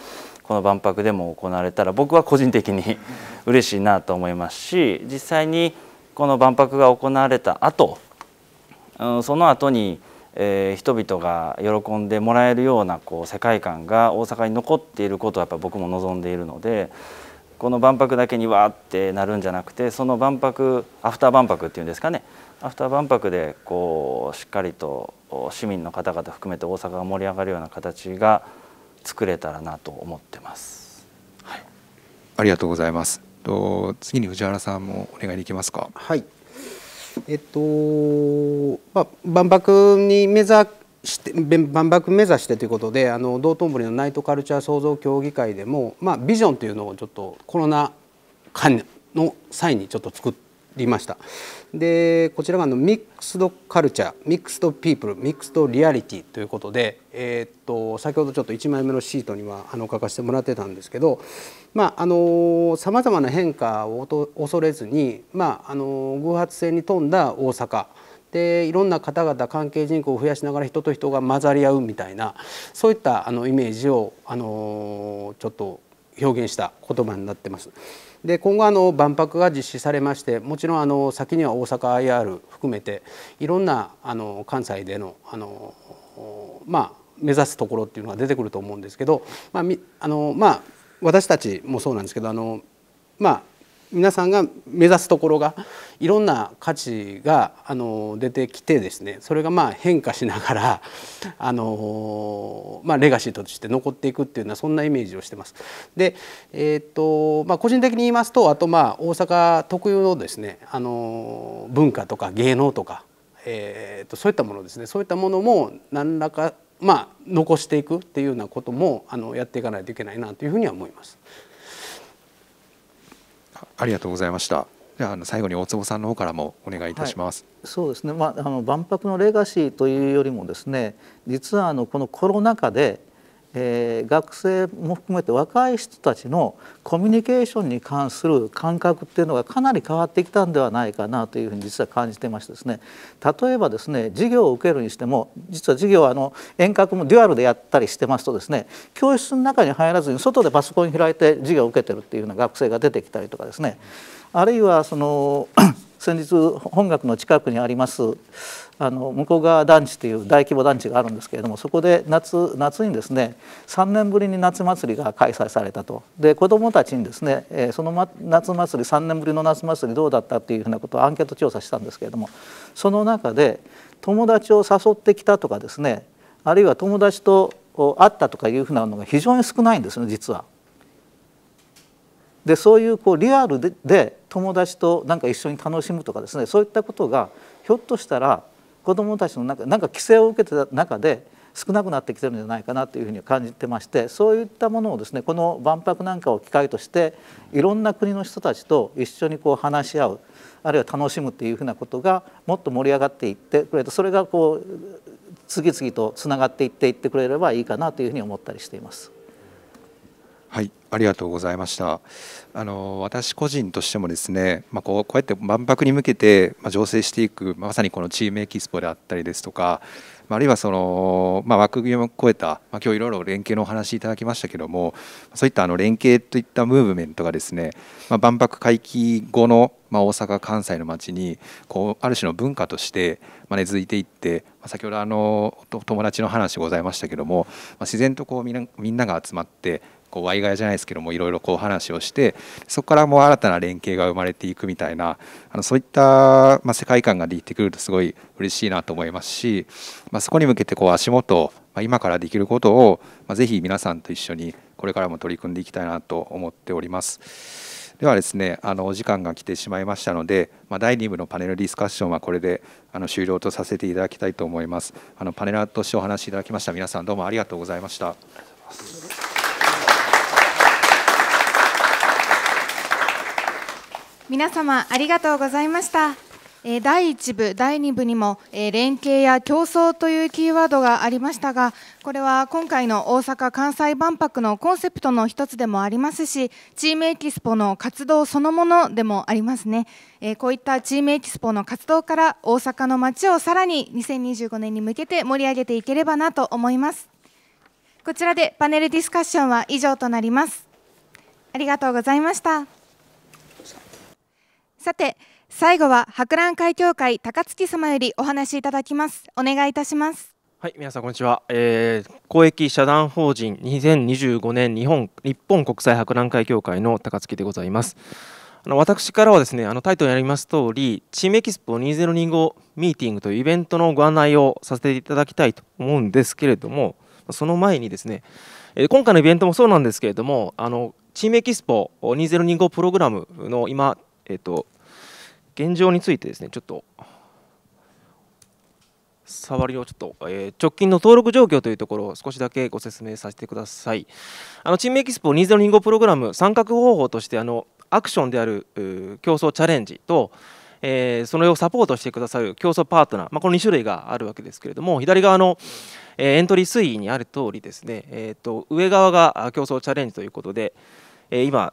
この万博でも行われたら僕は個人的に *laughs* 嬉しいなと思いますし実際にこの万博が行われた後、うん、その後にえー、人々が喜んでもらえるようなこう世界観が大阪に残っていることをやっぱ僕も望んでいるのでこの万博だけにわーってなるんじゃなくてその万博アフター万博っていうんですかねアフター万博でこうしっかりと市民の方々含めて大阪が盛り上がるような形が作れたらなと思ってます。はい、ありがとうございます。と次に藤原さんもお願いできますか。はい。えっとまあ、万博に目指して万博目指してということであの道頓堀のナイトカルチャー創造協議会でも、まあ、ビジョンというのをちょっとコロナ禍の際にちょっと作りましたでこちらがあのミックスドカルチャーミックスドピープルミックスドリアリティということで、えー、っと先ほどちょっと1枚目のシートにはあの書かせてもらってたんですけどまああのさまざまな変化を恐れずに、まああの偶発性に富んだ大阪でいろんな方々関係人口を増やしながら人と人が混ざり合うみたいなそういったあのイメージを、あのちょっと表現した言葉になってます。で今後あの万博が実施されましてもちろんあの先には大阪 IR 含めていろんなあの関西でのあのまあ目指すところっていうのが出てくると思うんですけど、まあ、あのまあ私たちもそうなんですけどあのまあ皆さんが目指すところがいろんな価値があの出てきてですねそれがまあ変化しながらあの、まあ、レガシーとして残っていくっていうのはそんなイメージをしてます。で、えーとまあ、個人的に言いますとあとまあ大阪特有のですねあの文化とか芸能とか、えー、とそういったものですねそういったものも何らかまあ、残していくっていうようなこともあのやっていかないといけないなというふうには思います。ありがとうございました。じゃあの最後に大坪さんの方からもお願いいたします。はい、そうですね。まああの万博のレガシーというよりもですね、実はあのこのコロナ禍でえ学生も含めて若い人たちのコミュニケーションに関する感覚っていうのがかなり変わってきたんではないかなというふうに実は感じてましてですね例えばですね授業を受けるにしても実は授業はあの遠隔もデュアルでやったりしてますとですね教室の中に入らずに外でパソコン開いて授業を受けてるっていうような学生が出てきたりとかですねあるいはその先日本学の近くにありますあの向こう側団地という大規模団地があるんですけれどもそこで夏夏にですね3年ぶりに夏祭りが開催されたとで子どもたちにですね、その、夏祭り3年ぶりの夏祭りどうだったっていうふうなことをアンケート調査したんですけれどもその中で友達を誘ってきたとかですねあるいは友達と会ったとかいうふうなのが非常に少ないんですね実は。でそういうこうリアルで友達となんか一緒に楽しむとかですねそういったことがひょっとしたら子どもたちの中なんか規制を受けてた中で少なくなってきてるんじゃないかなというふうに感じてましてそういったものをですねこの万博なんかを機会としていろんな国の人たちと一緒にこう話し合うあるいは楽しむっていうふうなことがもっと盛り上がっていってくれとそれがこう次々とつながっていっていってくれればいいかなというふうに思ったりしています。はいありがとうございました。あの私個人としてもですね、まあ、こうこうやって万博に向けて醸成していく、まさにこのチームエキスポであったりですとか、あるいはその、まあ、枠組みを超えた、まあ、今日いろいろ連携のお話いただきましたけどもそういったあの連携といったムーブメントがですね、まあ、万博回帰後の、ま大阪・関西の街にこうある種の文化として、ま根付いていって、ま先ほどあの友達の話ございましたけども、ま自然とこうみんなが集まってこうワイガヤじゃないですけどもいろいろこう話をしてそこからもう新たな連携が生まれていくみたいなあのそういった、ま世界観ができてくるとすごい嬉しいなと思いますし、まそこに向けてこう足元、ま今からできることを、まあ、ぜひ皆さんと一緒にこれからも取り組んでいきたいなと思っております。ではですねあのお時間が来てしまいましたので、まあ、第2部のパネルディスカッションはこれであの終了とさせていただきたいと思いますあのパネラーとしてお話しいただきました皆さんどうもありがとうございました。皆様ありがとうございました。え第1部、第2部にも、え連携や競争というキーワードがありましたが、これは今回の大阪・関西万博のコンセプトの一つでもありますし、チームエキスポの活動そのものでもありますね。えこういったチームエキスポの活動から、大阪の街をさらに2025年に向けて盛り上げていければなと思います。こちらでパネルディスカッションは以上となります。ありがとうございました。さて最後は博覧会協会高槻様よりお話しいただきますお願いいたしますはい皆さんこんにちは、えー、公益社団法人2025年日本日本国際博覧会協会の高槻でございますあの私からはですねあのタイトルにあります通りチームエキスポ2025ミーティングというイベントのご案内をさせていただきたいと思うんですけれどもその前にですね、え今回のイベントもそうなんですけれどもあのチームエキスポ2025プログラムの今えっ、ー、と、現状についてですね、ちょっと、触りをちょっと、えー、直近の登録状況というところを少しだけご説明させてください。あのチームエキスポ2025プログラム、参画方法としてあのアクションである競争チャレンジと、えー、それをサポートしてくださる競争パートナー、まあ、この2種類があるわけですけれども、左側の、えー、エントリー推移にある通りですね、えーと、と上側が競争チャレンジということで、え今、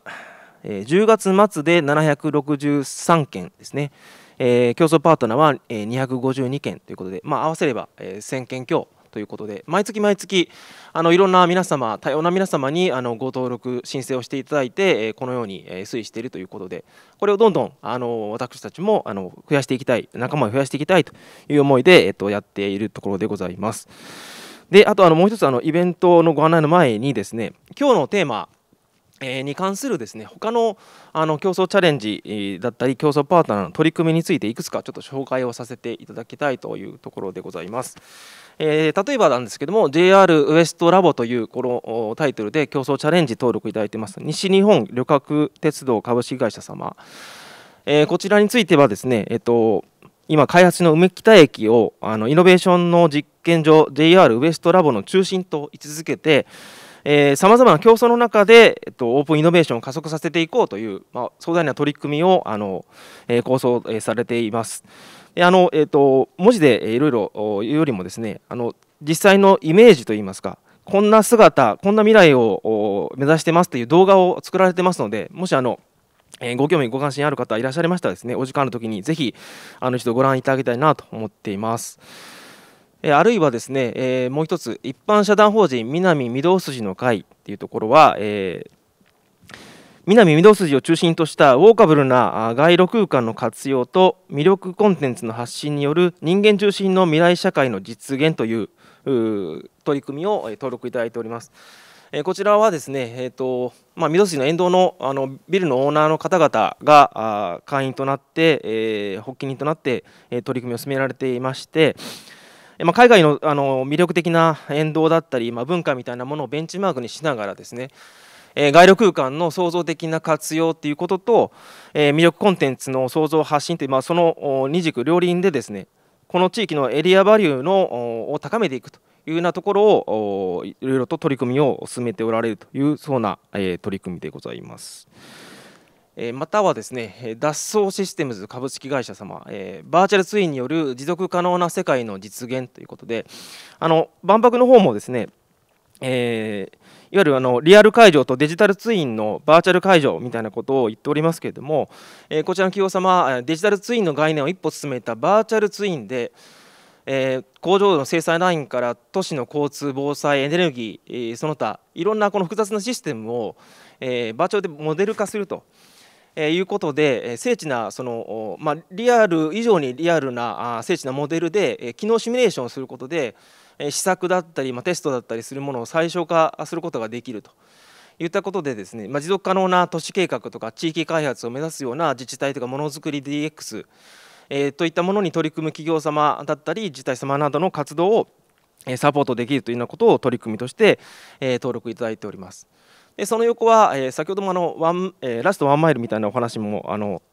えー、10月末で763件ですね、えー、競争パートナーは、えー、252件ということで、まあ、合わせれば、えー、1000件強ということで毎月毎月あのいろんな皆様多様な皆様にあのご登録申請をしていただいて、えー、このように、えー、推移しているということでこれをどんどんあの私たちもあの増やしていきたい仲間を増やしていきたいという思いで、えー、とやっているところでございます。であとあのもう一つあのイベントのご案内の前にですね今日のテーマに関するですね他のあの競争チャレンジだったり競争パートナーの取り組みについていくつかちょっと紹介をさせていただきたいというところでございます。えー、例えばなんですけども JR ウエストラボというこのタイトルで競争チャレンジ登録いただいてます西日本旅客鉄道株式会社様、えー、こちらについてはですね、えーと、と今開発の梅北駅をあのイノベーションの実験場 JR ウエストラボの中心と位置づけてさまざまな競争の中で、えっと、オープンイノベーションを加速させていこうという、まあ、壮大な取り組みをあの、えー、構想、えされています。であのえーと、文字でいろいろ言うよりもですねあの実際のイメージといいますかこんな姿こんな未来を目指してますという動画を作られてますのでもしあのえご興味、ご関心ある方いらっしゃいましたらですね、お時間の時にぜひ、あの一度ご覧いただきたいなと思っています。あるいはですね、えー、もう一つ、一般社団法人南御堂筋の会っていうところは、えー南御堂筋を中心としたウォーカブルな街路空間の活用と魅力コンテンツの発信による人間中心の未来社会の実現という取り組みを登録いただいております。えこちらはですね、えーとまあ、水の沿道のあのビルのオーナーの方々が会員となって、えー、発起人となって、え取り組みを進められていまして、まあ、海外のあの魅力的な沿道だったり、まあ、文化みたいなものをベンチマークにしながらですね、えー、街路空間の創造的な活用ということと、えー、魅力コンテンツの創造発信という、まあ、その二軸両輪でですねこの地域のエリアバリューのを高めていくというようなところをいろいろと取り組みを進めておられるというそうな、え取り組みでございます。えまたはですね脱走システムズ株式会社様、えバーチャルツインによる持続可能な世界の実現ということであの万博の方もですねえー、いわゆるあのリアル会場とデジタルツインのバーチャル会場みたいなことを言っておりますけれども、えー、こちらの企業様デジタルツインの概念を一歩進めたバーチャルツインで、えー、工場の生産ラインから都市の交通防災エネルギー、えその他いろんなこの複雑なシステムを、えバーチャルでモデル化するとえいうことで、え精緻なその、まあ、リアル以上にリアルなあ精緻なモデルで、え機能シミュレーションをすることで、え試作だったり、まあ、テストだったりするものを最小化することができると。いったことでですね、まあ、持続可能な都市計画とか地域開発を目指すような自治体とかものづくり DX、えー、といったものに取り組む企業様だったり自治体様などの活動をサポートできるというようなことを取り組みとして、えー、登録いただいております。でその横は、え先ほどもあのワン、えラストワンマイルみたいなお話もあの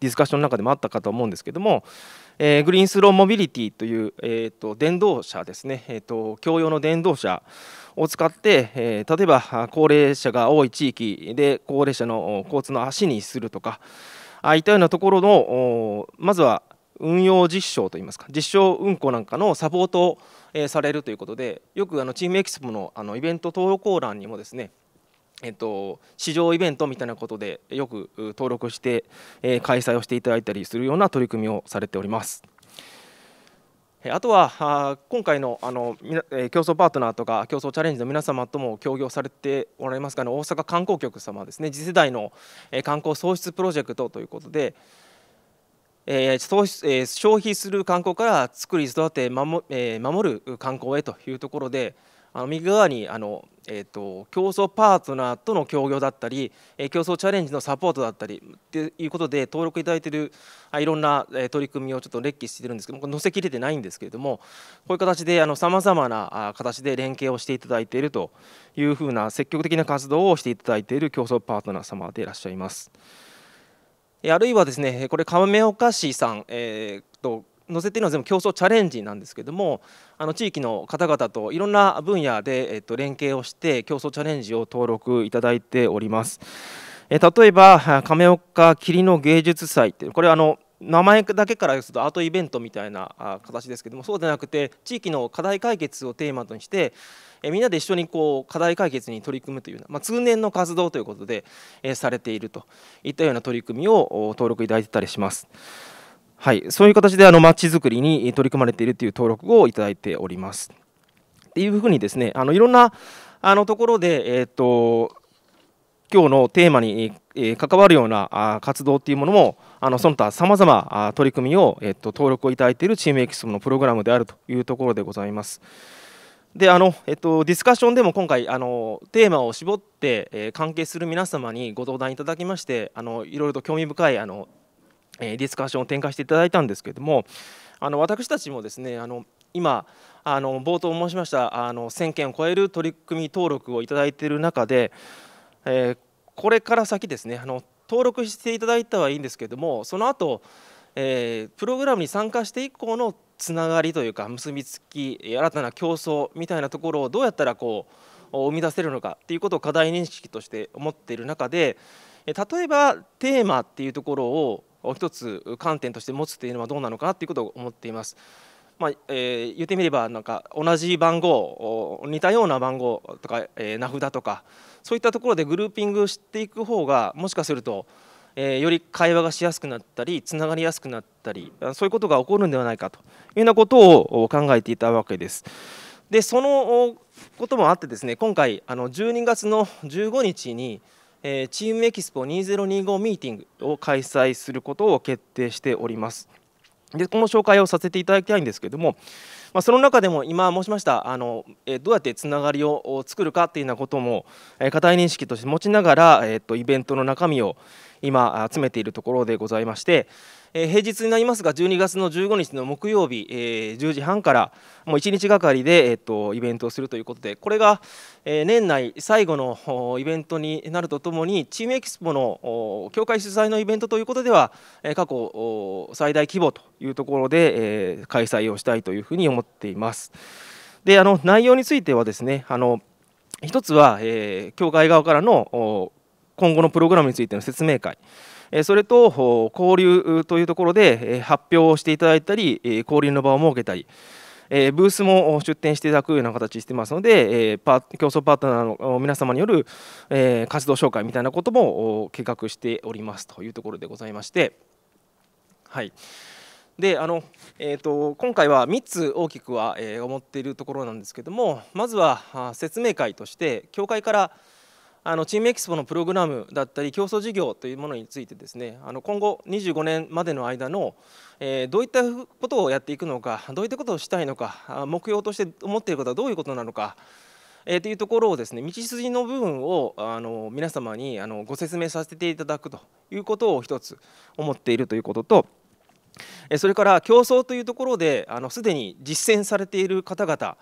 ディスカッションの中でもあったかと思うんですけども、えグリーンスローモビリティという、えー、と電動車ですね、えー、と共用の電動車を使って、え例えば高齢者が多い地域で高齢者の交通の足にするとかああいったようなところのまずは運用実証といいますか実証運行なんかのサポートをされるということでよくあのチームエキスポのあのイベント投稿欄にもですねえっと、市場イベントみたいなことでよく登録して、え開催をしていただいたりするような取り組みをされております。あとは今回のあの競争パートナーとか競争チャレンジの皆様とも協業されておられますが、ね、大阪観光局様ですね次世代の観光創出プロジェクトということで、えー、消費する観光から作り育て守,、え守る観光へというところであの右側にあの、えーと、競争パートナーとの協業だったり、えー、競争チャレンジのサポートだったりっていうことで登録いただいているあいろんな、えー、取り組みをちょっと列記してるんですけども載せきれてないんですけれどもこういう形でさまざまなあ形で連携をしていただいているというふうな積極的な活動をしていただいている競争パートナー様でいらっしゃいます。あるいはですねこれ亀岡市さん、えーと、載せているのは全部競争チャレンジなんですけれどもあの地域の方々といろんな分野で、えっと、連携をして競争チャレンジを登録いただいております。え例えば亀岡霧の芸術祭ってこれはあの名前だけから言うとアートイベントみたいな形ですけどもそうでなくて地域の課題解決をテーマとしてえみんなで一緒にこう課題解決に取り組むというような、まあ、通年の活動ということでえされているといったような取り組みを登録いただいてたりします。はい、そういう形であの街づくりに取り組まれているという登録をいただいております。っていうふうにですね、あのいろんなあのところで、えーと、今日のテーマに、え関わるような活動というものもあのその他さまざま取り組みを、えーと、登録をいただいているチームエキスのプログラムであるというところでございます。であのえっと、ディスカッションでも今回あのテーマを絞って、え関係する皆様にご登壇いただきましてあのいろいろと興味深いあのえディスカッションを展開していただいたんですけれどもあの私たちもですねあの今あの冒頭申しましたあの1000件を超える取り組み登録をいただいている中で、えー、これから先ですねあの登録していただいたはいいんですけれどもその後、えー、プログラムに参加して以降のつながりというか結びつき新たな競争みたいなところをどうやったらこう生み出せるのかっていうことを課題認識として思っている中で例えばテーマっていうところを一つ観点として持つというのはどうなのかなということを思っています。まあえー、言ってみればなんか同じ番号似たような番号とか、えー、名札とかそういったところでグルーピングしていく方がもしかすると、えー、より会話がしやすくなったりつながりやすくなったりそういうことが起こるんではないかというようなことを考えていたわけです。でそのこともあってですね今回あの12月の15日にえチームエキスポ2025ミーティングを開催することを決定しております。でこの紹介をさせていただきたいんですけども、まあ、その中でも今申しましたあの、えー、どうやってつながりを作るかっていうようなことも、えー、課題認識として持ちながら、えーと、とイベントの中身を今集めているところでございまして、平日になりますが12月の15日の木曜日、10時半からもう1日がかりで、イベントをするということでこれが、年内最後のイベントになるとともにチームエキスポの協会主催のイベントということでは、過去最大規模というところで、開催をしたいというふうに思っています。であの内容についてはですねあの一つは、えー、会側からの今後のプログラムについての説明会それと交流というところで発表をしていただいたり交流の場を設けたりえブースも出展していただくような形してますので、え競争パートナーの皆様による、え活動紹介みたいなことも計画しておりますというところでございまして。はいであのえーと、と今回は3つ大きくは、え思っているところなんですけどもまずは説明会として教会からあのチームエキスポのプログラムだったり競争事業というものについてですねあの今後25年までの間の、えー、どういったことをやっていくのかどういったことをしたいのか目標として思っていることはどういうことなのか、えー、というところをですね道筋の部分をあの皆様にあのご説明させていただくということを一つ思っているということと。それから競争というところであのすでに実践されている方々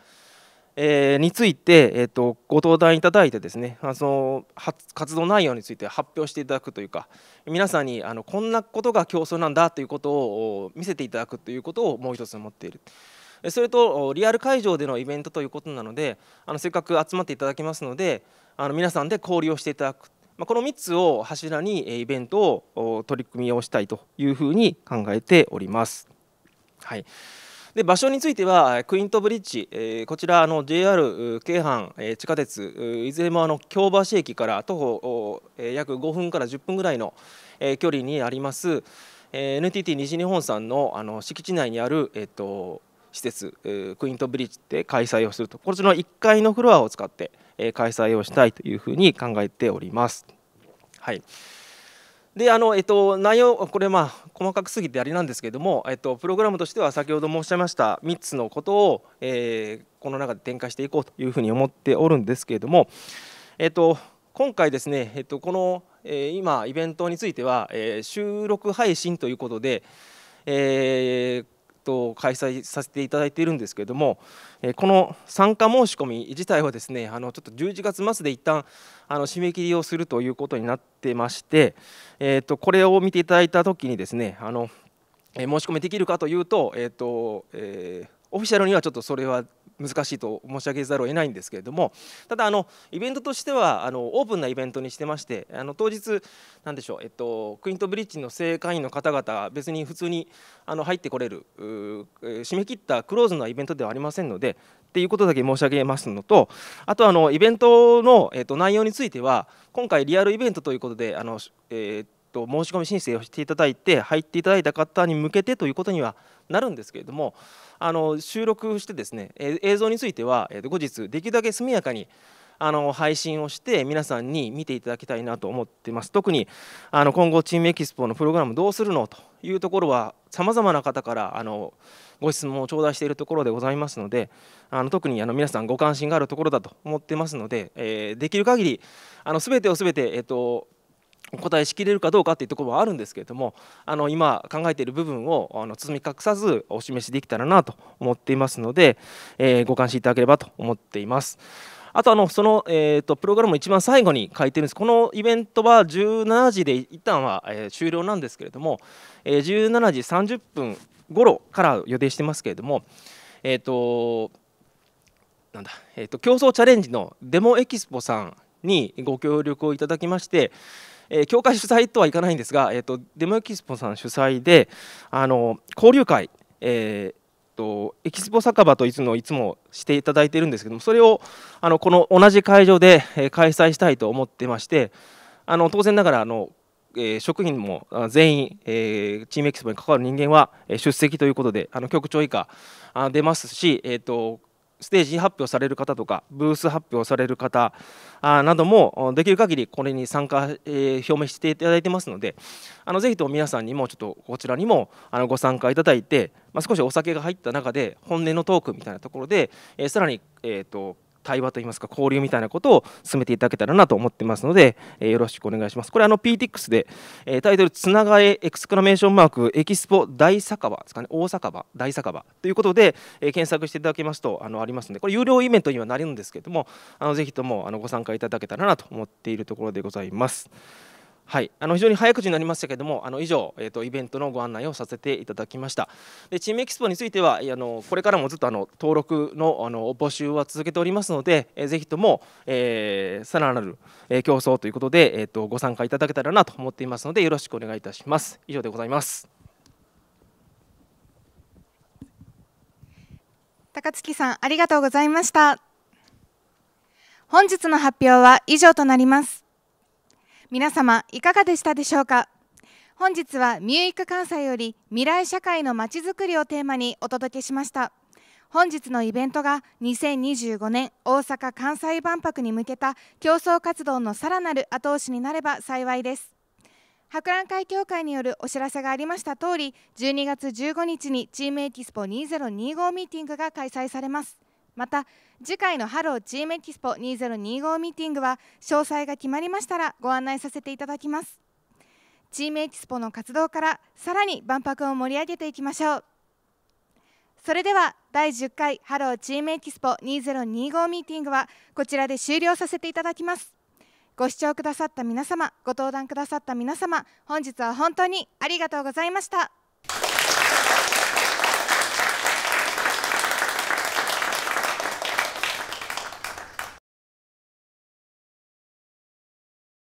えー、について、えーと、ご登壇いただいてですねあの活動内容について発表していただくというか皆さんにあのこんなことが競争なんだということを見せていただくということをもう一つ持っている。それとリアル会場でのイベントということなのであのせっかく集まっていただきますのであの皆さんで交流をしていただく、まあ、この3つを柱にイベントを取り組みをしたいというふうに考えております。はい、で場所についてはクイントブリッジ、えー、こちらあの JR 京阪、えー、地下鉄いずれもあの京橋駅から徒歩、えー、約5分から10分ぐらいの、えー、距離にあります、えー、NTT 西日本さんのあの敷地内にある、えーと施設、えー、クイントブリッジで開催をするとこちらの1階のフロアを使って、えー、開催をしたいというふうに考えております。はいであのえっと、内容、これ、まあ、細かくすぎてあれなんですけれども、えっと、プログラムとしては先ほど申し上げました3つのことを、えー、この中で展開していこうというふうに思っておるんですけれども、えっと、今回ですね、えっと、この、えー、今、イベントについては、えー、収録配信ということで、えー、と開催させていただいているんですけれども、えこの参加申し込み自体はですねあのちょっと11月末で一旦あの締め切りをするということになってまして、えー、とこれを見ていただいた時にですねあの、え申し込みできるかというと,、えーとえー、オフィシャルにはちょっとそれは難しいと申し上げざるを得ないんですけれどもただあのイベントとしてはあのオープンなイベントにしてましてあの当日なんでしょう、えっと、クイントブリッジの正会員の方々別に普通にあの入ってこれる締め切ったクローズのイベントではありませんのでっていうことだけ申し上げますのとあとあのイベントの、えっと、内容については今回リアルイベントということであの、えー、と申し込み申請をしていただいて入っていただいた方に向けてということにはなるんですけれどもあの収録してですね映像については後日できるだけ速やかにあの配信をして皆さんに見ていただきたいなと思ってます特にあの今後チームエキスポのプログラムどうするのというところはさまざまな方からあのご質問を頂戴しているところでございますのであの特にあの皆さんご関心があるところだと思ってますので、えー、できる限りあの全てを全て、えーとお答えしきれるかどうかっていうところはあるんですけれどもあの今考えている部分をあの包み隠さずお示しできたらなと思っていますので、えー、ご関心いただければと思っています。あとあのその、えーと、プログラムの一番最後に書いてるんですこのイベントは17時で一旦は、えー、終了なんですけれども、えー、17時30分頃から予定してますけれども、えーとなんだえーと競争チャレンジのデモエキスポさんにご協力をいただきまして、え教会主催とはいかないんですが、えーと、デモエキスポさん主催であの交流会、えーと、エキスポ酒場といつのいつもしていただいているんですけどもそれをあのこの同じ会場で、え開催したいと思ってましてあの当然ながらあのえー、職員も全員、えー、チームエキスポに関わる人間は、え出席ということであの局長以下あ出ますし、えーとステージ発表される方とかブース発表される方などもできる限りこれに参加、え表明していただいてますのであのぜひとも皆さんにもちょっとこちらにもあのご参加いただいて、まあ、少しお酒が入った中で本音のトークみたいなところで、えさらに、えーと対話といいますか交流みたいなことを進めていただけたらなと思ってますので、えー、よろしくお願いします。これあの PTX で、えー、タイトル「つながえエクスクラメーションマークエキスポ大酒場」ですかね大酒場大酒場ということで、えー、検索していただけますとあのありますのでこれ有料イベントにはなるんですけれどもあのぜひともあのご参加いただけたらなと思っているところでございます。はい、あの非常に早口になりましたけれどもあの以上、えーと、イベントのご案内をさせていただきましたでチームエキスポについてはあのこれからもずっとあの登録のあの募集は続けておりますので、えー、ぜひともさら、えー、なる、えー、競争ということで、えーと、とご参加いただけたらなと思っていますのでよろしくお願いいたします以上でございます高槻さんありがとうございました本日の発表は以上となります皆様いかがでしたでしょうか本日はミューイック関西より未来社会のまちづくりをテーマにお届けしました本日のイベントが2025年大阪・関西万博に向けた競争活動のさらなる後押しになれば幸いです博覧会協会によるお知らせがありました通り12月15日にチームエキスポ2025ミーティングが開催されますまた次回のハローチームエキスポ2025ミーティングは詳細が決まりましたらご案内させていただきますチームエキスポの活動からさらに万博を盛り上げていきましょうそれでは第10回ハローチームエキスポ2025ミーティングはこちらで終了させていただきますご視聴くださった皆様ご登壇くださった皆様本日は本当にありがとうございました